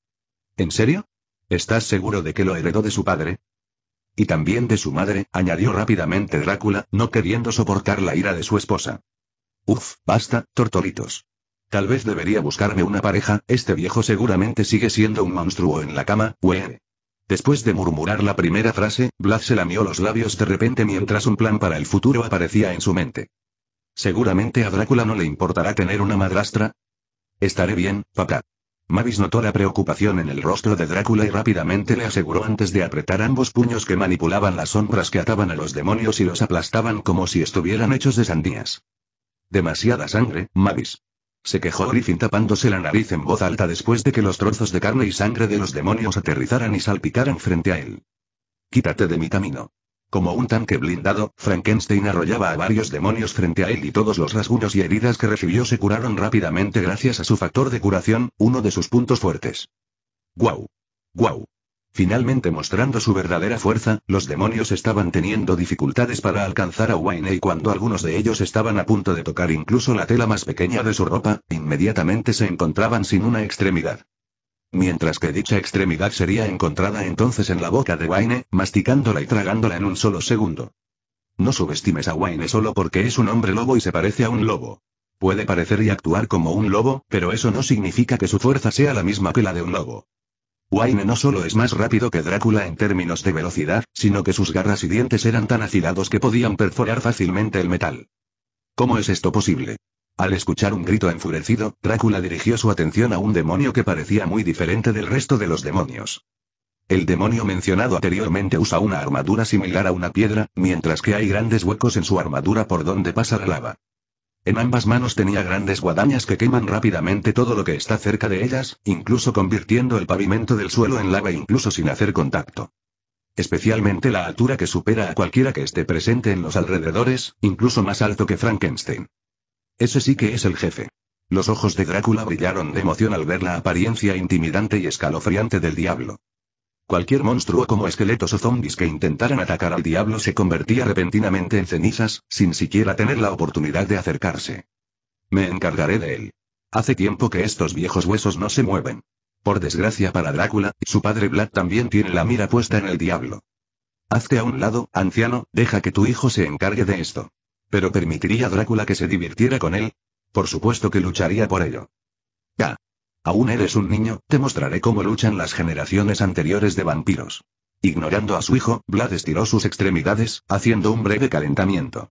¿En serio? ¿Estás seguro de que lo heredó de su padre? Y también de su madre, añadió rápidamente Drácula, no queriendo soportar la ira de su esposa. Uf, basta, tortolitos. Tal vez debería buscarme una pareja, este viejo seguramente sigue siendo un monstruo en la cama, wee. Después de murmurar la primera frase, Vlad se lamió los labios de repente mientras un plan para el futuro aparecía en su mente. Seguramente a Drácula no le importará tener una madrastra. Estaré bien, papá. Mavis notó la preocupación en el rostro de Drácula y rápidamente le aseguró antes de apretar ambos puños que manipulaban las sombras que ataban a los demonios y los aplastaban como si estuvieran hechos de sandías. Demasiada sangre, Mavis. Se quejó Griffin tapándose la nariz en voz alta después de que los trozos de carne y sangre de los demonios aterrizaran y salpicaran frente a él. Quítate de mi camino. Como un tanque blindado, Frankenstein arrollaba a varios demonios frente a él y todos los rasguños y heridas que recibió se curaron rápidamente gracias a su factor de curación, uno de sus puntos fuertes. ¡Guau! ¡Guau! Finalmente mostrando su verdadera fuerza, los demonios estaban teniendo dificultades para alcanzar a Wayne y cuando algunos de ellos estaban a punto de tocar incluso la tela más pequeña de su ropa, inmediatamente se encontraban sin una extremidad. Mientras que dicha extremidad sería encontrada entonces en la boca de Wayne, masticándola y tragándola en un solo segundo. No subestimes a Wayne solo porque es un hombre lobo y se parece a un lobo. Puede parecer y actuar como un lobo, pero eso no significa que su fuerza sea la misma que la de un lobo. Wayne no solo es más rápido que Drácula en términos de velocidad, sino que sus garras y dientes eran tan afilados que podían perforar fácilmente el metal. ¿Cómo es esto posible? Al escuchar un grito enfurecido, Drácula dirigió su atención a un demonio que parecía muy diferente del resto de los demonios. El demonio mencionado anteriormente usa una armadura similar a una piedra, mientras que hay grandes huecos en su armadura por donde pasa la lava. En ambas manos tenía grandes guadañas que queman rápidamente todo lo que está cerca de ellas, incluso convirtiendo el pavimento del suelo en lava incluso sin hacer contacto especialmente la altura que supera a cualquiera que esté presente en los alrededores, incluso más alto que Frankenstein. Ese sí que es el jefe. Los ojos de Drácula brillaron de emoción al ver la apariencia intimidante y escalofriante del diablo. Cualquier monstruo como esqueletos o zombies que intentaran atacar al diablo se convertía repentinamente en cenizas, sin siquiera tener la oportunidad de acercarse. Me encargaré de él. Hace tiempo que estos viejos huesos no se mueven. Por desgracia para Drácula, su padre Vlad también tiene la mira puesta en el diablo. Hazte a un lado, anciano, deja que tu hijo se encargue de esto. ¿Pero permitiría a Drácula que se divirtiera con él? Por supuesto que lucharía por ello. Ya. Aún eres un niño, te mostraré cómo luchan las generaciones anteriores de vampiros. Ignorando a su hijo, Vlad estiró sus extremidades, haciendo un breve calentamiento.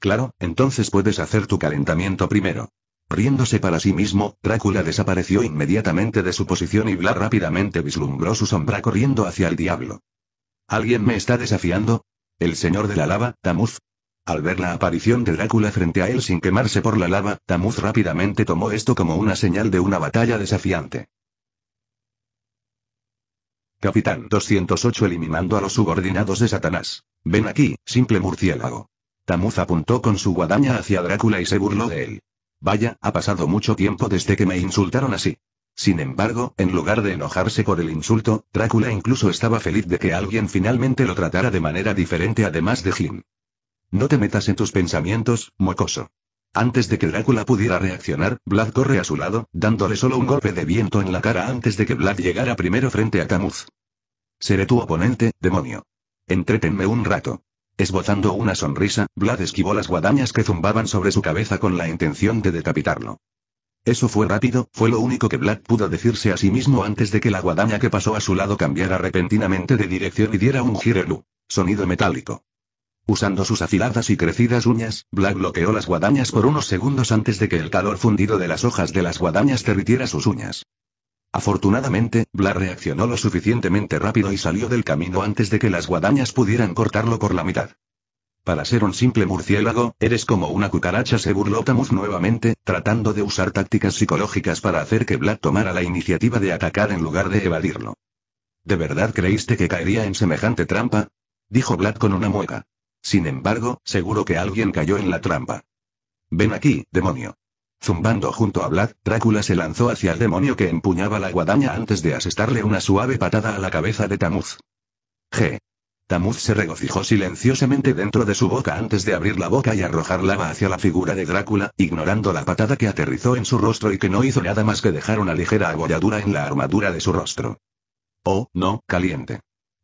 Claro, entonces puedes hacer tu calentamiento primero. Riéndose para sí mismo, Drácula desapareció inmediatamente de su posición y Vlad rápidamente vislumbró su sombra corriendo hacia el diablo. ¿Alguien me está desafiando? ¿El señor de la lava, Tamuz? Al ver la aparición de Drácula frente a él sin quemarse por la lava, Tamuz rápidamente tomó esto como una señal de una batalla desafiante. Capitán 208 eliminando a los subordinados de Satanás. Ven aquí, simple murciélago. Tamuz apuntó con su guadaña hacia Drácula y se burló de él. Vaya, ha pasado mucho tiempo desde que me insultaron así. Sin embargo, en lugar de enojarse por el insulto, Drácula incluso estaba feliz de que alguien finalmente lo tratara de manera diferente además de Jim. No te metas en tus pensamientos, mocoso. Antes de que Drácula pudiera reaccionar, Vlad corre a su lado, dándole solo un golpe de viento en la cara antes de que Vlad llegara primero frente a Tamuz. Seré tu oponente, demonio. Entrétenme un rato. Esbozando una sonrisa, Vlad esquivó las guadañas que zumbaban sobre su cabeza con la intención de decapitarlo. Eso fue rápido, fue lo único que Vlad pudo decirse a sí mismo antes de que la guadaña que pasó a su lado cambiara repentinamente de dirección y diera un girelu. Sonido metálico. Usando sus afiladas y crecidas uñas, Black bloqueó las guadañas por unos segundos antes de que el calor fundido de las hojas de las guadañas derritiera sus uñas. Afortunadamente, Black reaccionó lo suficientemente rápido y salió del camino antes de que las guadañas pudieran cortarlo por la mitad. Para ser un simple murciélago, eres como una cucaracha, se burló Tamuz nuevamente, tratando de usar tácticas psicológicas para hacer que Black tomara la iniciativa de atacar en lugar de evadirlo. ¿De verdad creíste que caería en semejante trampa? dijo Black con una mueca. Sin embargo, seguro que alguien cayó en la trampa. Ven aquí, demonio. Zumbando junto a Vlad, Drácula se lanzó hacia el demonio que empuñaba la guadaña antes de asestarle una suave patada a la cabeza de Tamuz. G. Tamuz se regocijó silenciosamente dentro de su boca antes de abrir la boca y arrojar lava hacia la figura de Drácula, ignorando la patada que aterrizó en su rostro y que no hizo nada más que dejar una ligera abolladura en la armadura de su rostro. Oh, no, caliente.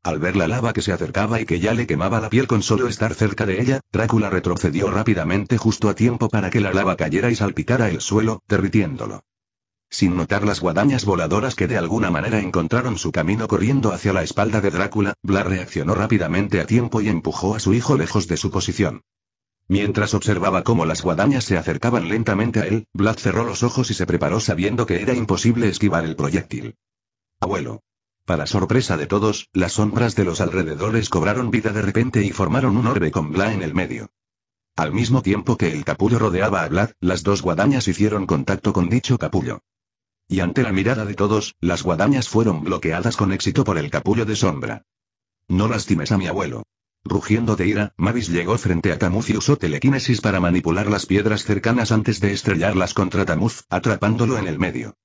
Al ver la lava que se acercaba y que ya le quemaba la piel con solo estar cerca de ella, Drácula retrocedió rápidamente justo a tiempo para que la lava cayera y salpicara el suelo, derritiéndolo. Sin notar las guadañas voladoras que de alguna manera encontraron su camino corriendo hacia la espalda de Drácula, Vlad reaccionó rápidamente a tiempo y empujó a su hijo lejos de su posición. Mientras observaba cómo las guadañas se acercaban lentamente a él, Vlad cerró los ojos y se preparó sabiendo que era imposible esquivar el proyectil. Abuelo. Para sorpresa de todos, las sombras de los alrededores cobraron vida de repente y formaron un orbe con Bla en el medio. Al mismo tiempo que el capullo rodeaba a Bla, las dos guadañas hicieron contacto con dicho capullo. Y ante la mirada de todos, las guadañas fueron bloqueadas con éxito por el capullo de sombra. No lastimes a mi abuelo. Rugiendo de ira, Mavis llegó frente a Tamuz y usó telequinesis para manipular las piedras cercanas antes de estrellarlas contra Tamuz, atrapándolo en el medio.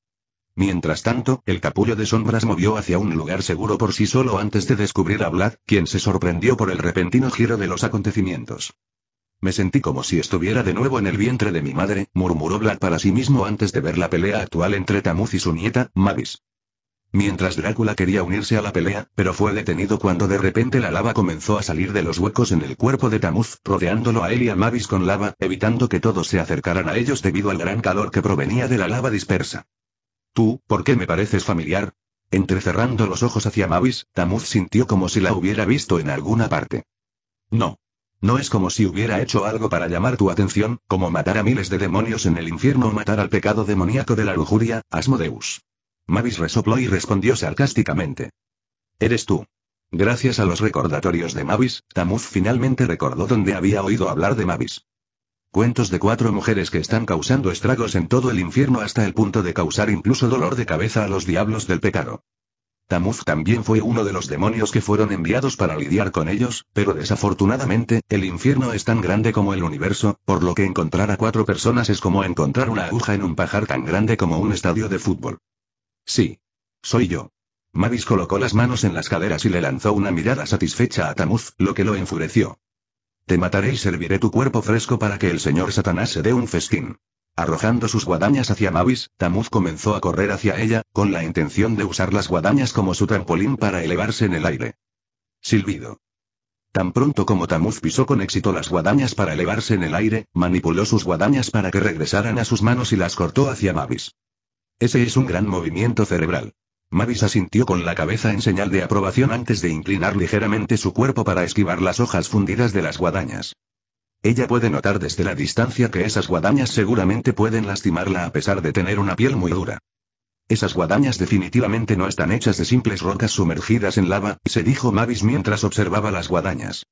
Mientras tanto, el capullo de sombras movió hacia un lugar seguro por sí solo antes de descubrir a Vlad, quien se sorprendió por el repentino giro de los acontecimientos. Me sentí como si estuviera de nuevo en el vientre de mi madre, murmuró Vlad para sí mismo antes de ver la pelea actual entre Tamuz y su nieta, Mavis. Mientras Drácula quería unirse a la pelea, pero fue detenido cuando de repente la lava comenzó a salir de los huecos en el cuerpo de Tamuz, rodeándolo a él y a Mavis con lava, evitando que todos se acercaran a ellos debido al gran calor que provenía de la lava dispersa. Tú, ¿por qué me pareces familiar? Entrecerrando los ojos hacia Mavis, Tamuz sintió como si la hubiera visto en alguna parte. No. No es como si hubiera hecho algo para llamar tu atención, como matar a miles de demonios en el infierno o matar al pecado demoníaco de la lujuria, Asmodeus. Mavis resopló y respondió sarcásticamente. Eres tú. Gracias a los recordatorios de Mavis, Tamuz finalmente recordó dónde había oído hablar de Mavis. Cuentos de cuatro mujeres que están causando estragos en todo el infierno hasta el punto de causar incluso dolor de cabeza a los diablos del pecado. Tamuz también fue uno de los demonios que fueron enviados para lidiar con ellos, pero desafortunadamente, el infierno es tan grande como el universo, por lo que encontrar a cuatro personas es como encontrar una aguja en un pajar tan grande como un estadio de fútbol. Sí. Soy yo. Mavis colocó las manos en las caderas y le lanzó una mirada satisfecha a Tamuz, lo que lo enfureció. Te mataré y serviré tu cuerpo fresco para que el señor Satanás se dé un festín. Arrojando sus guadañas hacia Mavis, Tamuz comenzó a correr hacia ella, con la intención de usar las guadañas como su trampolín para elevarse en el aire. Silbido. Tan pronto como Tamuz pisó con éxito las guadañas para elevarse en el aire, manipuló sus guadañas para que regresaran a sus manos y las cortó hacia Mavis. Ese es un gran movimiento cerebral. Mavis asintió con la cabeza en señal de aprobación antes de inclinar ligeramente su cuerpo para esquivar las hojas fundidas de las guadañas. Ella puede notar desde la distancia que esas guadañas seguramente pueden lastimarla a pesar de tener una piel muy dura. Esas guadañas definitivamente no están hechas de simples rocas sumergidas en lava, se dijo Mavis mientras observaba las guadañas.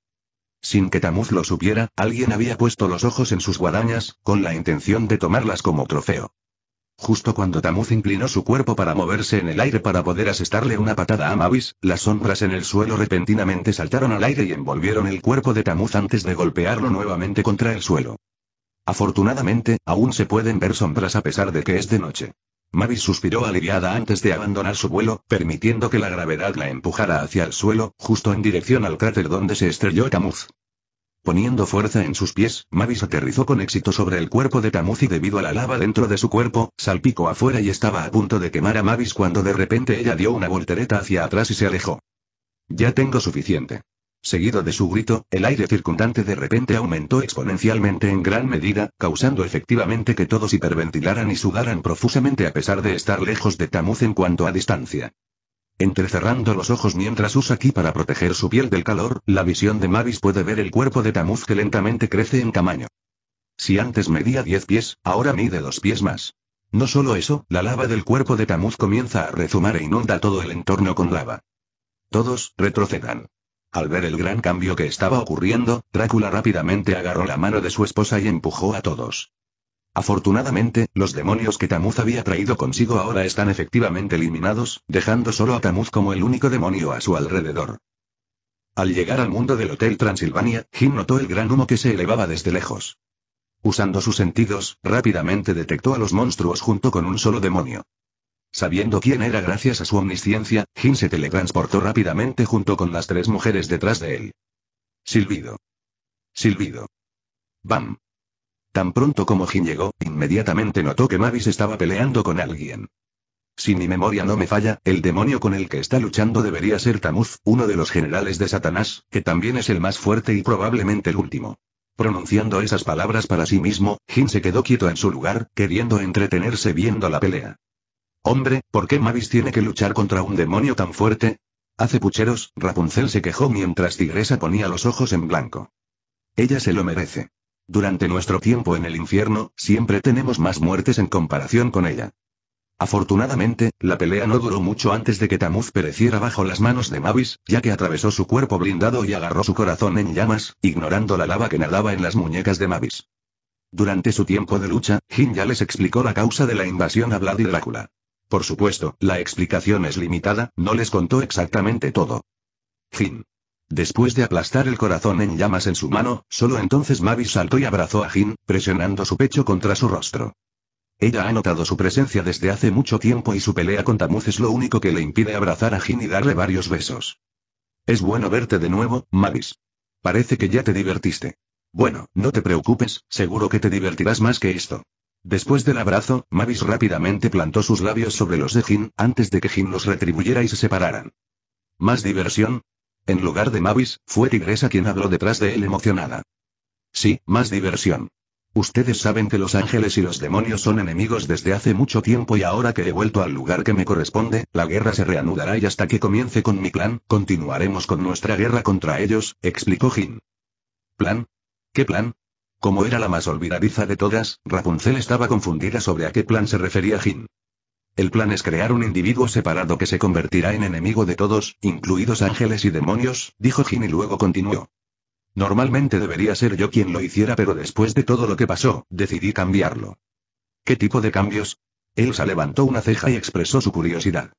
Sin que Tamuz lo supiera, alguien había puesto los ojos en sus guadañas, con la intención de tomarlas como trofeo. Justo cuando Tamuz inclinó su cuerpo para moverse en el aire para poder asestarle una patada a Mavis, las sombras en el suelo repentinamente saltaron al aire y envolvieron el cuerpo de Tamuz antes de golpearlo nuevamente contra el suelo. Afortunadamente, aún se pueden ver sombras a pesar de que es de noche. Mavis suspiró aliviada antes de abandonar su vuelo, permitiendo que la gravedad la empujara hacia el suelo, justo en dirección al cráter donde se estrelló Tamuz. Poniendo fuerza en sus pies, Mavis aterrizó con éxito sobre el cuerpo de Tamuz y debido a la lava dentro de su cuerpo, salpicó afuera y estaba a punto de quemar a Mavis cuando de repente ella dio una voltereta hacia atrás y se alejó. Ya tengo suficiente. Seguido de su grito, el aire circundante de repente aumentó exponencialmente en gran medida, causando efectivamente que todos hiperventilaran y sudaran profusamente a pesar de estar lejos de Tamuz en cuanto a distancia. Entrecerrando los ojos mientras usa aquí para proteger su piel del calor, la visión de Mavis puede ver el cuerpo de Tamuz que lentamente crece en tamaño. Si antes medía 10 pies, ahora mide dos pies más. No solo eso, la lava del cuerpo de Tamuz comienza a rezumar e inunda todo el entorno con lava. Todos, retrocedan. Al ver el gran cambio que estaba ocurriendo, Drácula rápidamente agarró la mano de su esposa y empujó a todos. Afortunadamente, los demonios que Tamuz había traído consigo ahora están efectivamente eliminados, dejando solo a Tamuz como el único demonio a su alrededor. Al llegar al mundo del Hotel Transilvania, Jim notó el gran humo que se elevaba desde lejos. Usando sus sentidos, rápidamente detectó a los monstruos junto con un solo demonio. Sabiendo quién era gracias a su omnisciencia, Jim se teletransportó rápidamente junto con las tres mujeres detrás de él. Silbido. Silbido. Bam. Tan pronto como Jin llegó, inmediatamente notó que Mavis estaba peleando con alguien. Si mi memoria no me falla, el demonio con el que está luchando debería ser Tamuz, uno de los generales de Satanás, que también es el más fuerte y probablemente el último. Pronunciando esas palabras para sí mismo, Jin se quedó quieto en su lugar, queriendo entretenerse viendo la pelea. Hombre, ¿por qué Mavis tiene que luchar contra un demonio tan fuerte? Hace pucheros, Rapunzel se quejó mientras Tigresa ponía los ojos en blanco. Ella se lo merece. Durante nuestro tiempo en el infierno, siempre tenemos más muertes en comparación con ella. Afortunadamente, la pelea no duró mucho antes de que Tamuz pereciera bajo las manos de Mavis, ya que atravesó su cuerpo blindado y agarró su corazón en llamas, ignorando la lava que nadaba en las muñecas de Mavis. Durante su tiempo de lucha, Jin ya les explicó la causa de la invasión a Vlad y Drácula. Por supuesto, la explicación es limitada, no les contó exactamente todo. Jin. Después de aplastar el corazón en llamas en su mano, solo entonces Mavis saltó y abrazó a Jin, presionando su pecho contra su rostro. Ella ha notado su presencia desde hace mucho tiempo y su pelea con Tamuz es lo único que le impide abrazar a Jin y darle varios besos. Es bueno verte de nuevo, Mavis. Parece que ya te divertiste. Bueno, no te preocupes, seguro que te divertirás más que esto. Después del abrazo, Mavis rápidamente plantó sus labios sobre los de Jin, antes de que Jin los retribuyera y se separaran. ¿Más diversión? En lugar de Mavis, fue Tigresa quien habló detrás de él emocionada. Sí, más diversión. Ustedes saben que los ángeles y los demonios son enemigos desde hace mucho tiempo y ahora que he vuelto al lugar que me corresponde, la guerra se reanudará y hasta que comience con mi plan, continuaremos con nuestra guerra contra ellos, explicó Jin. ¿Plan? ¿Qué plan? Como era la más olvidadiza de todas, Rapunzel estaba confundida sobre a qué plan se refería Jin. El plan es crear un individuo separado que se convertirá en enemigo de todos, incluidos ángeles y demonios, dijo Jin y luego continuó. Normalmente debería ser yo quien lo hiciera, pero después de todo lo que pasó, decidí cambiarlo. ¿Qué tipo de cambios? Elsa levantó una ceja y expresó su curiosidad.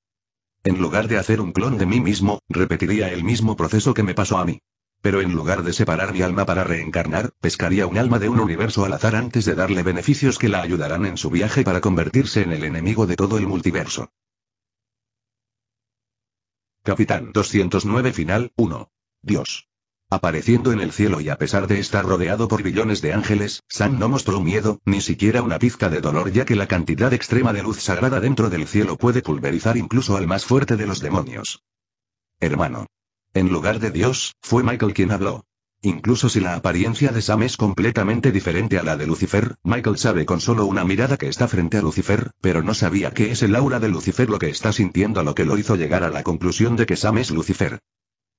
En lugar de hacer un clon de mí mismo, repetiría el mismo proceso que me pasó a mí. Pero en lugar de separar mi alma para reencarnar, pescaría un alma de un universo al azar antes de darle beneficios que la ayudarán en su viaje para convertirse en el enemigo de todo el multiverso. Capitán 209 Final 1. Dios. Apareciendo en el cielo y a pesar de estar rodeado por billones de ángeles, San no mostró miedo, ni siquiera una pizca de dolor ya que la cantidad extrema de luz sagrada dentro del cielo puede pulverizar incluso al más fuerte de los demonios. Hermano. En lugar de Dios, fue Michael quien habló. Incluso si la apariencia de Sam es completamente diferente a la de Lucifer, Michael sabe con solo una mirada que está frente a Lucifer, pero no sabía que es el aura de Lucifer lo que está sintiendo lo que lo hizo llegar a la conclusión de que Sam es Lucifer.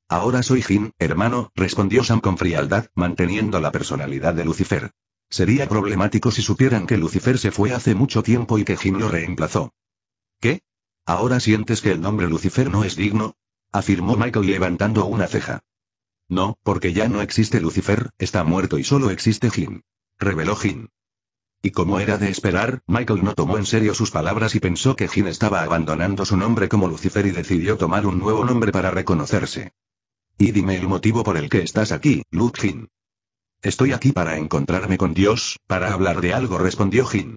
Ahora soy Jim, hermano, respondió Sam con frialdad, manteniendo la personalidad de Lucifer. Sería problemático si supieran que Lucifer se fue hace mucho tiempo y que Jim lo reemplazó. ¿Qué? ¿Ahora sientes que el nombre Lucifer no es digno? afirmó Michael levantando una ceja. No, porque ya no existe Lucifer, está muerto y solo existe Jim. Reveló Jim. Y como era de esperar, Michael no tomó en serio sus palabras y pensó que Jim estaba abandonando su nombre como Lucifer y decidió tomar un nuevo nombre para reconocerse. Y dime el motivo por el que estás aquí, Luke Jim. Estoy aquí para encontrarme con Dios, para hablar de algo, respondió Jim.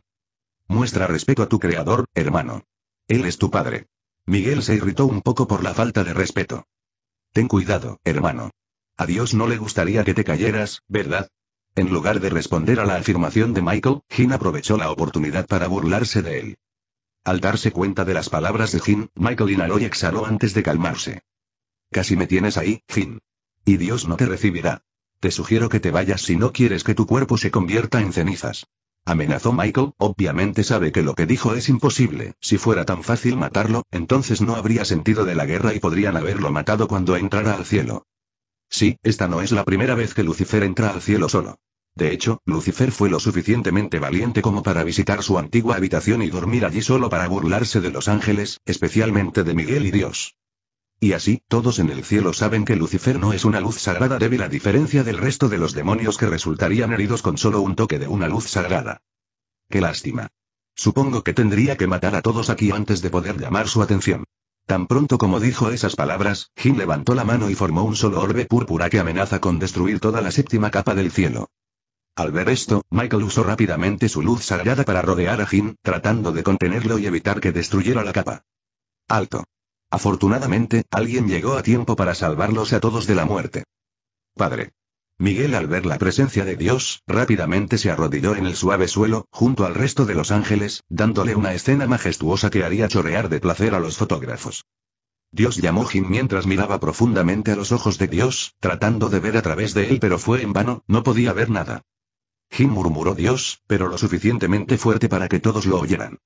Muestra respeto a tu creador, hermano. Él es tu padre. Miguel se irritó un poco por la falta de respeto. Ten cuidado, hermano. A Dios no le gustaría que te cayeras, ¿verdad? En lugar de responder a la afirmación de Michael, Jin aprovechó la oportunidad para burlarse de él. Al darse cuenta de las palabras de Jin, Michael inhaló y exhaló antes de calmarse. Casi me tienes ahí, Jin. Y Dios no te recibirá. Te sugiero que te vayas si no quieres que tu cuerpo se convierta en cenizas. Amenazó Michael, obviamente sabe que lo que dijo es imposible, si fuera tan fácil matarlo, entonces no habría sentido de la guerra y podrían haberlo matado cuando entrara al cielo. Sí, esta no es la primera vez que Lucifer entra al cielo solo. De hecho, Lucifer fue lo suficientemente valiente como para visitar su antigua habitación y dormir allí solo para burlarse de los ángeles, especialmente de Miguel y Dios. Y así, todos en el cielo saben que Lucifer no es una luz sagrada débil a diferencia del resto de los demonios que resultarían heridos con solo un toque de una luz sagrada. Qué lástima. Supongo que tendría que matar a todos aquí antes de poder llamar su atención. Tan pronto como dijo esas palabras, Jin levantó la mano y formó un solo orbe púrpura que amenaza con destruir toda la séptima capa del cielo. Al ver esto, Michael usó rápidamente su luz sagrada para rodear a Jin, tratando de contenerlo y evitar que destruyera la capa. Alto. Afortunadamente, alguien llegó a tiempo para salvarlos a todos de la muerte. Padre. Miguel al ver la presencia de Dios, rápidamente se arrodilló en el suave suelo, junto al resto de los ángeles, dándole una escena majestuosa que haría chorrear de placer a los fotógrafos. Dios llamó Jim mientras miraba profundamente a los ojos de Dios, tratando de ver a través de él pero fue en vano, no podía ver nada. Jim murmuró Dios, pero lo suficientemente fuerte para que todos lo oyeran.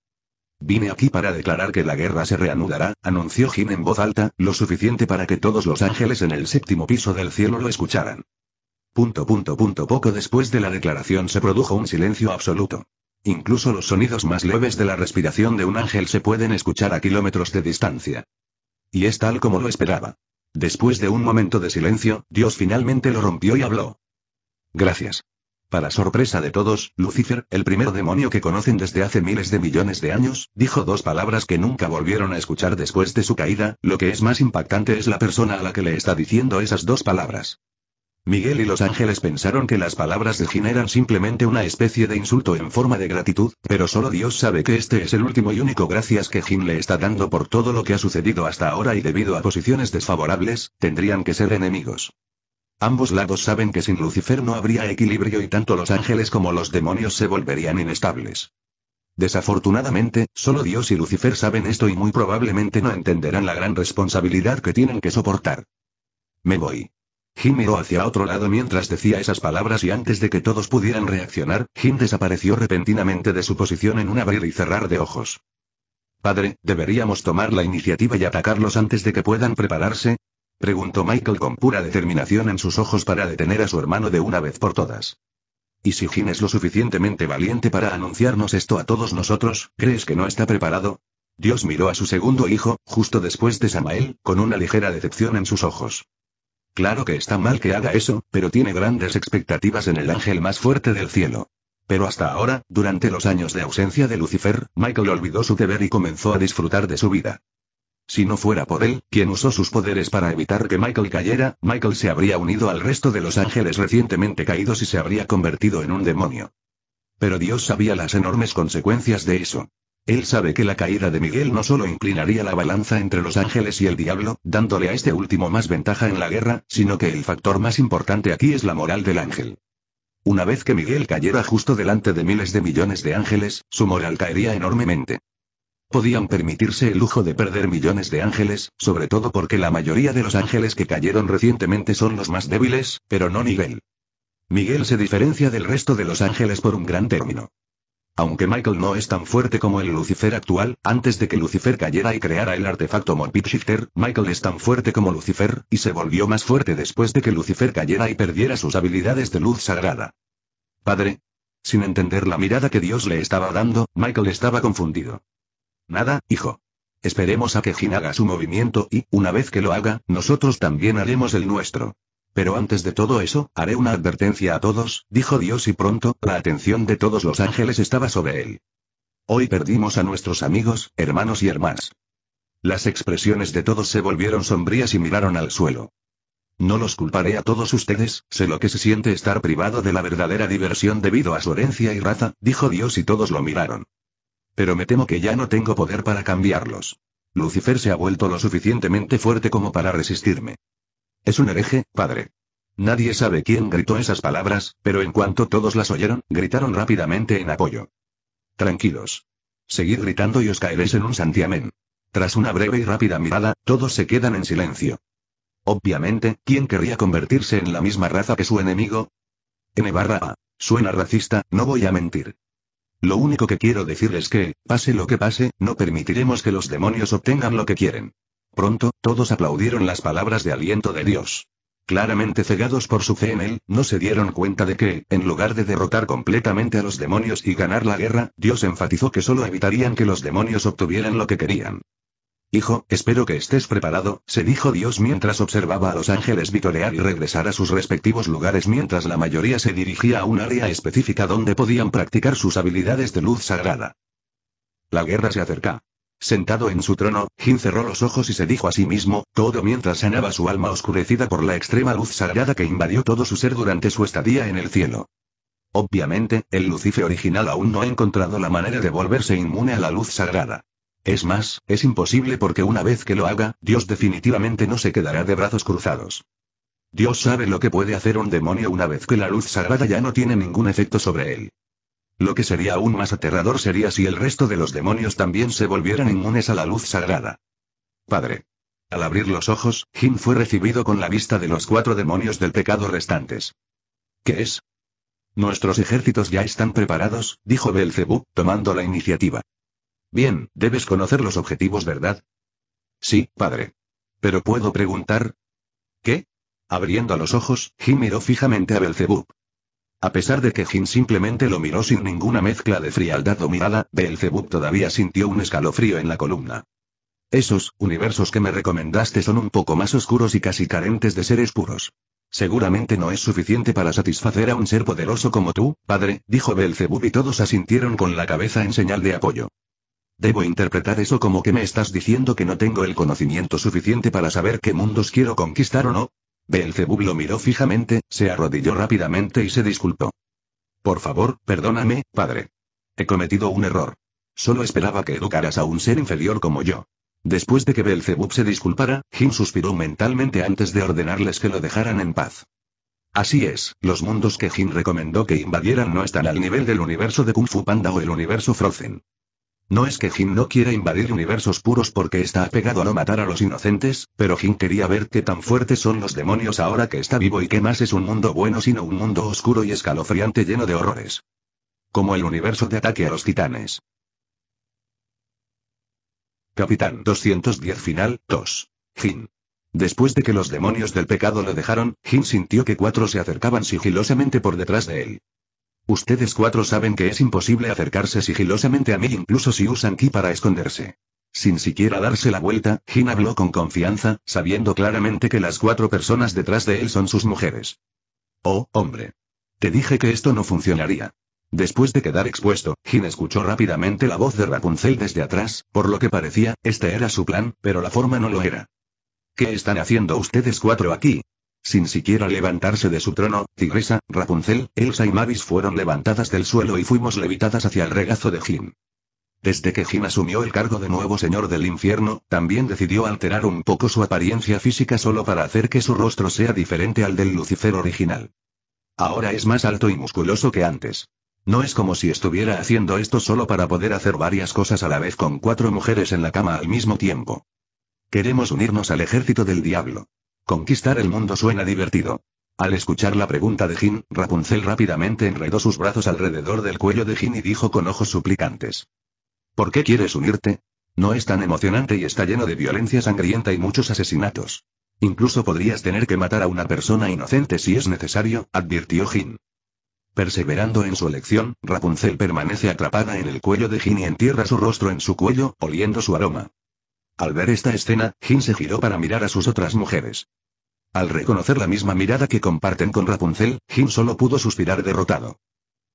Vine aquí para declarar que la guerra se reanudará, anunció Jim en voz alta, lo suficiente para que todos los ángeles en el séptimo piso del cielo lo escucharan. Punto punto punto poco después de la declaración se produjo un silencio absoluto. Incluso los sonidos más leves de la respiración de un ángel se pueden escuchar a kilómetros de distancia. Y es tal como lo esperaba. Después de un momento de silencio, Dios finalmente lo rompió y habló. Gracias. Para sorpresa de todos, Lucifer, el primer demonio que conocen desde hace miles de millones de años, dijo dos palabras que nunca volvieron a escuchar después de su caída, lo que es más impactante es la persona a la que le está diciendo esas dos palabras. Miguel y los ángeles pensaron que las palabras de Jin eran simplemente una especie de insulto en forma de gratitud, pero solo Dios sabe que este es el último y único gracias que Jin le está dando por todo lo que ha sucedido hasta ahora y debido a posiciones desfavorables, tendrían que ser enemigos. Ambos lados saben que sin Lucifer no habría equilibrio y tanto los ángeles como los demonios se volverían inestables. Desafortunadamente, solo Dios y Lucifer saben esto y muy probablemente no entenderán la gran responsabilidad que tienen que soportar. Me voy. Jim miró hacia otro lado mientras decía esas palabras y antes de que todos pudieran reaccionar, Jim desapareció repentinamente de su posición en un abrir y cerrar de ojos. Padre, deberíamos tomar la iniciativa y atacarlos antes de que puedan prepararse, Preguntó Michael con pura determinación en sus ojos para detener a su hermano de una vez por todas. ¿Y si Jim es lo suficientemente valiente para anunciarnos esto a todos nosotros, crees que no está preparado? Dios miró a su segundo hijo, justo después de Samael, con una ligera decepción en sus ojos. Claro que está mal que haga eso, pero tiene grandes expectativas en el ángel más fuerte del cielo. Pero hasta ahora, durante los años de ausencia de Lucifer, Michael olvidó su deber y comenzó a disfrutar de su vida. Si no fuera por él, quien usó sus poderes para evitar que Michael cayera, Michael se habría unido al resto de los ángeles recientemente caídos y se habría convertido en un demonio. Pero Dios sabía las enormes consecuencias de eso. Él sabe que la caída de Miguel no solo inclinaría la balanza entre los ángeles y el diablo, dándole a este último más ventaja en la guerra, sino que el factor más importante aquí es la moral del ángel. Una vez que Miguel cayera justo delante de miles de millones de ángeles, su moral caería enormemente. Podían permitirse el lujo de perder millones de ángeles, sobre todo porque la mayoría de los ángeles que cayeron recientemente son los más débiles, pero no Miguel. Miguel se diferencia del resto de los ángeles por un gran término. Aunque Michael no es tan fuerte como el Lucifer actual, antes de que Lucifer cayera y creara el artefacto Morpid Shifter, Michael es tan fuerte como Lucifer, y se volvió más fuerte después de que Lucifer cayera y perdiera sus habilidades de luz sagrada. Padre. Sin entender la mirada que Dios le estaba dando, Michael estaba confundido. Nada, hijo. Esperemos a que Jin haga su movimiento y, una vez que lo haga, nosotros también haremos el nuestro. Pero antes de todo eso, haré una advertencia a todos, dijo Dios y pronto, la atención de todos los ángeles estaba sobre él. Hoy perdimos a nuestros amigos, hermanos y hermanas. Las expresiones de todos se volvieron sombrías y miraron al suelo. No los culparé a todos ustedes, sé lo que se siente estar privado de la verdadera diversión debido a su herencia y raza, dijo Dios y todos lo miraron. Pero me temo que ya no tengo poder para cambiarlos. Lucifer se ha vuelto lo suficientemente fuerte como para resistirme. Es un hereje, padre. Nadie sabe quién gritó esas palabras, pero en cuanto todos las oyeron, gritaron rápidamente en apoyo. Tranquilos. Seguid gritando y os caeréis en un santiamén. Tras una breve y rápida mirada, todos se quedan en silencio. Obviamente, ¿quién querría convertirse en la misma raza que su enemigo? N barra A. Suena racista, no voy a mentir. Lo único que quiero decir es que, pase lo que pase, no permitiremos que los demonios obtengan lo que quieren. Pronto, todos aplaudieron las palabras de aliento de Dios. Claramente cegados por su fe en él, no se dieron cuenta de que, en lugar de derrotar completamente a los demonios y ganar la guerra, Dios enfatizó que solo evitarían que los demonios obtuvieran lo que querían. Hijo, espero que estés preparado, se dijo Dios mientras observaba a los ángeles vitorear y regresar a sus respectivos lugares mientras la mayoría se dirigía a un área específica donde podían practicar sus habilidades de luz sagrada. La guerra se acerca. Sentado en su trono, Jin cerró los ojos y se dijo a sí mismo, todo mientras sanaba su alma oscurecida por la extrema luz sagrada que invadió todo su ser durante su estadía en el cielo. Obviamente, el Lucife original aún no ha encontrado la manera de volverse inmune a la luz sagrada. Es más, es imposible porque una vez que lo haga, Dios definitivamente no se quedará de brazos cruzados. Dios sabe lo que puede hacer un demonio una vez que la luz sagrada ya no tiene ningún efecto sobre él. Lo que sería aún más aterrador sería si el resto de los demonios también se volvieran inmunes a la luz sagrada. Padre. Al abrir los ojos, Jim fue recibido con la vista de los cuatro demonios del pecado restantes. ¿Qué es? Nuestros ejércitos ya están preparados, dijo Belcebú, tomando la iniciativa. Bien, debes conocer los objetivos, ¿verdad? Sí, padre. Pero puedo preguntar. ¿Qué? Abriendo los ojos, Jim miró fijamente a Belzebub. A pesar de que Jin simplemente lo miró sin ninguna mezcla de frialdad o mirada, Belzebub todavía sintió un escalofrío en la columna. Esos universos que me recomendaste son un poco más oscuros y casi carentes de seres puros. Seguramente no es suficiente para satisfacer a un ser poderoso como tú, padre, dijo Belzebub y todos asintieron con la cabeza en señal de apoyo. Debo interpretar eso como que me estás diciendo que no tengo el conocimiento suficiente para saber qué mundos quiero conquistar o no. Belzebub lo miró fijamente, se arrodilló rápidamente y se disculpó. Por favor, perdóname, padre. He cometido un error. Solo esperaba que educaras a un ser inferior como yo. Después de que Belzebub se disculpara, Jim suspiró mentalmente antes de ordenarles que lo dejaran en paz. Así es, los mundos que Jim recomendó que invadieran no están al nivel del universo de Kung Fu Panda o el universo Frozen. No es que Jin no quiera invadir universos puros porque está apegado a no matar a los inocentes, pero Jin quería ver qué tan fuertes son los demonios ahora que está vivo y qué más es un mundo bueno sino un mundo oscuro y escalofriante lleno de horrores. Como el universo de ataque a los titanes. Capitán 210 Final 2. Jin. Después de que los demonios del pecado lo dejaron, Jin sintió que cuatro se acercaban sigilosamente por detrás de él. Ustedes cuatro saben que es imposible acercarse sigilosamente a mí incluso si usan ki para esconderse. Sin siquiera darse la vuelta, Jin habló con confianza, sabiendo claramente que las cuatro personas detrás de él son sus mujeres. Oh, hombre. Te dije que esto no funcionaría. Después de quedar expuesto, Jin escuchó rápidamente la voz de Rapunzel desde atrás, por lo que parecía, este era su plan, pero la forma no lo era. ¿Qué están haciendo ustedes cuatro aquí? Sin siquiera levantarse de su trono, Tigresa, Rapunzel, Elsa y Mavis fueron levantadas del suelo y fuimos levitadas hacia el regazo de Jim. Desde que Jim asumió el cargo de nuevo señor del infierno, también decidió alterar un poco su apariencia física solo para hacer que su rostro sea diferente al del Lucifer original. Ahora es más alto y musculoso que antes. No es como si estuviera haciendo esto solo para poder hacer varias cosas a la vez con cuatro mujeres en la cama al mismo tiempo. Queremos unirnos al ejército del diablo. Conquistar el mundo suena divertido. Al escuchar la pregunta de Jin, Rapunzel rápidamente enredó sus brazos alrededor del cuello de Jin y dijo con ojos suplicantes. ¿Por qué quieres unirte? No es tan emocionante y está lleno de violencia sangrienta y muchos asesinatos. Incluso podrías tener que matar a una persona inocente si es necesario, advirtió Jin. Perseverando en su elección, Rapunzel permanece atrapada en el cuello de Jin y entierra su rostro en su cuello, oliendo su aroma. Al ver esta escena, Jin se giró para mirar a sus otras mujeres. Al reconocer la misma mirada que comparten con Rapunzel, Jim solo pudo suspirar derrotado.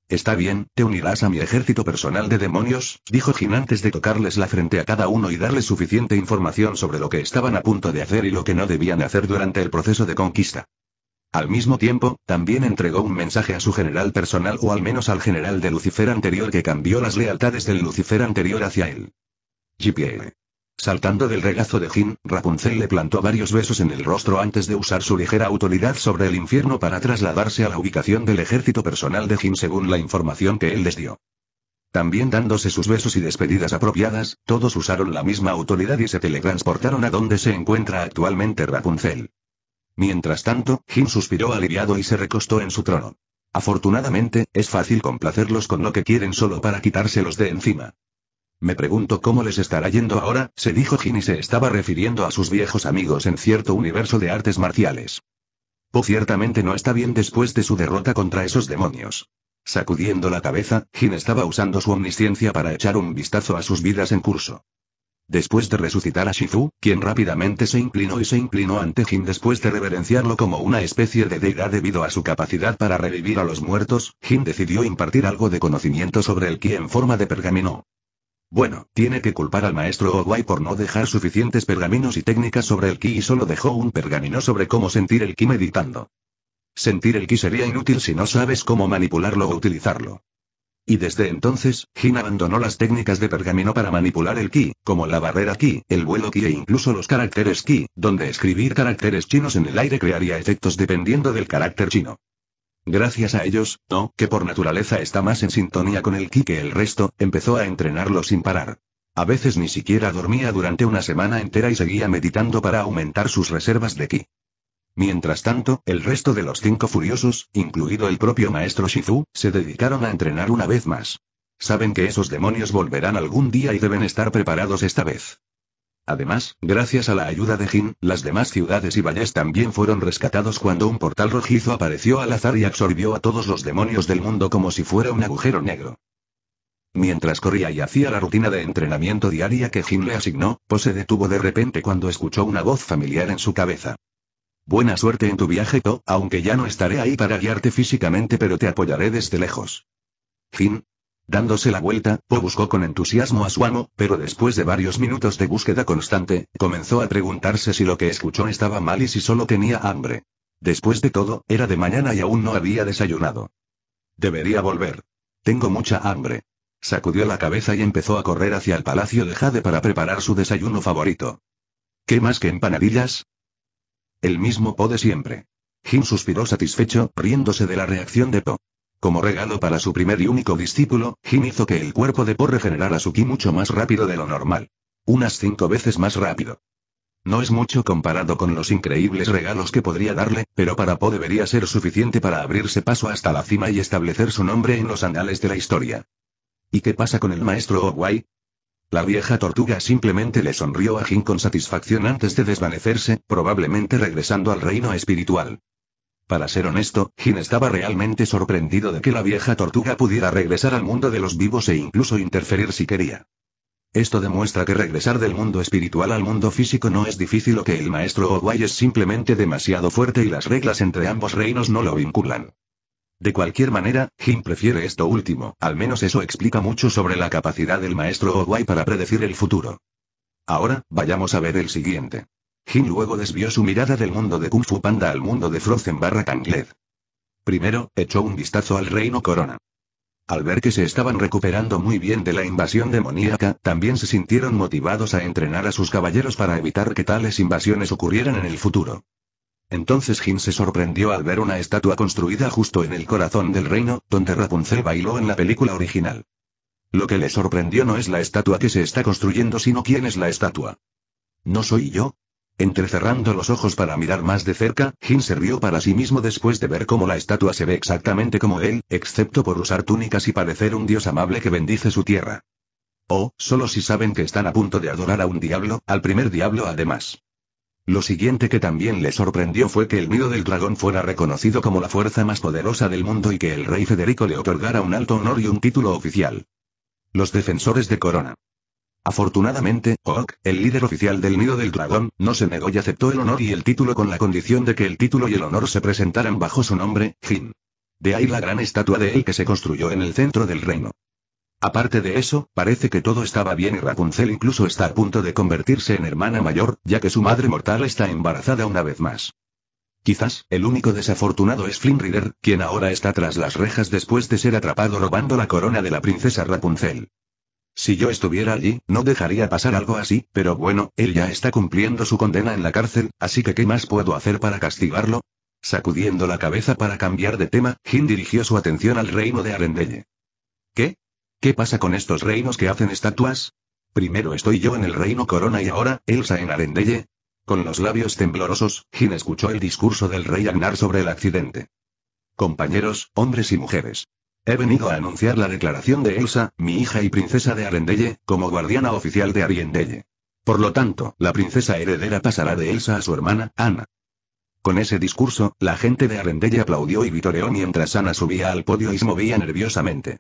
Está bien, te unirás a mi ejército personal de demonios, dijo Jin antes de tocarles la frente a cada uno y darles suficiente información sobre lo que estaban a punto de hacer y lo que no debían hacer durante el proceso de conquista. Al mismo tiempo, también entregó un mensaje a su general personal o al menos al general de Lucifer anterior que cambió las lealtades del Lucifer anterior hacia él. GPL. Saltando del regazo de Jin, Rapunzel le plantó varios besos en el rostro antes de usar su ligera autoridad sobre el infierno para trasladarse a la ubicación del ejército personal de Jin según la información que él les dio. También dándose sus besos y despedidas apropiadas, todos usaron la misma autoridad y se teletransportaron a donde se encuentra actualmente Rapunzel. Mientras tanto, Jin suspiró aliviado y se recostó en su trono. Afortunadamente, es fácil complacerlos con lo que quieren solo para quitárselos de encima. Me pregunto cómo les estará yendo ahora, se dijo Jin y se estaba refiriendo a sus viejos amigos en cierto universo de artes marciales. Po oh, ciertamente no está bien después de su derrota contra esos demonios. Sacudiendo la cabeza, Jin estaba usando su omnisciencia para echar un vistazo a sus vidas en curso. Después de resucitar a Shifu, quien rápidamente se inclinó y se inclinó ante Jin después de reverenciarlo como una especie de deidad debido a su capacidad para revivir a los muertos, Jin decidió impartir algo de conocimiento sobre el ki en forma de pergamino. Bueno, tiene que culpar al maestro Oguay por no dejar suficientes pergaminos y técnicas sobre el ki y solo dejó un pergamino sobre cómo sentir el ki meditando. Sentir el ki sería inútil si no sabes cómo manipularlo o utilizarlo. Y desde entonces, Jin abandonó las técnicas de pergamino para manipular el ki, como la barrera ki, el vuelo ki e incluso los caracteres ki, donde escribir caracteres chinos en el aire crearía efectos dependiendo del carácter chino. Gracias a ellos, No, que por naturaleza está más en sintonía con el ki que el resto, empezó a entrenarlo sin parar. A veces ni siquiera dormía durante una semana entera y seguía meditando para aumentar sus reservas de ki. Mientras tanto, el resto de los cinco furiosos, incluido el propio maestro Shizu, se dedicaron a entrenar una vez más. Saben que esos demonios volverán algún día y deben estar preparados esta vez. Además, gracias a la ayuda de Jin, las demás ciudades y valles también fueron rescatados cuando un portal rojizo apareció al azar y absorbió a todos los demonios del mundo como si fuera un agujero negro. Mientras corría y hacía la rutina de entrenamiento diaria que Jin le asignó, Po se detuvo de repente cuando escuchó una voz familiar en su cabeza. Buena suerte en tu viaje, To, aunque ya no estaré ahí para guiarte físicamente, pero te apoyaré desde lejos. Jin, Dándose la vuelta, Po buscó con entusiasmo a su amo, pero después de varios minutos de búsqueda constante, comenzó a preguntarse si lo que escuchó estaba mal y si solo tenía hambre. Después de todo, era de mañana y aún no había desayunado. Debería volver. Tengo mucha hambre. Sacudió la cabeza y empezó a correr hacia el palacio de Jade para preparar su desayuno favorito. ¿Qué más que empanadillas? El mismo Po de siempre. Jim suspiró satisfecho, riéndose de la reacción de Po. Como regalo para su primer y único discípulo, Jin hizo que el cuerpo de Po regenerara su ki mucho más rápido de lo normal. Unas cinco veces más rápido. No es mucho comparado con los increíbles regalos que podría darle, pero para Po debería ser suficiente para abrirse paso hasta la cima y establecer su nombre en los anales de la historia. ¿Y qué pasa con el maestro Oguai? La vieja tortuga simplemente le sonrió a Jin con satisfacción antes de desvanecerse, probablemente regresando al reino espiritual. Para ser honesto, Jin estaba realmente sorprendido de que la vieja tortuga pudiera regresar al mundo de los vivos e incluso interferir si quería. Esto demuestra que regresar del mundo espiritual al mundo físico no es difícil o que el maestro Oguay es simplemente demasiado fuerte y las reglas entre ambos reinos no lo vinculan. De cualquier manera, Jin prefiere esto último, al menos eso explica mucho sobre la capacidad del maestro Oguay para predecir el futuro. Ahora, vayamos a ver el siguiente. Jin luego desvió su mirada del mundo de Kung Fu Panda al mundo de Frozen barra Tangled. Primero, echó un vistazo al reino Corona. Al ver que se estaban recuperando muy bien de la invasión demoníaca, también se sintieron motivados a entrenar a sus caballeros para evitar que tales invasiones ocurrieran en el futuro. Entonces Jin se sorprendió al ver una estatua construida justo en el corazón del reino, donde Rapunzel bailó en la película original. Lo que le sorprendió no es la estatua que se está construyendo, sino quién es la estatua. ¿No soy yo? Entrecerrando los ojos para mirar más de cerca, Jin se rió para sí mismo después de ver cómo la estatua se ve exactamente como él, excepto por usar túnicas y parecer un dios amable que bendice su tierra. Oh, solo si saben que están a punto de adorar a un diablo, al primer diablo además. Lo siguiente que también le sorprendió fue que el miedo del dragón fuera reconocido como la fuerza más poderosa del mundo y que el rey Federico le otorgara un alto honor y un título oficial. Los defensores de Corona. Afortunadamente, Hawk, el líder oficial del Nido del Dragón, no se negó y aceptó el honor y el título con la condición de que el título y el honor se presentaran bajo su nombre, Jin. De ahí la gran estatua de él que se construyó en el centro del reino. Aparte de eso, parece que todo estaba bien y Rapunzel incluso está a punto de convertirse en hermana mayor, ya que su madre mortal está embarazada una vez más. Quizás, el único desafortunado es Flynn Rider, quien ahora está tras las rejas después de ser atrapado robando la corona de la princesa Rapunzel. Si yo estuviera allí, no dejaría pasar algo así, pero bueno, él ya está cumpliendo su condena en la cárcel, así que ¿qué más puedo hacer para castigarlo? Sacudiendo la cabeza para cambiar de tema, Jin dirigió su atención al reino de Arendelle. ¿Qué? ¿Qué pasa con estos reinos que hacen estatuas? Primero estoy yo en el reino Corona y ahora, Elsa en Arendelle. Con los labios temblorosos, Jin escuchó el discurso del rey Agnar sobre el accidente. Compañeros, hombres y mujeres. He venido a anunciar la declaración de Elsa, mi hija y princesa de Arendelle, como guardiana oficial de Arendelle. Por lo tanto, la princesa heredera pasará de Elsa a su hermana, Ana. Con ese discurso, la gente de Arendelle aplaudió y vitoreó mientras Ana subía al podio y se movía nerviosamente.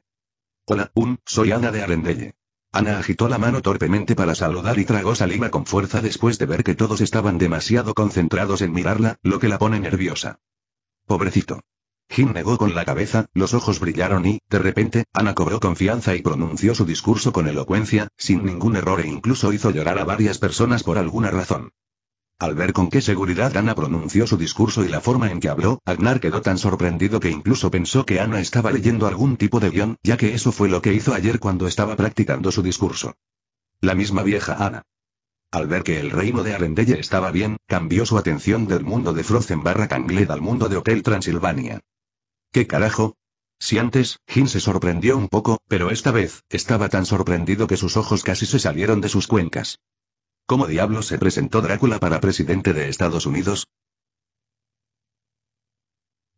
Hola, un, soy Ana de Arendelle. Ana agitó la mano torpemente para saludar y tragó saliva con fuerza después de ver que todos estaban demasiado concentrados en mirarla, lo que la pone nerviosa. Pobrecito. Jim negó con la cabeza, los ojos brillaron y, de repente, Ana cobró confianza y pronunció su discurso con elocuencia, sin ningún error e incluso hizo llorar a varias personas por alguna razón. Al ver con qué seguridad Ana pronunció su discurso y la forma en que habló, Agnar quedó tan sorprendido que incluso pensó que Ana estaba leyendo algún tipo de guión, ya que eso fue lo que hizo ayer cuando estaba practicando su discurso. La misma vieja Ana. Al ver que el reino de Arendelle estaba bien, cambió su atención del mundo de Frozen barra al mundo de Hotel Transilvania. ¿Qué carajo? Si antes, Jin se sorprendió un poco, pero esta vez, estaba tan sorprendido que sus ojos casi se salieron de sus cuencas. ¿Cómo diablo se presentó Drácula para presidente de Estados Unidos?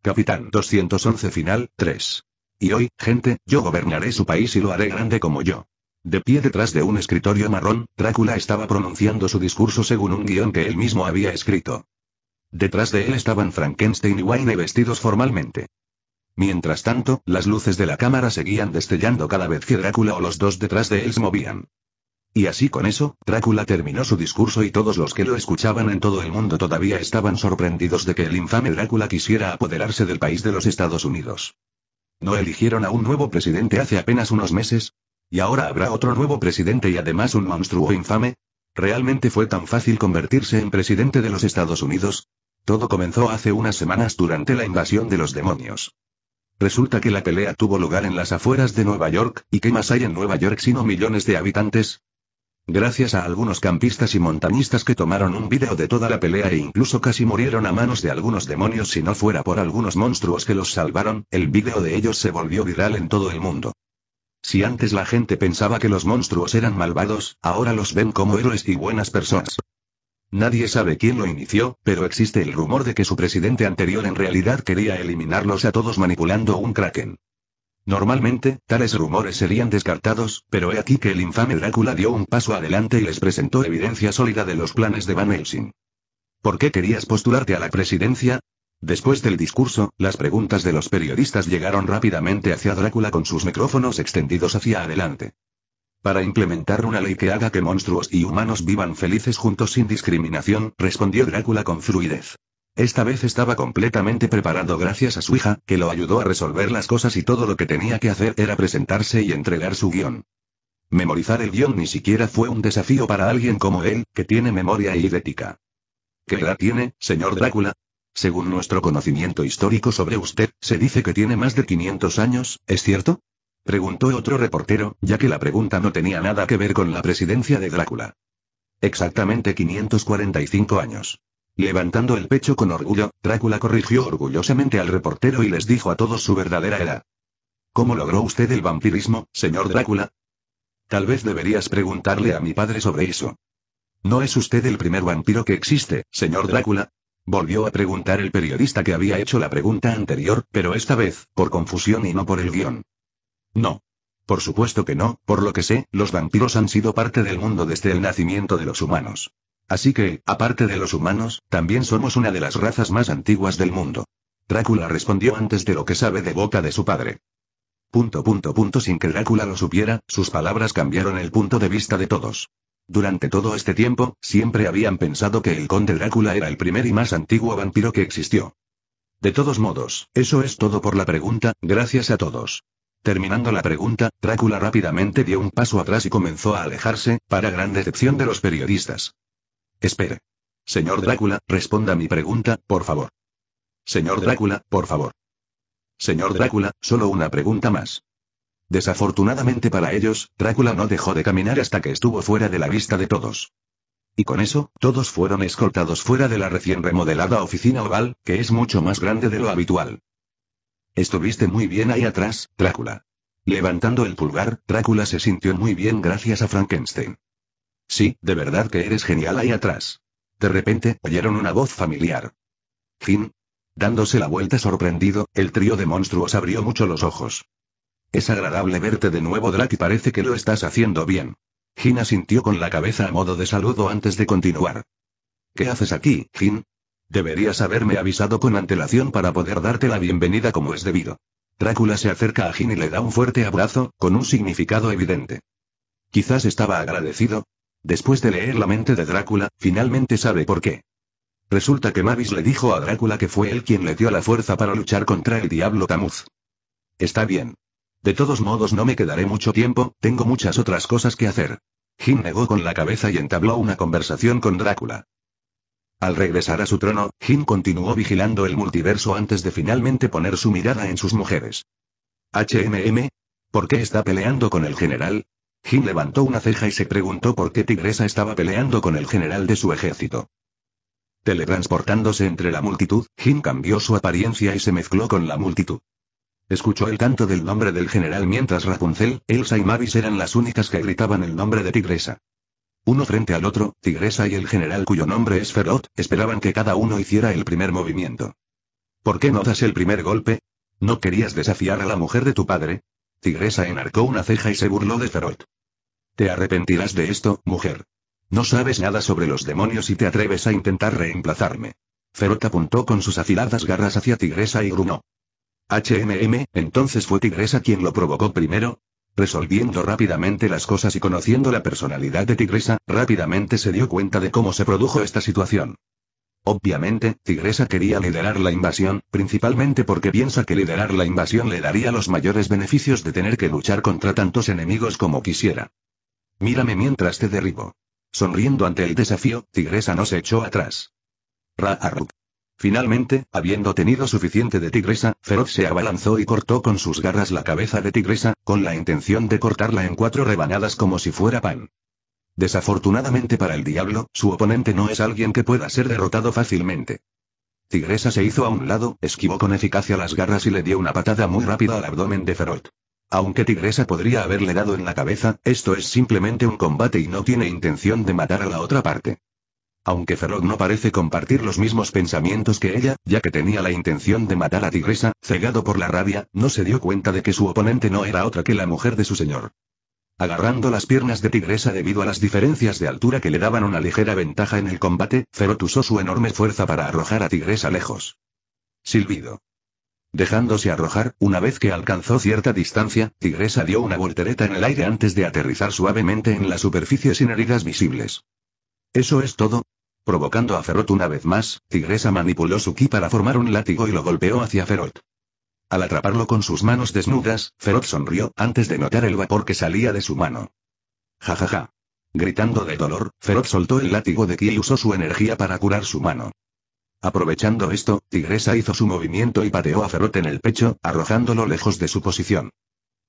Capitán 211 Final 3. Y hoy, gente, yo gobernaré su país y lo haré grande como yo. De pie detrás de un escritorio marrón, Drácula estaba pronunciando su discurso según un guión que él mismo había escrito. Detrás de él estaban Frankenstein y Wayne vestidos formalmente. Mientras tanto, las luces de la cámara seguían destellando cada vez que Drácula o los dos detrás de él se movían. Y así con eso, Drácula terminó su discurso y todos los que lo escuchaban en todo el mundo todavía estaban sorprendidos de que el infame Drácula quisiera apoderarse del país de los Estados Unidos. ¿No eligieron a un nuevo presidente hace apenas unos meses? ¿Y ahora habrá otro nuevo presidente y además un monstruo infame? ¿Realmente fue tan fácil convertirse en presidente de los Estados Unidos? Todo comenzó hace unas semanas durante la invasión de los demonios. Resulta que la pelea tuvo lugar en las afueras de Nueva York, ¿y qué más hay en Nueva York sino millones de habitantes? Gracias a algunos campistas y montañistas que tomaron un video de toda la pelea e incluso casi murieron a manos de algunos demonios si no fuera por algunos monstruos que los salvaron, el video de ellos se volvió viral en todo el mundo. Si antes la gente pensaba que los monstruos eran malvados, ahora los ven como héroes y buenas personas. Nadie sabe quién lo inició, pero existe el rumor de que su presidente anterior en realidad quería eliminarlos a todos manipulando un kraken. Normalmente, tales rumores serían descartados, pero he aquí que el infame Drácula dio un paso adelante y les presentó evidencia sólida de los planes de Van Helsing. ¿Por qué querías postularte a la presidencia? Después del discurso, las preguntas de los periodistas llegaron rápidamente hacia Drácula con sus micrófonos extendidos hacia adelante para implementar una ley que haga que monstruos y humanos vivan felices juntos sin discriminación, respondió Drácula con fluidez. Esta vez estaba completamente preparado gracias a su hija, que lo ayudó a resolver las cosas y todo lo que tenía que hacer era presentarse y entregar su guión. Memorizar el guión ni siquiera fue un desafío para alguien como él, que tiene memoria idética. ¿Qué edad tiene, señor Drácula? Según nuestro conocimiento histórico sobre usted, se dice que tiene más de 500 años, ¿es cierto? Preguntó otro reportero, ya que la pregunta no tenía nada que ver con la presidencia de Drácula. Exactamente 545 años. Levantando el pecho con orgullo, Drácula corrigió orgullosamente al reportero y les dijo a todos su verdadera era. ¿Cómo logró usted el vampirismo, señor Drácula? Tal vez deberías preguntarle a mi padre sobre eso. ¿No es usted el primer vampiro que existe, señor Drácula? Volvió a preguntar el periodista que había hecho la pregunta anterior, pero esta vez, por confusión y no por el guión. No. Por supuesto que no, por lo que sé, los vampiros han sido parte del mundo desde el nacimiento de los humanos. Así que, aparte de los humanos, también somos una de las razas más antiguas del mundo. Drácula respondió antes de lo que sabe de boca de su padre. Punto punto punto sin que Drácula lo supiera, sus palabras cambiaron el punto de vista de todos. Durante todo este tiempo, siempre habían pensado que el conde Drácula era el primer y más antiguo vampiro que existió. De todos modos, eso es todo por la pregunta, gracias a todos. Terminando la pregunta, Drácula rápidamente dio un paso atrás y comenzó a alejarse, para gran decepción de los periodistas. Espere. Señor Drácula, responda mi pregunta, por favor. Señor Drácula, por favor. Señor Drácula, solo una pregunta más. Desafortunadamente para ellos, Drácula no dejó de caminar hasta que estuvo fuera de la vista de todos. Y con eso, todos fueron escoltados fuera de la recién remodelada oficina oval, que es mucho más grande de lo habitual. Estuviste muy bien ahí atrás, Drácula. Levantando el pulgar, Drácula se sintió muy bien gracias a Frankenstein. Sí, de verdad que eres genial ahí atrás. De repente, oyeron una voz familiar. Fin. Dándose la vuelta sorprendido, el trío de monstruos abrió mucho los ojos. Es agradable verte de nuevo, Drac, parece que lo estás haciendo bien. Gina sintió con la cabeza a modo de saludo antes de continuar. ¿Qué haces aquí, Gin? Deberías haberme avisado con antelación para poder darte la bienvenida como es debido. Drácula se acerca a Jin y le da un fuerte abrazo, con un significado evidente. Quizás estaba agradecido. Después de leer la mente de Drácula, finalmente sabe por qué. Resulta que Mavis le dijo a Drácula que fue él quien le dio la fuerza para luchar contra el diablo Tamuz. Está bien. De todos modos no me quedaré mucho tiempo, tengo muchas otras cosas que hacer. Jim negó con la cabeza y entabló una conversación con Drácula. Al regresar a su trono, Jin continuó vigilando el multiverso antes de finalmente poner su mirada en sus mujeres. HMM? ¿Por qué está peleando con el general? Jin levantó una ceja y se preguntó por qué Tigresa estaba peleando con el general de su ejército. Teletransportándose entre la multitud, Jin cambió su apariencia y se mezcló con la multitud. Escuchó el canto del nombre del general mientras Rapunzel, Elsa y Mavis eran las únicas que gritaban el nombre de Tigresa. Uno frente al otro, Tigresa y el general cuyo nombre es Ferot, esperaban que cada uno hiciera el primer movimiento. ¿Por qué no das el primer golpe? ¿No querías desafiar a la mujer de tu padre? Tigresa enarcó una ceja y se burló de Ferot. Te arrepentirás de esto, mujer. No sabes nada sobre los demonios y te atreves a intentar reemplazarme. Ferot apuntó con sus afiladas garras hacia Tigresa y grunó. HMM, entonces fue Tigresa quien lo provocó primero, Resolviendo rápidamente las cosas y conociendo la personalidad de Tigresa, rápidamente se dio cuenta de cómo se produjo esta situación. Obviamente, Tigresa quería liderar la invasión, principalmente porque piensa que liderar la invasión le daría los mayores beneficios de tener que luchar contra tantos enemigos como quisiera. Mírame mientras te derribo. Sonriendo ante el desafío, Tigresa no se echó atrás. Raaruk. Finalmente, habiendo tenido suficiente de tigresa, Feroz se abalanzó y cortó con sus garras la cabeza de tigresa, con la intención de cortarla en cuatro rebanadas como si fuera pan. Desafortunadamente para el diablo, su oponente no es alguien que pueda ser derrotado fácilmente. Tigresa se hizo a un lado, esquivó con eficacia las garras y le dio una patada muy rápida al abdomen de Feroz. Aunque Tigresa podría haberle dado en la cabeza, esto es simplemente un combate y no tiene intención de matar a la otra parte. Aunque Ferrod no parece compartir los mismos pensamientos que ella, ya que tenía la intención de matar a Tigresa, cegado por la rabia, no se dio cuenta de que su oponente no era otra que la mujer de su señor. Agarrando las piernas de Tigresa debido a las diferencias de altura que le daban una ligera ventaja en el combate, Ferot usó su enorme fuerza para arrojar a Tigresa lejos. Silbido. Dejándose arrojar, una vez que alcanzó cierta distancia, Tigresa dio una voltereta en el aire antes de aterrizar suavemente en la superficie sin heridas visibles. Eso es todo, Provocando a Ferrot una vez más, Tigresa manipuló su ki para formar un látigo y lo golpeó hacia Ferrot. Al atraparlo con sus manos desnudas, Ferrot sonrió antes de notar el vapor que salía de su mano. Jajaja. Ja, ja. Gritando de dolor, Ferrot soltó el látigo de ki y usó su energía para curar su mano. Aprovechando esto, Tigresa hizo su movimiento y pateó a Ferrot en el pecho, arrojándolo lejos de su posición.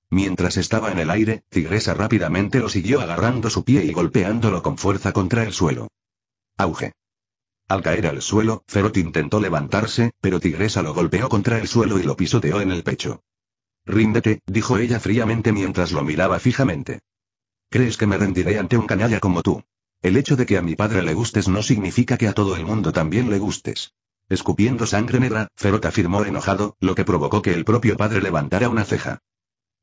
Mientras estaba en el aire, Tigresa rápidamente lo siguió agarrando su pie y golpeándolo con fuerza contra el suelo. Auge. Al caer al suelo, Ferot intentó levantarse, pero Tigresa lo golpeó contra el suelo y lo pisoteó en el pecho. Ríndete, dijo ella fríamente mientras lo miraba fijamente. ¿Crees que me rendiré ante un canalla como tú? El hecho de que a mi padre le gustes no significa que a todo el mundo también le gustes. Escupiendo sangre negra, Ferot afirmó enojado, lo que provocó que el propio padre levantara una ceja.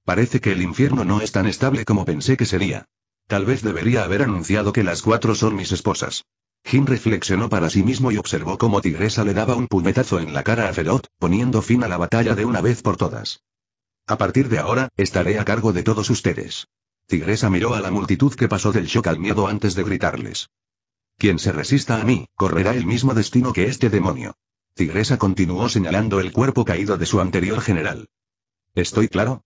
Parece que el infierno no es tan estable como pensé que sería. Tal vez debería haber anunciado que las cuatro son mis esposas. Jim reflexionó para sí mismo y observó cómo Tigresa le daba un puñetazo en la cara a Ferot, poniendo fin a la batalla de una vez por todas. A partir de ahora, estaré a cargo de todos ustedes. Tigresa miró a la multitud que pasó del shock al miedo antes de gritarles. Quien se resista a mí, correrá el mismo destino que este demonio. Tigresa continuó señalando el cuerpo caído de su anterior general. ¿Estoy claro?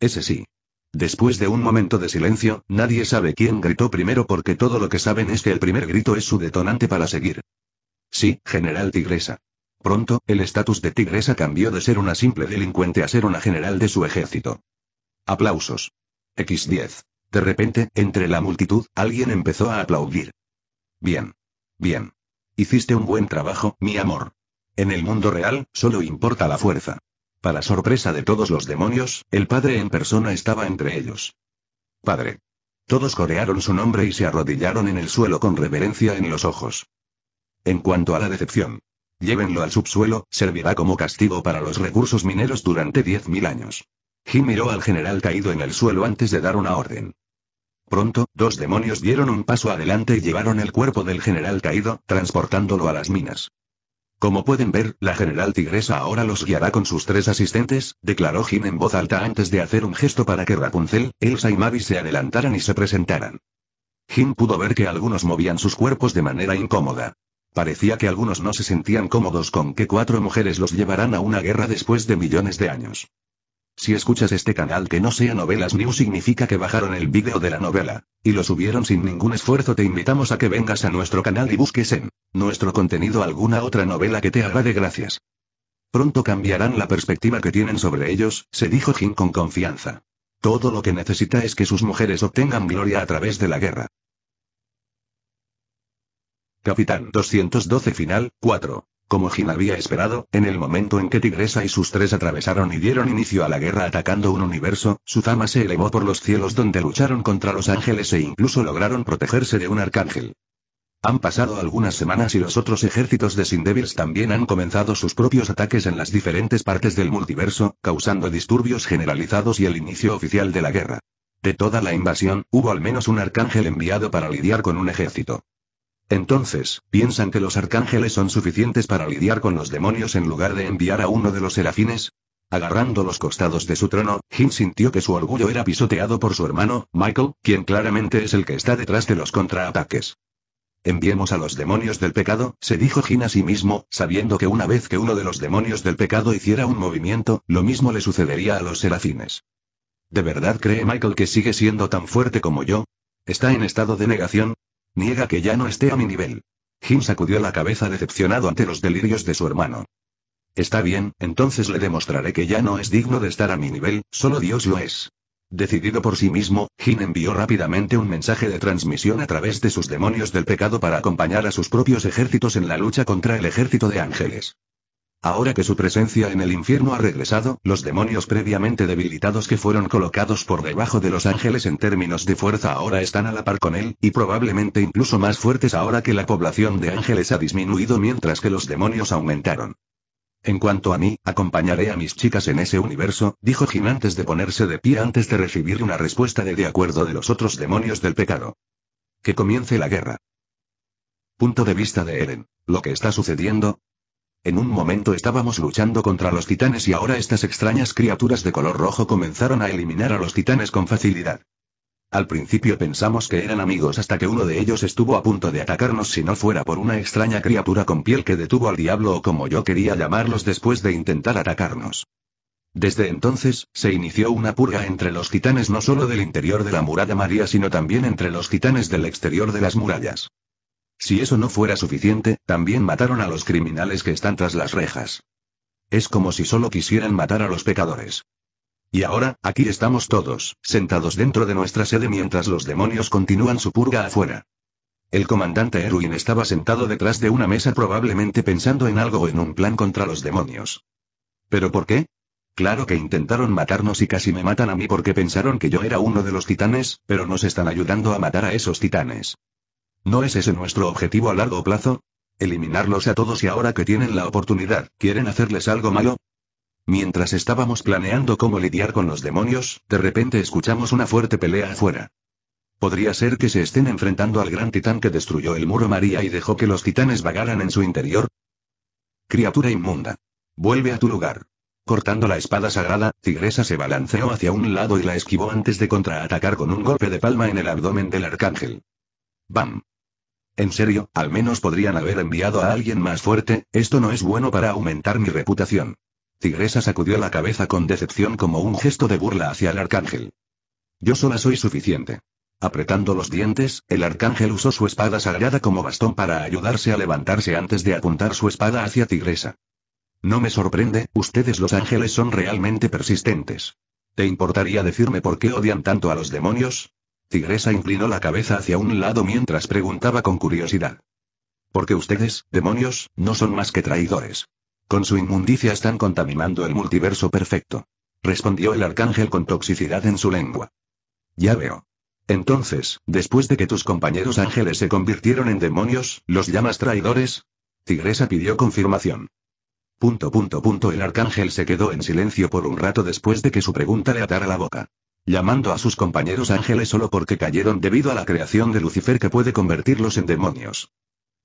Ese sí. Después de un momento de silencio, nadie sabe quién gritó primero porque todo lo que saben es que el primer grito es su detonante para seguir. Sí, general Tigresa. Pronto, el estatus de Tigresa cambió de ser una simple delincuente a ser una general de su ejército. Aplausos. X10. De repente, entre la multitud, alguien empezó a aplaudir. Bien. Bien. Hiciste un buen trabajo, mi amor. En el mundo real, solo importa la fuerza. Para sorpresa de todos los demonios, el padre en persona estaba entre ellos. Padre. Todos corearon su nombre y se arrodillaron en el suelo con reverencia en los ojos. En cuanto a la decepción. Llévenlo al subsuelo, servirá como castigo para los recursos mineros durante 10.000 años. Jim miró al general caído en el suelo antes de dar una orden. Pronto, dos demonios dieron un paso adelante y llevaron el cuerpo del general caído, transportándolo a las minas. Como pueden ver, la general tigresa ahora los guiará con sus tres asistentes, declaró Jim en voz alta antes de hacer un gesto para que Rapunzel, Elsa y Mavis se adelantaran y se presentaran. Jin pudo ver que algunos movían sus cuerpos de manera incómoda. Parecía que algunos no se sentían cómodos con que cuatro mujeres los llevaran a una guerra después de millones de años. Si escuchas este canal que no sea Novelas New significa que bajaron el vídeo de la novela, y lo subieron sin ningún esfuerzo te invitamos a que vengas a nuestro canal y busques en nuestro contenido alguna otra novela que te haga de gracias. Pronto cambiarán la perspectiva que tienen sobre ellos, se dijo Jin con confianza. Todo lo que necesita es que sus mujeres obtengan gloria a través de la guerra. Capitán 212 Final, 4. Como Jin había esperado, en el momento en que Tigresa y sus tres atravesaron y dieron inicio a la guerra atacando un universo, su fama se elevó por los cielos donde lucharon contra los ángeles e incluso lograron protegerse de un arcángel. Han pasado algunas semanas y los otros ejércitos de Sindevils también han comenzado sus propios ataques en las diferentes partes del multiverso, causando disturbios generalizados y el inicio oficial de la guerra. De toda la invasión, hubo al menos un arcángel enviado para lidiar con un ejército. Entonces, ¿piensan que los arcángeles son suficientes para lidiar con los demonios en lugar de enviar a uno de los serafines? Agarrando los costados de su trono, Jim sintió que su orgullo era pisoteado por su hermano, Michael, quien claramente es el que está detrás de los contraataques. Enviemos a los demonios del pecado, se dijo Jin a sí mismo, sabiendo que una vez que uno de los demonios del pecado hiciera un movimiento, lo mismo le sucedería a los serafines. ¿De verdad cree Michael que sigue siendo tan fuerte como yo? ¿Está en estado de negación? Niega que ya no esté a mi nivel. Jim sacudió la cabeza decepcionado ante los delirios de su hermano. Está bien, entonces le demostraré que ya no es digno de estar a mi nivel, solo Dios lo es. Decidido por sí mismo, Jin envió rápidamente un mensaje de transmisión a través de sus demonios del pecado para acompañar a sus propios ejércitos en la lucha contra el ejército de ángeles. Ahora que su presencia en el infierno ha regresado, los demonios previamente debilitados que fueron colocados por debajo de los ángeles en términos de fuerza ahora están a la par con él, y probablemente incluso más fuertes ahora que la población de ángeles ha disminuido mientras que los demonios aumentaron. En cuanto a mí, acompañaré a mis chicas en ese universo, dijo Jin antes de ponerse de pie antes de recibir una respuesta de de acuerdo de los otros demonios del pecado. Que comience la guerra. Punto de vista de Eren. Lo que está sucediendo, en un momento estábamos luchando contra los titanes y ahora estas extrañas criaturas de color rojo comenzaron a eliminar a los titanes con facilidad. Al principio pensamos que eran amigos hasta que uno de ellos estuvo a punto de atacarnos si no fuera por una extraña criatura con piel que detuvo al diablo o como yo quería llamarlos después de intentar atacarnos. Desde entonces, se inició una purga entre los titanes no solo del interior de la muralla María sino también entre los titanes del exterior de las murallas. Si eso no fuera suficiente, también mataron a los criminales que están tras las rejas. Es como si solo quisieran matar a los pecadores. Y ahora, aquí estamos todos, sentados dentro de nuestra sede mientras los demonios continúan su purga afuera. El comandante Erwin estaba sentado detrás de una mesa probablemente pensando en algo o en un plan contra los demonios. ¿Pero por qué? Claro que intentaron matarnos y casi me matan a mí porque pensaron que yo era uno de los titanes, pero nos están ayudando a matar a esos titanes. ¿No es ese nuestro objetivo a largo plazo? Eliminarlos a todos y ahora que tienen la oportunidad, ¿quieren hacerles algo malo? Mientras estábamos planeando cómo lidiar con los demonios, de repente escuchamos una fuerte pelea afuera. Podría ser que se estén enfrentando al gran titán que destruyó el muro María y dejó que los titanes vagaran en su interior. Criatura inmunda. Vuelve a tu lugar. Cortando la espada sagrada, Tigresa se balanceó hacia un lado y la esquivó antes de contraatacar con un golpe de palma en el abdomen del arcángel. Bam. En serio, al menos podrían haber enviado a alguien más fuerte, esto no es bueno para aumentar mi reputación. Tigresa sacudió la cabeza con decepción como un gesto de burla hacia el arcángel. Yo sola soy suficiente. Apretando los dientes, el arcángel usó su espada sagrada como bastón para ayudarse a levantarse antes de apuntar su espada hacia Tigresa. No me sorprende, ustedes los ángeles son realmente persistentes. ¿Te importaría decirme por qué odian tanto a los demonios? Tigresa inclinó la cabeza hacia un lado mientras preguntaba con curiosidad. Porque ustedes, demonios, no son más que traidores. Con su inmundicia están contaminando el multiverso perfecto. Respondió el arcángel con toxicidad en su lengua. Ya veo. Entonces, después de que tus compañeros ángeles se convirtieron en demonios, ¿los llamas traidores? Tigresa pidió confirmación. Punto punto punto el arcángel se quedó en silencio por un rato después de que su pregunta le atara la boca llamando a sus compañeros ángeles solo porque cayeron debido a la creación de Lucifer que puede convertirlos en demonios.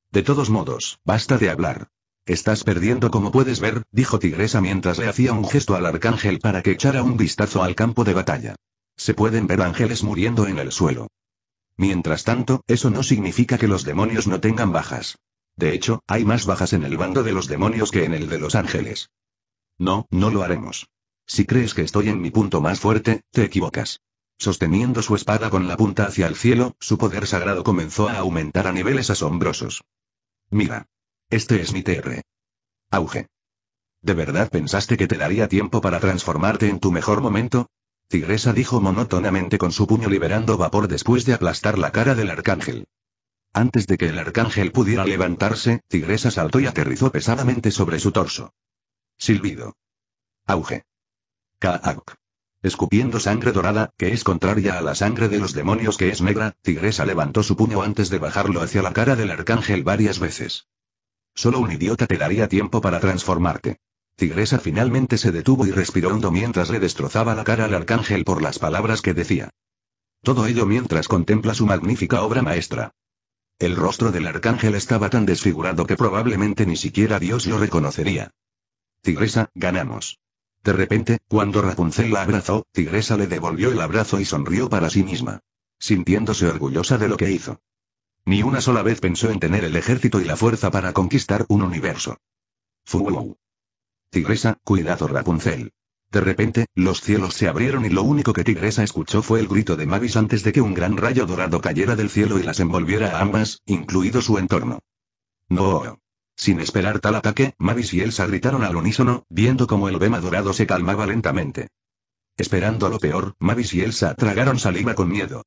De todos modos, basta de hablar. Estás perdiendo como puedes ver, dijo Tigresa mientras le hacía un gesto al arcángel para que echara un vistazo al campo de batalla. Se pueden ver ángeles muriendo en el suelo. Mientras tanto, eso no significa que los demonios no tengan bajas. De hecho, hay más bajas en el bando de los demonios que en el de los ángeles. No, no lo haremos. Si crees que estoy en mi punto más fuerte, te equivocas. Sosteniendo su espada con la punta hacia el cielo, su poder sagrado comenzó a aumentar a niveles asombrosos. Mira. Este es mi TR. Auge. ¿De verdad pensaste que te daría tiempo para transformarte en tu mejor momento? Tigresa dijo monótonamente con su puño liberando vapor después de aplastar la cara del arcángel. Antes de que el arcángel pudiera levantarse, Tigresa saltó y aterrizó pesadamente sobre su torso. Silbido. Auge. Escupiendo sangre dorada, que es contraria a la sangre de los demonios que es negra, Tigresa levantó su puño antes de bajarlo hacia la cara del arcángel varias veces. Solo un idiota te daría tiempo para transformarte. Tigresa finalmente se detuvo y respiró hondo mientras le destrozaba la cara al arcángel por las palabras que decía. Todo ello mientras contempla su magnífica obra maestra. El rostro del arcángel estaba tan desfigurado que probablemente ni siquiera Dios lo reconocería. Tigresa, ganamos. De repente, cuando Rapunzel la abrazó, Tigresa le devolvió el abrazo y sonrió para sí misma. Sintiéndose orgullosa de lo que hizo. Ni una sola vez pensó en tener el ejército y la fuerza para conquistar un universo. Fuuu. Tigresa, cuidado Rapunzel. De repente, los cielos se abrieron y lo único que Tigresa escuchó fue el grito de Mavis antes de que un gran rayo dorado cayera del cielo y las envolviera a ambas, incluido su entorno. No. Sin esperar tal ataque, Mavis y Elsa gritaron al unísono, viendo cómo el bema dorado se calmaba lentamente. Esperando lo peor, Mavis y Elsa tragaron saliva con miedo.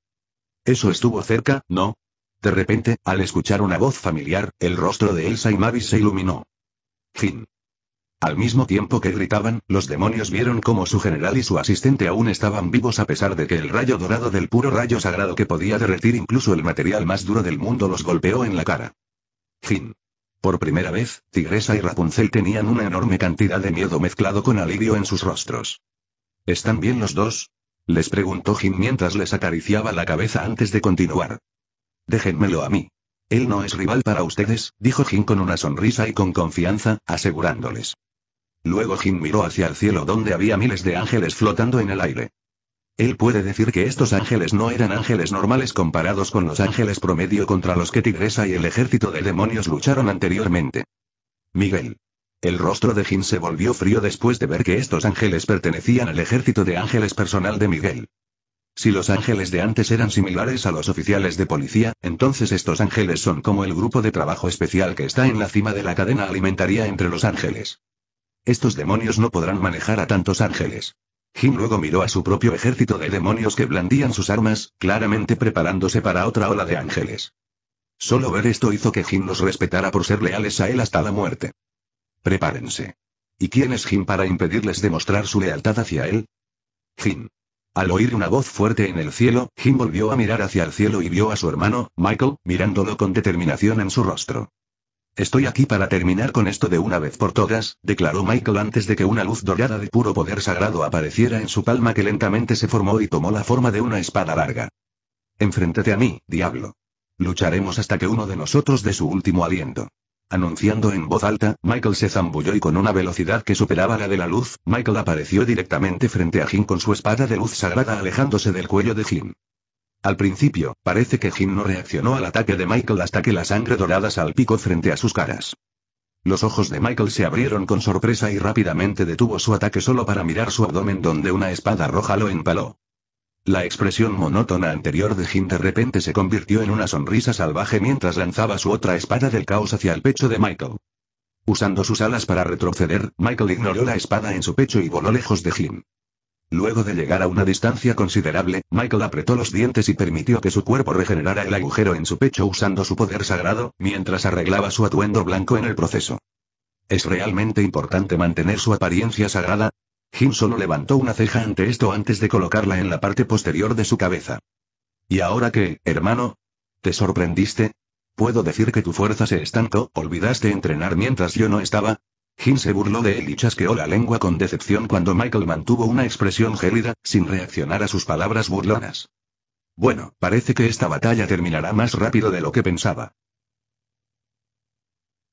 Eso estuvo cerca, ¿no? De repente, al escuchar una voz familiar, el rostro de Elsa y Mavis se iluminó. Fin. Al mismo tiempo que gritaban, los demonios vieron cómo su general y su asistente aún estaban vivos a pesar de que el rayo dorado del puro rayo sagrado que podía derretir incluso el material más duro del mundo los golpeó en la cara. Fin. Por primera vez, Tigresa y Rapunzel tenían una enorme cantidad de miedo mezclado con alivio en sus rostros. ¿Están bien los dos? Les preguntó Jim mientras les acariciaba la cabeza antes de continuar. Déjenmelo a mí. Él no es rival para ustedes, dijo Jim con una sonrisa y con confianza, asegurándoles. Luego Jim miró hacia el cielo donde había miles de ángeles flotando en el aire. Él puede decir que estos ángeles no eran ángeles normales comparados con los ángeles promedio contra los que Tigresa y el ejército de demonios lucharon anteriormente. Miguel. El rostro de Jin se volvió frío después de ver que estos ángeles pertenecían al ejército de ángeles personal de Miguel. Si los ángeles de antes eran similares a los oficiales de policía, entonces estos ángeles son como el grupo de trabajo especial que está en la cima de la cadena alimentaria entre los ángeles. Estos demonios no podrán manejar a tantos ángeles. Jim luego miró a su propio ejército de demonios que blandían sus armas, claramente preparándose para otra ola de ángeles. Solo ver esto hizo que Jim los respetara por ser leales a él hasta la muerte. Prepárense. ¿Y quién es Jim para impedirles demostrar su lealtad hacia él? Jim. Al oír una voz fuerte en el cielo, Jim volvió a mirar hacia el cielo y vio a su hermano, Michael, mirándolo con determinación en su rostro. Estoy aquí para terminar con esto de una vez por todas, declaró Michael antes de que una luz dorada de puro poder sagrado apareciera en su palma que lentamente se formó y tomó la forma de una espada larga. Enfréntate a mí, diablo. Lucharemos hasta que uno de nosotros dé su último aliento. Anunciando en voz alta, Michael se zambulló y con una velocidad que superaba la de la luz, Michael apareció directamente frente a Jim con su espada de luz sagrada alejándose del cuello de Jim. Al principio, parece que Jim no reaccionó al ataque de Michael hasta que la sangre dorada salpicó frente a sus caras. Los ojos de Michael se abrieron con sorpresa y rápidamente detuvo su ataque solo para mirar su abdomen donde una espada roja lo empaló. La expresión monótona anterior de Jim de repente se convirtió en una sonrisa salvaje mientras lanzaba su otra espada del caos hacia el pecho de Michael. Usando sus alas para retroceder, Michael ignoró la espada en su pecho y voló lejos de Jim. Luego de llegar a una distancia considerable, Michael apretó los dientes y permitió que su cuerpo regenerara el agujero en su pecho usando su poder sagrado, mientras arreglaba su atuendo blanco en el proceso. ¿Es realmente importante mantener su apariencia sagrada? Jim solo levantó una ceja ante esto antes de colocarla en la parte posterior de su cabeza. ¿Y ahora qué, hermano? ¿Te sorprendiste? ¿Puedo decir que tu fuerza se estancó? ¿Olvidaste entrenar mientras yo no estaba? Jim se burló de él y chasqueó la lengua con decepción cuando Michael mantuvo una expresión gélida, sin reaccionar a sus palabras burlonas. Bueno, parece que esta batalla terminará más rápido de lo que pensaba.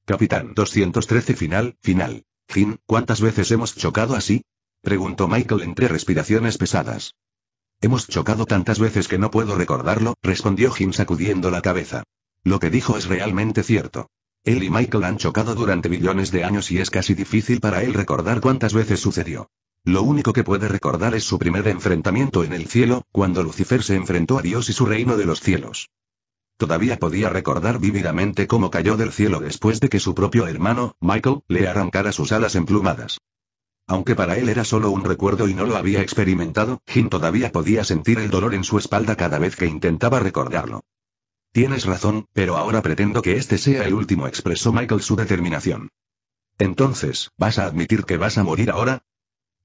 Capitán 213 Final, final. Jim, ¿cuántas veces hemos chocado así? Preguntó Michael entre respiraciones pesadas. Hemos chocado tantas veces que no puedo recordarlo, respondió Jim sacudiendo la cabeza. Lo que dijo es realmente cierto. Él y Michael han chocado durante billones de años y es casi difícil para él recordar cuántas veces sucedió. Lo único que puede recordar es su primer enfrentamiento en el cielo, cuando Lucifer se enfrentó a Dios y su reino de los cielos. Todavía podía recordar vívidamente cómo cayó del cielo después de que su propio hermano, Michael, le arrancara sus alas emplumadas. Aunque para él era solo un recuerdo y no lo había experimentado, Jim todavía podía sentir el dolor en su espalda cada vez que intentaba recordarlo. Tienes razón, pero ahora pretendo que este sea el último, expresó Michael su determinación. Entonces, ¿vas a admitir que vas a morir ahora?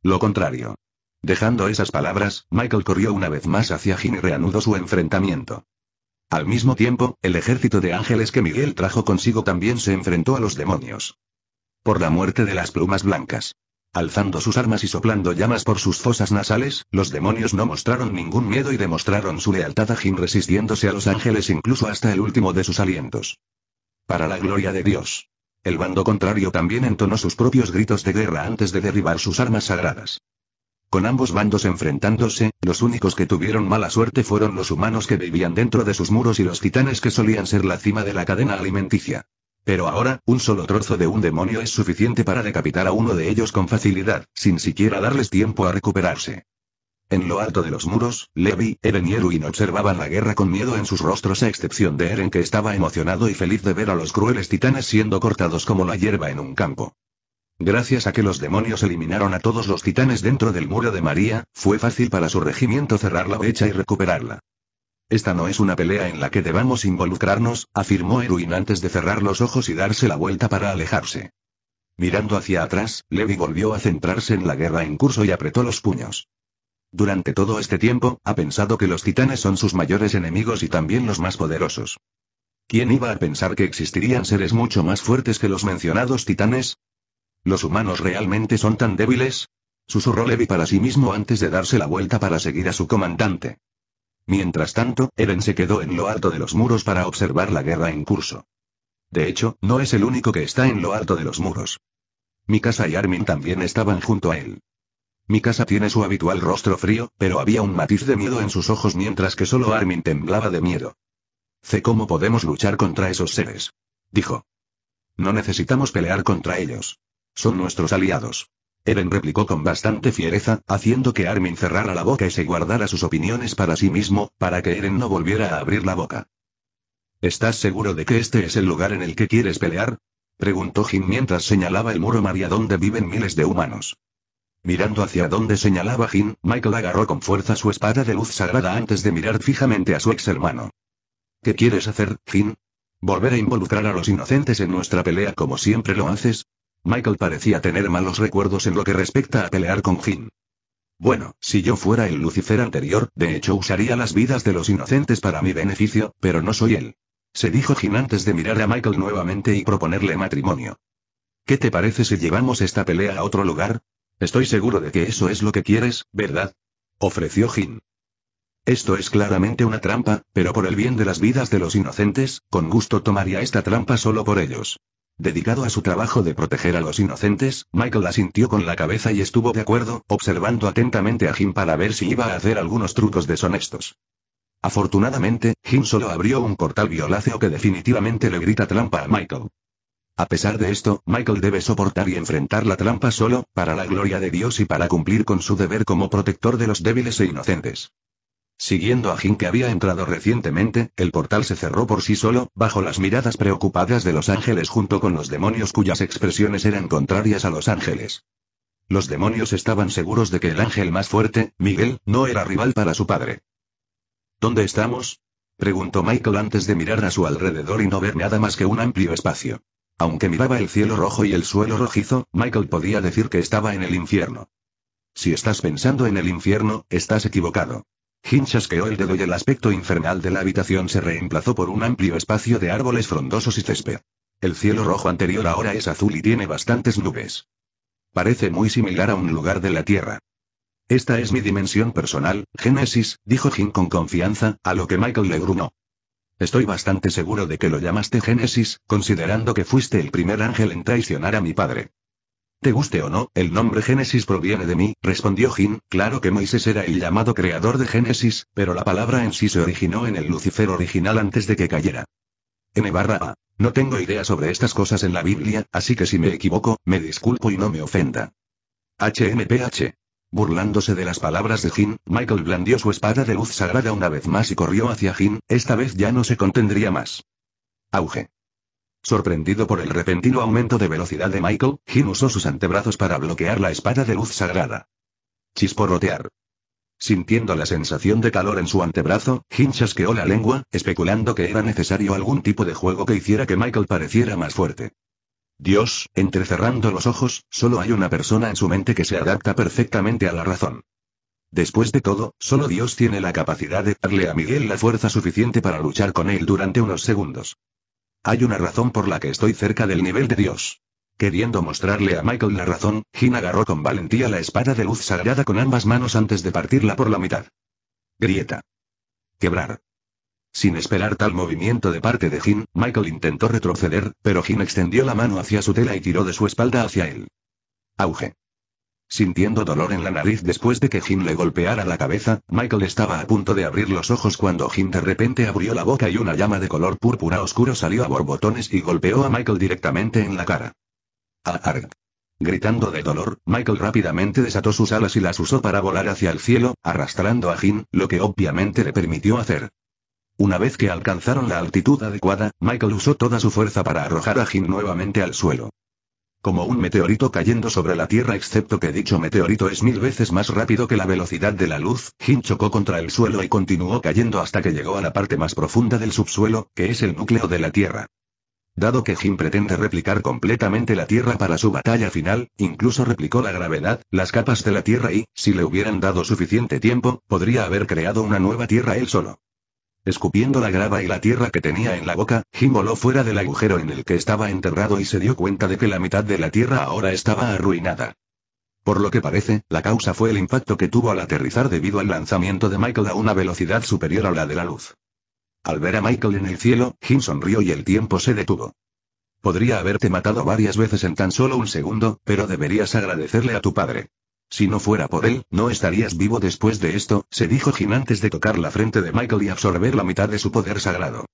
Lo contrario. Dejando esas palabras, Michael corrió una vez más hacia Jin y reanudó su enfrentamiento. Al mismo tiempo, el ejército de ángeles que Miguel trajo consigo también se enfrentó a los demonios. Por la muerte de las plumas blancas. Alzando sus armas y soplando llamas por sus fosas nasales, los demonios no mostraron ningún miedo y demostraron su lealtad a Jim resistiéndose a los ángeles incluso hasta el último de sus alientos. Para la gloria de Dios. El bando contrario también entonó sus propios gritos de guerra antes de derribar sus armas sagradas. Con ambos bandos enfrentándose, los únicos que tuvieron mala suerte fueron los humanos que vivían dentro de sus muros y los titanes que solían ser la cima de la cadena alimenticia. Pero ahora, un solo trozo de un demonio es suficiente para decapitar a uno de ellos con facilidad, sin siquiera darles tiempo a recuperarse. En lo alto de los muros, Levi, Eren y Erwin observaban la guerra con miedo en sus rostros a excepción de Eren que estaba emocionado y feliz de ver a los crueles titanes siendo cortados como la hierba en un campo. Gracias a que los demonios eliminaron a todos los titanes dentro del muro de María, fue fácil para su regimiento cerrar la brecha y recuperarla. Esta no es una pelea en la que debamos involucrarnos, afirmó Erwin antes de cerrar los ojos y darse la vuelta para alejarse. Mirando hacia atrás, Levi volvió a centrarse en la guerra en curso y apretó los puños. Durante todo este tiempo, ha pensado que los titanes son sus mayores enemigos y también los más poderosos. ¿Quién iba a pensar que existirían seres mucho más fuertes que los mencionados titanes? ¿Los humanos realmente son tan débiles? Susurró Levi para sí mismo antes de darse la vuelta para seguir a su comandante. Mientras tanto, Eren se quedó en lo alto de los muros para observar la guerra en curso. De hecho, no es el único que está en lo alto de los muros. Mikasa y Armin también estaban junto a él. Mikasa tiene su habitual rostro frío, pero había un matiz de miedo en sus ojos mientras que solo Armin temblaba de miedo. Sé cómo podemos luchar contra esos seres. Dijo. No necesitamos pelear contra ellos. Son nuestros aliados. Eren replicó con bastante fiereza, haciendo que Armin cerrara la boca y se guardara sus opiniones para sí mismo, para que Eren no volviera a abrir la boca. ¿Estás seguro de que este es el lugar en el que quieres pelear? preguntó Jim mientras señalaba el muro María donde viven miles de humanos. Mirando hacia donde señalaba Jim, Michael agarró con fuerza su espada de luz sagrada antes de mirar fijamente a su ex hermano. ¿Qué quieres hacer, Jin? ¿Volver a involucrar a los inocentes en nuestra pelea como siempre lo haces? Michael parecía tener malos recuerdos en lo que respecta a pelear con Jim. Bueno, si yo fuera el Lucifer anterior, de hecho usaría las vidas de los inocentes para mi beneficio, pero no soy él. Se dijo Jim antes de mirar a Michael nuevamente y proponerle matrimonio. ¿Qué te parece si llevamos esta pelea a otro lugar? Estoy seguro de que eso es lo que quieres, ¿verdad? Ofreció Jim. Esto es claramente una trampa, pero por el bien de las vidas de los inocentes, con gusto tomaría esta trampa solo por ellos. Dedicado a su trabajo de proteger a los inocentes, Michael asintió con la cabeza y estuvo de acuerdo, observando atentamente a Jim para ver si iba a hacer algunos trucos deshonestos. Afortunadamente, Jim solo abrió un portal violáceo que definitivamente le grita trampa a Michael. A pesar de esto, Michael debe soportar y enfrentar la trampa solo, para la gloria de Dios y para cumplir con su deber como protector de los débiles e inocentes. Siguiendo a Jin que había entrado recientemente, el portal se cerró por sí solo, bajo las miradas preocupadas de los ángeles junto con los demonios cuyas expresiones eran contrarias a los ángeles. Los demonios estaban seguros de que el ángel más fuerte, Miguel, no era rival para su padre. ¿Dónde estamos? preguntó Michael antes de mirar a su alrededor y no ver nada más que un amplio espacio. Aunque miraba el cielo rojo y el suelo rojizo, Michael podía decir que estaba en el infierno. Si estás pensando en el infierno, estás equivocado. Hinchas que el dedo y el aspecto infernal de la habitación se reemplazó por un amplio espacio de árboles frondosos y césped. El cielo rojo anterior ahora es azul y tiene bastantes nubes. Parece muy similar a un lugar de la Tierra. Esta es mi dimensión personal, Génesis, dijo Jim con confianza, a lo que Michael le grunó. Estoy bastante seguro de que lo llamaste Génesis, considerando que fuiste el primer ángel en traicionar a mi padre. Te guste o no, el nombre Génesis proviene de mí, respondió Jin, claro que Moisés era el llamado creador de Génesis, pero la palabra en sí se originó en el Lucifer original antes de que cayera. N barra A. No tengo idea sobre estas cosas en la Biblia, así que si me equivoco, me disculpo y no me ofenda. HMPH. Burlándose de las palabras de Jin, Michael blandió su espada de luz sagrada una vez más y corrió hacia Jin, esta vez ya no se contendría más. Auge. Sorprendido por el repentino aumento de velocidad de Michael, Jim usó sus antebrazos para bloquear la espada de luz sagrada. Chisporrotear. Sintiendo la sensación de calor en su antebrazo, Jim chasqueó la lengua, especulando que era necesario algún tipo de juego que hiciera que Michael pareciera más fuerte. Dios, entrecerrando los ojos, solo hay una persona en su mente que se adapta perfectamente a la razón. Después de todo, solo Dios tiene la capacidad de darle a Miguel la fuerza suficiente para luchar con él durante unos segundos. Hay una razón por la que estoy cerca del nivel de Dios. Queriendo mostrarle a Michael la razón, Jin agarró con valentía la espada de luz sagrada con ambas manos antes de partirla por la mitad. Grieta. Quebrar. Sin esperar tal movimiento de parte de Jin, Michael intentó retroceder, pero Jin extendió la mano hacia su tela y tiró de su espalda hacia él. Auge. Sintiendo dolor en la nariz después de que Jim le golpeara la cabeza, Michael estaba a punto de abrir los ojos cuando Jim de repente abrió la boca y una llama de color púrpura oscuro salió a borbotones y golpeó a Michael directamente en la cara. ¡Arg! Gritando de dolor, Michael rápidamente desató sus alas y las usó para volar hacia el cielo, arrastrando a Jim, lo que obviamente le permitió hacer. Una vez que alcanzaron la altitud adecuada, Michael usó toda su fuerza para arrojar a Jim nuevamente al suelo como un meteorito cayendo sobre la Tierra excepto que dicho meteorito es mil veces más rápido que la velocidad de la luz, Jin chocó contra el suelo y continuó cayendo hasta que llegó a la parte más profunda del subsuelo, que es el núcleo de la Tierra. Dado que Jin pretende replicar completamente la Tierra para su batalla final, incluso replicó la gravedad, las capas de la Tierra y, si le hubieran dado suficiente tiempo, podría haber creado una nueva Tierra él solo. Escupiendo la grava y la tierra que tenía en la boca, Jim voló fuera del agujero en el que estaba enterrado y se dio cuenta de que la mitad de la tierra ahora estaba arruinada. Por lo que parece, la causa fue el impacto que tuvo al aterrizar debido al lanzamiento de Michael a una velocidad superior a la de la luz. Al ver a Michael en el cielo, Jim sonrió y el tiempo se detuvo. Podría haberte matado varias veces en tan solo un segundo, pero deberías agradecerle a tu padre. Si no fuera por él, no estarías vivo después de esto, se dijo Jin antes de tocar la frente de Michael y absorber la mitad de su poder sagrado.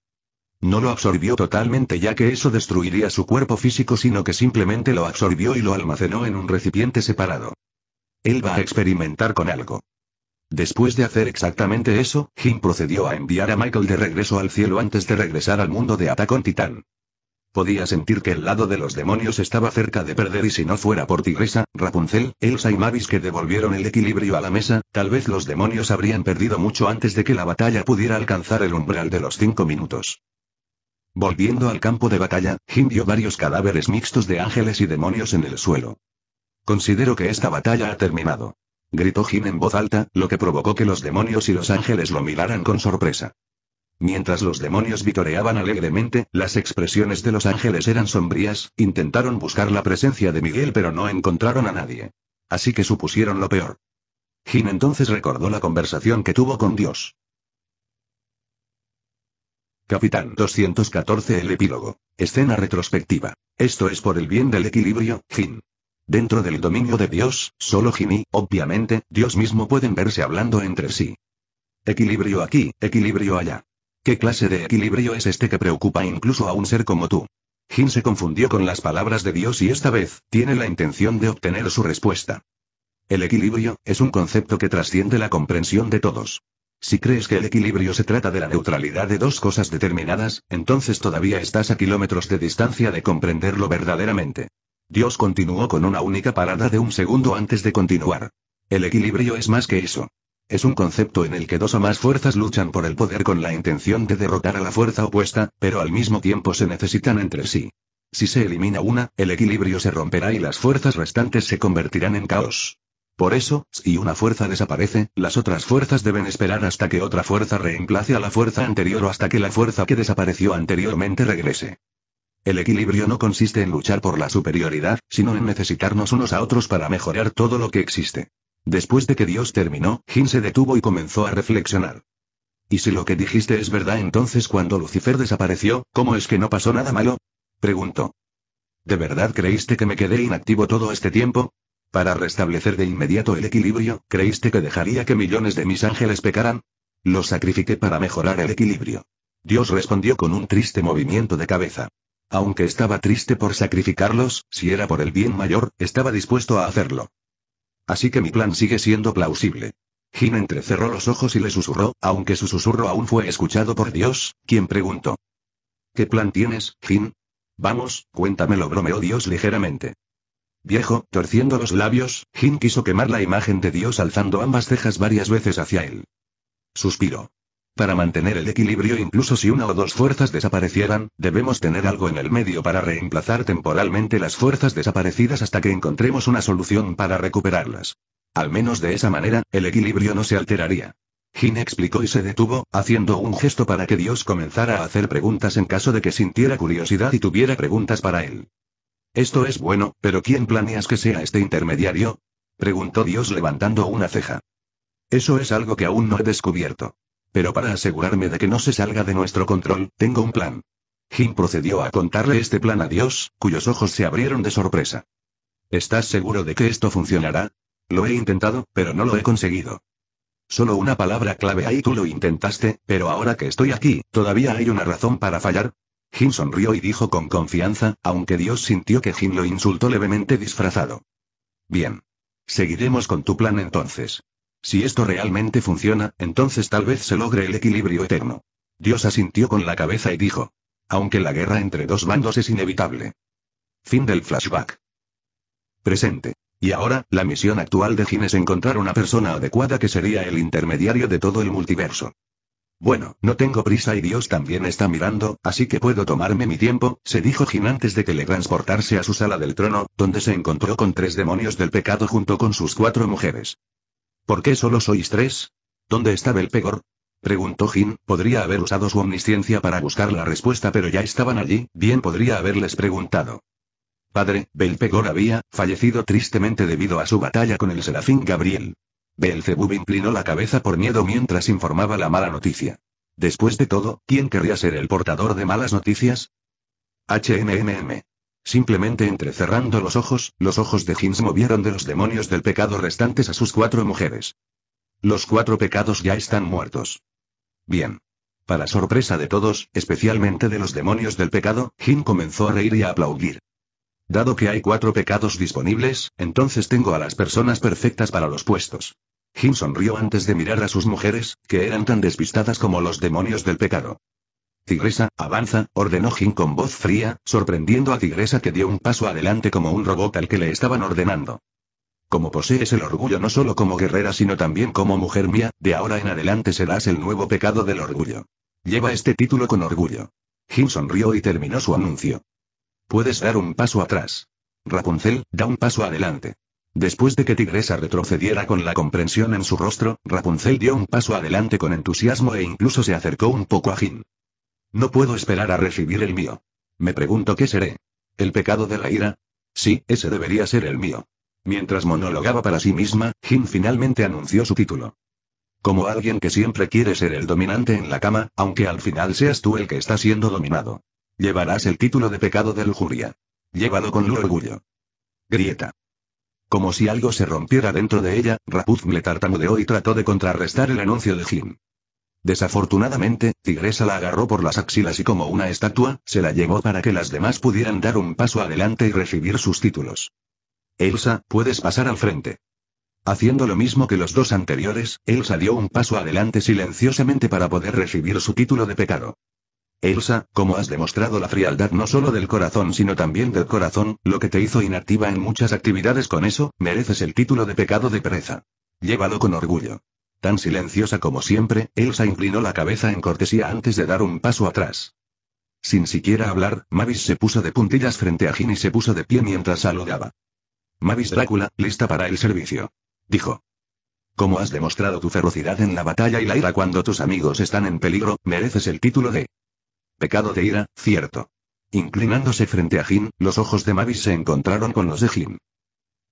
No lo absorbió totalmente ya que eso destruiría su cuerpo físico sino que simplemente lo absorbió y lo almacenó en un recipiente separado. Él va a experimentar con algo. Después de hacer exactamente eso, Jim procedió a enviar a Michael de regreso al cielo antes de regresar al mundo de Atacón Titán. Podía sentir que el lado de los demonios estaba cerca de perder y si no fuera por Tigresa, Rapunzel, Elsa y Mavis que devolvieron el equilibrio a la mesa, tal vez los demonios habrían perdido mucho antes de que la batalla pudiera alcanzar el umbral de los cinco minutos. Volviendo al campo de batalla, Jim vio varios cadáveres mixtos de ángeles y demonios en el suelo. Considero que esta batalla ha terminado. Gritó Jim en voz alta, lo que provocó que los demonios y los ángeles lo miraran con sorpresa. Mientras los demonios vitoreaban alegremente, las expresiones de los ángeles eran sombrías, intentaron buscar la presencia de Miguel pero no encontraron a nadie. Así que supusieron lo peor. Jin entonces recordó la conversación que tuvo con Dios. Capitán 214 El epílogo. Escena retrospectiva. Esto es por el bien del equilibrio, Jin. Dentro del dominio de Dios, solo Jin y, obviamente, Dios mismo pueden verse hablando entre sí. Equilibrio aquí, equilibrio allá. ¿Qué clase de equilibrio es este que preocupa incluso a un ser como tú? Jin se confundió con las palabras de Dios y esta vez, tiene la intención de obtener su respuesta. El equilibrio, es un concepto que trasciende la comprensión de todos. Si crees que el equilibrio se trata de la neutralidad de dos cosas determinadas, entonces todavía estás a kilómetros de distancia de comprenderlo verdaderamente. Dios continuó con una única parada de un segundo antes de continuar. El equilibrio es más que eso. Es un concepto en el que dos o más fuerzas luchan por el poder con la intención de derrotar a la fuerza opuesta, pero al mismo tiempo se necesitan entre sí. Si se elimina una, el equilibrio se romperá y las fuerzas restantes se convertirán en caos. Por eso, si una fuerza desaparece, las otras fuerzas deben esperar hasta que otra fuerza reemplace a la fuerza anterior o hasta que la fuerza que desapareció anteriormente regrese. El equilibrio no consiste en luchar por la superioridad, sino en necesitarnos unos a otros para mejorar todo lo que existe. Después de que Dios terminó, Jin se detuvo y comenzó a reflexionar. ¿Y si lo que dijiste es verdad entonces cuando Lucifer desapareció, cómo es que no pasó nada malo? preguntó. ¿De verdad creíste que me quedé inactivo todo este tiempo? Para restablecer de inmediato el equilibrio, ¿creíste que dejaría que millones de mis ángeles pecaran? Los sacrifiqué para mejorar el equilibrio. Dios respondió con un triste movimiento de cabeza. Aunque estaba triste por sacrificarlos, si era por el bien mayor, estaba dispuesto a hacerlo. Así que mi plan sigue siendo plausible. Jin entrecerró los ojos y le susurró, aunque su susurro aún fue escuchado por Dios, quien preguntó. ¿Qué plan tienes, Jin? Vamos, cuéntamelo, bromeó Dios ligeramente. Viejo, torciendo los labios, Jin quiso quemar la imagen de Dios alzando ambas cejas varias veces hacia él. Suspiró. Para mantener el equilibrio incluso si una o dos fuerzas desaparecieran, debemos tener algo en el medio para reemplazar temporalmente las fuerzas desaparecidas hasta que encontremos una solución para recuperarlas. Al menos de esa manera, el equilibrio no se alteraría. Jin explicó y se detuvo, haciendo un gesto para que Dios comenzara a hacer preguntas en caso de que sintiera curiosidad y tuviera preguntas para él. Esto es bueno, pero ¿quién planeas que sea este intermediario? preguntó Dios levantando una ceja. Eso es algo que aún no he descubierto. Pero para asegurarme de que no se salga de nuestro control, tengo un plan. Jim procedió a contarle este plan a Dios, cuyos ojos se abrieron de sorpresa. ¿Estás seguro de que esto funcionará? Lo he intentado, pero no lo he conseguido. Solo una palabra clave ahí tú lo intentaste, pero ahora que estoy aquí, ¿todavía hay una razón para fallar? Jim sonrió y dijo con confianza, aunque Dios sintió que Jim lo insultó levemente disfrazado. Bien. Seguiremos con tu plan entonces. Si esto realmente funciona, entonces tal vez se logre el equilibrio eterno. Dios asintió con la cabeza y dijo. Aunque la guerra entre dos bandos es inevitable. Fin del flashback. Presente. Y ahora, la misión actual de Jin es encontrar una persona adecuada que sería el intermediario de todo el multiverso. Bueno, no tengo prisa y Dios también está mirando, así que puedo tomarme mi tiempo, se dijo Jin antes de teletransportarse a su sala del trono, donde se encontró con tres demonios del pecado junto con sus cuatro mujeres. ¿Por qué solo sois tres? ¿Dónde está Belpegor? Preguntó Jin, podría haber usado su omnisciencia para buscar la respuesta pero ya estaban allí, bien podría haberles preguntado. Padre, Belpegor había, fallecido tristemente debido a su batalla con el serafín Gabriel. Belzebub inclinó la cabeza por miedo mientras informaba la mala noticia. Después de todo, ¿quién querría ser el portador de malas noticias? HMMM. Simplemente entrecerrando los ojos, los ojos de se movieron de los demonios del pecado restantes a sus cuatro mujeres. Los cuatro pecados ya están muertos. Bien. Para sorpresa de todos, especialmente de los demonios del pecado, Jim comenzó a reír y a aplaudir. Dado que hay cuatro pecados disponibles, entonces tengo a las personas perfectas para los puestos. Jim sonrió antes de mirar a sus mujeres, que eran tan despistadas como los demonios del pecado. Tigresa, avanza, ordenó Jin con voz fría, sorprendiendo a Tigresa que dio un paso adelante como un robot al que le estaban ordenando. Como posees el orgullo no solo como guerrera sino también como mujer mía, de ahora en adelante serás el nuevo pecado del orgullo. Lleva este título con orgullo. Jin sonrió y terminó su anuncio. Puedes dar un paso atrás. Rapunzel, da un paso adelante. Después de que Tigresa retrocediera con la comprensión en su rostro, Rapunzel dio un paso adelante con entusiasmo e incluso se acercó un poco a Jin. No puedo esperar a recibir el mío. Me pregunto qué seré. ¿El pecado de la ira? Sí, ese debería ser el mío. Mientras monologaba para sí misma, Jim finalmente anunció su título. Como alguien que siempre quiere ser el dominante en la cama, aunque al final seas tú el que está siendo dominado. Llevarás el título de pecado de lujuria. Llévalo con orgullo. Grieta. Como si algo se rompiera dentro de ella, Rapuz le tartamudeó y trató de contrarrestar el anuncio de Jim. Desafortunadamente, Tigresa la agarró por las axilas y como una estatua, se la llevó para que las demás pudieran dar un paso adelante y recibir sus títulos. Elsa, puedes pasar al frente. Haciendo lo mismo que los dos anteriores, Elsa dio un paso adelante silenciosamente para poder recibir su título de pecado. Elsa, como has demostrado la frialdad no solo del corazón sino también del corazón, lo que te hizo inactiva en muchas actividades con eso, mereces el título de pecado de pereza. Llévalo con orgullo. Tan silenciosa como siempre, Elsa inclinó la cabeza en cortesía antes de dar un paso atrás. Sin siquiera hablar, Mavis se puso de puntillas frente a Jim y se puso de pie mientras saludaba. Mavis Drácula, lista para el servicio. Dijo. Como has demostrado tu ferocidad en la batalla y la ira cuando tus amigos están en peligro, mereces el título de... Pecado de ira, cierto. Inclinándose frente a Jim, los ojos de Mavis se encontraron con los de Jim.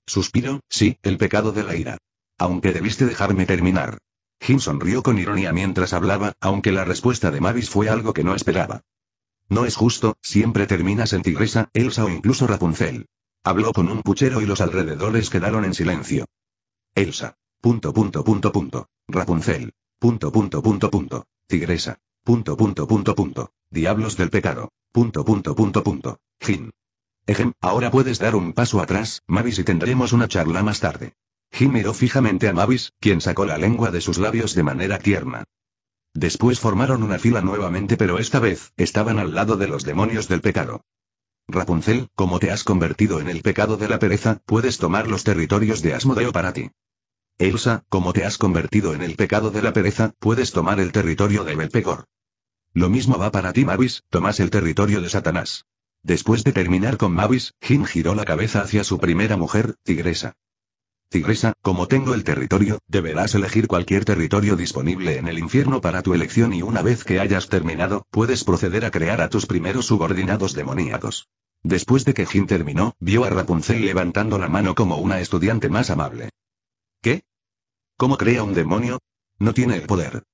Suspiro, sí, el pecado de la ira. Aunque debiste dejarme terminar. Jim sonrió con ironía mientras hablaba, aunque la respuesta de Mavis fue algo que no esperaba. No es justo, siempre terminas en Tigresa, Elsa o incluso Rapunzel. Habló con un puchero y los alrededores quedaron en silencio. Elsa. Punto punto punto punto. Rapunzel. Punto punto punto punto. Tigresa. Punto punto punto punto. Diablos del pecado. Punto punto punto punto. Jim. Ejem, ahora puedes dar un paso atrás, Mavis y tendremos una charla más tarde miró fijamente a Mavis, quien sacó la lengua de sus labios de manera tierna. Después formaron una fila nuevamente pero esta vez, estaban al lado de los demonios del pecado. Rapunzel, como te has convertido en el pecado de la pereza, puedes tomar los territorios de Asmodeo para ti. Elsa, como te has convertido en el pecado de la pereza, puedes tomar el territorio de Belpegor. Lo mismo va para ti Mavis, tomas el territorio de Satanás. Después de terminar con Mavis, Jim giró la cabeza hacia su primera mujer, Tigresa. Tigresa, como tengo el territorio, deberás elegir cualquier territorio disponible en el infierno para tu elección y una vez que hayas terminado, puedes proceder a crear a tus primeros subordinados demoníacos. Después de que Jin terminó, vio a Rapunzel levantando la mano como una estudiante más amable. ¿Qué? ¿Cómo crea un demonio? No tiene el poder.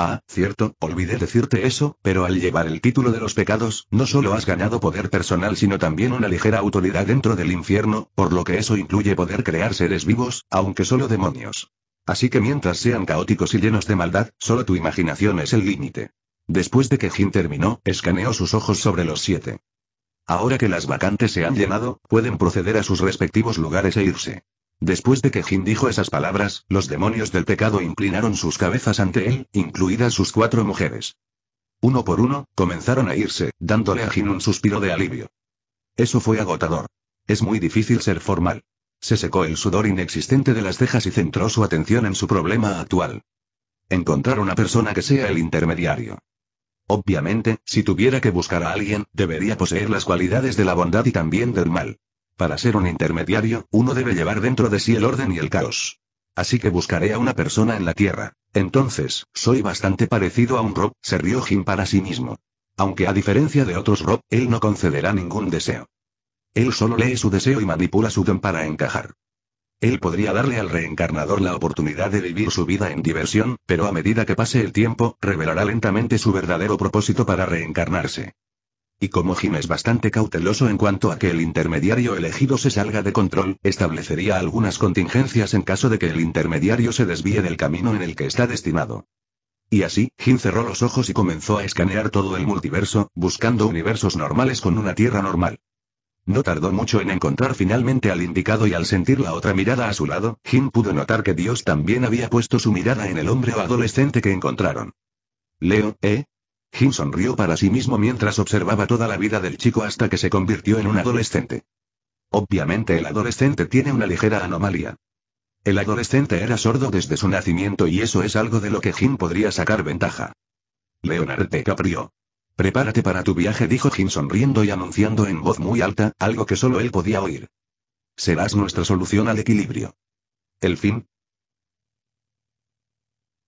Ah, cierto, olvidé decirte eso, pero al llevar el título de los pecados, no solo has ganado poder personal sino también una ligera autoridad dentro del infierno, por lo que eso incluye poder crear seres vivos, aunque solo demonios. Así que mientras sean caóticos y llenos de maldad, solo tu imaginación es el límite. Después de que Jin terminó, escaneó sus ojos sobre los siete. Ahora que las vacantes se han llenado, pueden proceder a sus respectivos lugares e irse. Después de que Jin dijo esas palabras, los demonios del pecado inclinaron sus cabezas ante él, incluidas sus cuatro mujeres. Uno por uno, comenzaron a irse, dándole a Jin un suspiro de alivio. Eso fue agotador. Es muy difícil ser formal. Se secó el sudor inexistente de las cejas y centró su atención en su problema actual. Encontrar una persona que sea el intermediario. Obviamente, si tuviera que buscar a alguien, debería poseer las cualidades de la bondad y también del mal. Para ser un intermediario, uno debe llevar dentro de sí el orden y el caos. Así que buscaré a una persona en la Tierra. Entonces, soy bastante parecido a un Rob, se rió Jim para sí mismo. Aunque a diferencia de otros Rob, él no concederá ningún deseo. Él solo lee su deseo y manipula su don para encajar. Él podría darle al reencarnador la oportunidad de vivir su vida en diversión, pero a medida que pase el tiempo, revelará lentamente su verdadero propósito para reencarnarse. Y como Jim es bastante cauteloso en cuanto a que el intermediario elegido se salga de control, establecería algunas contingencias en caso de que el intermediario se desvíe del camino en el que está destinado. Y así, Jim cerró los ojos y comenzó a escanear todo el multiverso, buscando universos normales con una Tierra normal. No tardó mucho en encontrar finalmente al indicado y al sentir la otra mirada a su lado, Jim pudo notar que Dios también había puesto su mirada en el hombre o adolescente que encontraron. Leo, ¿eh? Jim sonrió para sí mismo mientras observaba toda la vida del chico hasta que se convirtió en un adolescente. Obviamente el adolescente tiene una ligera anomalía. El adolescente era sordo desde su nacimiento y eso es algo de lo que Jim podría sacar ventaja. Leonard caprió. Prepárate para tu viaje, dijo Jim sonriendo y anunciando en voz muy alta, algo que solo él podía oír. Serás nuestra solución al equilibrio. El fin.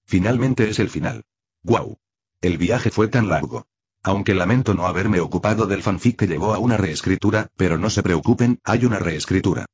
Finalmente es el final. ¡Guau! El viaje fue tan largo. Aunque lamento no haberme ocupado del fanfic que llevó a una reescritura, pero no se preocupen, hay una reescritura.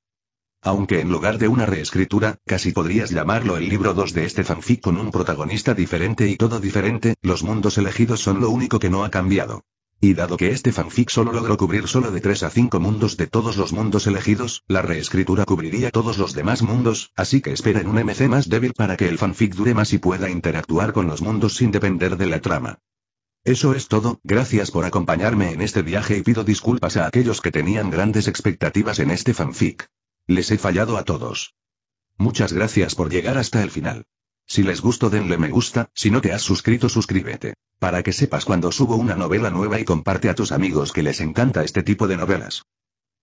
Aunque en lugar de una reescritura, casi podrías llamarlo el libro 2 de este fanfic con un protagonista diferente y todo diferente, los mundos elegidos son lo único que no ha cambiado. Y dado que este fanfic solo logró cubrir solo de 3 a 5 mundos de todos los mundos elegidos, la reescritura cubriría todos los demás mundos, así que esperen un MC más débil para que el fanfic dure más y pueda interactuar con los mundos sin depender de la trama. Eso es todo, gracias por acompañarme en este viaje y pido disculpas a aquellos que tenían grandes expectativas en este fanfic. Les he fallado a todos. Muchas gracias por llegar hasta el final. Si les gustó denle me gusta, si no te has suscrito suscríbete. Para que sepas cuando subo una novela nueva y comparte a tus amigos que les encanta este tipo de novelas.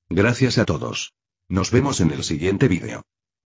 Gracias a todos. Nos vemos en el siguiente vídeo.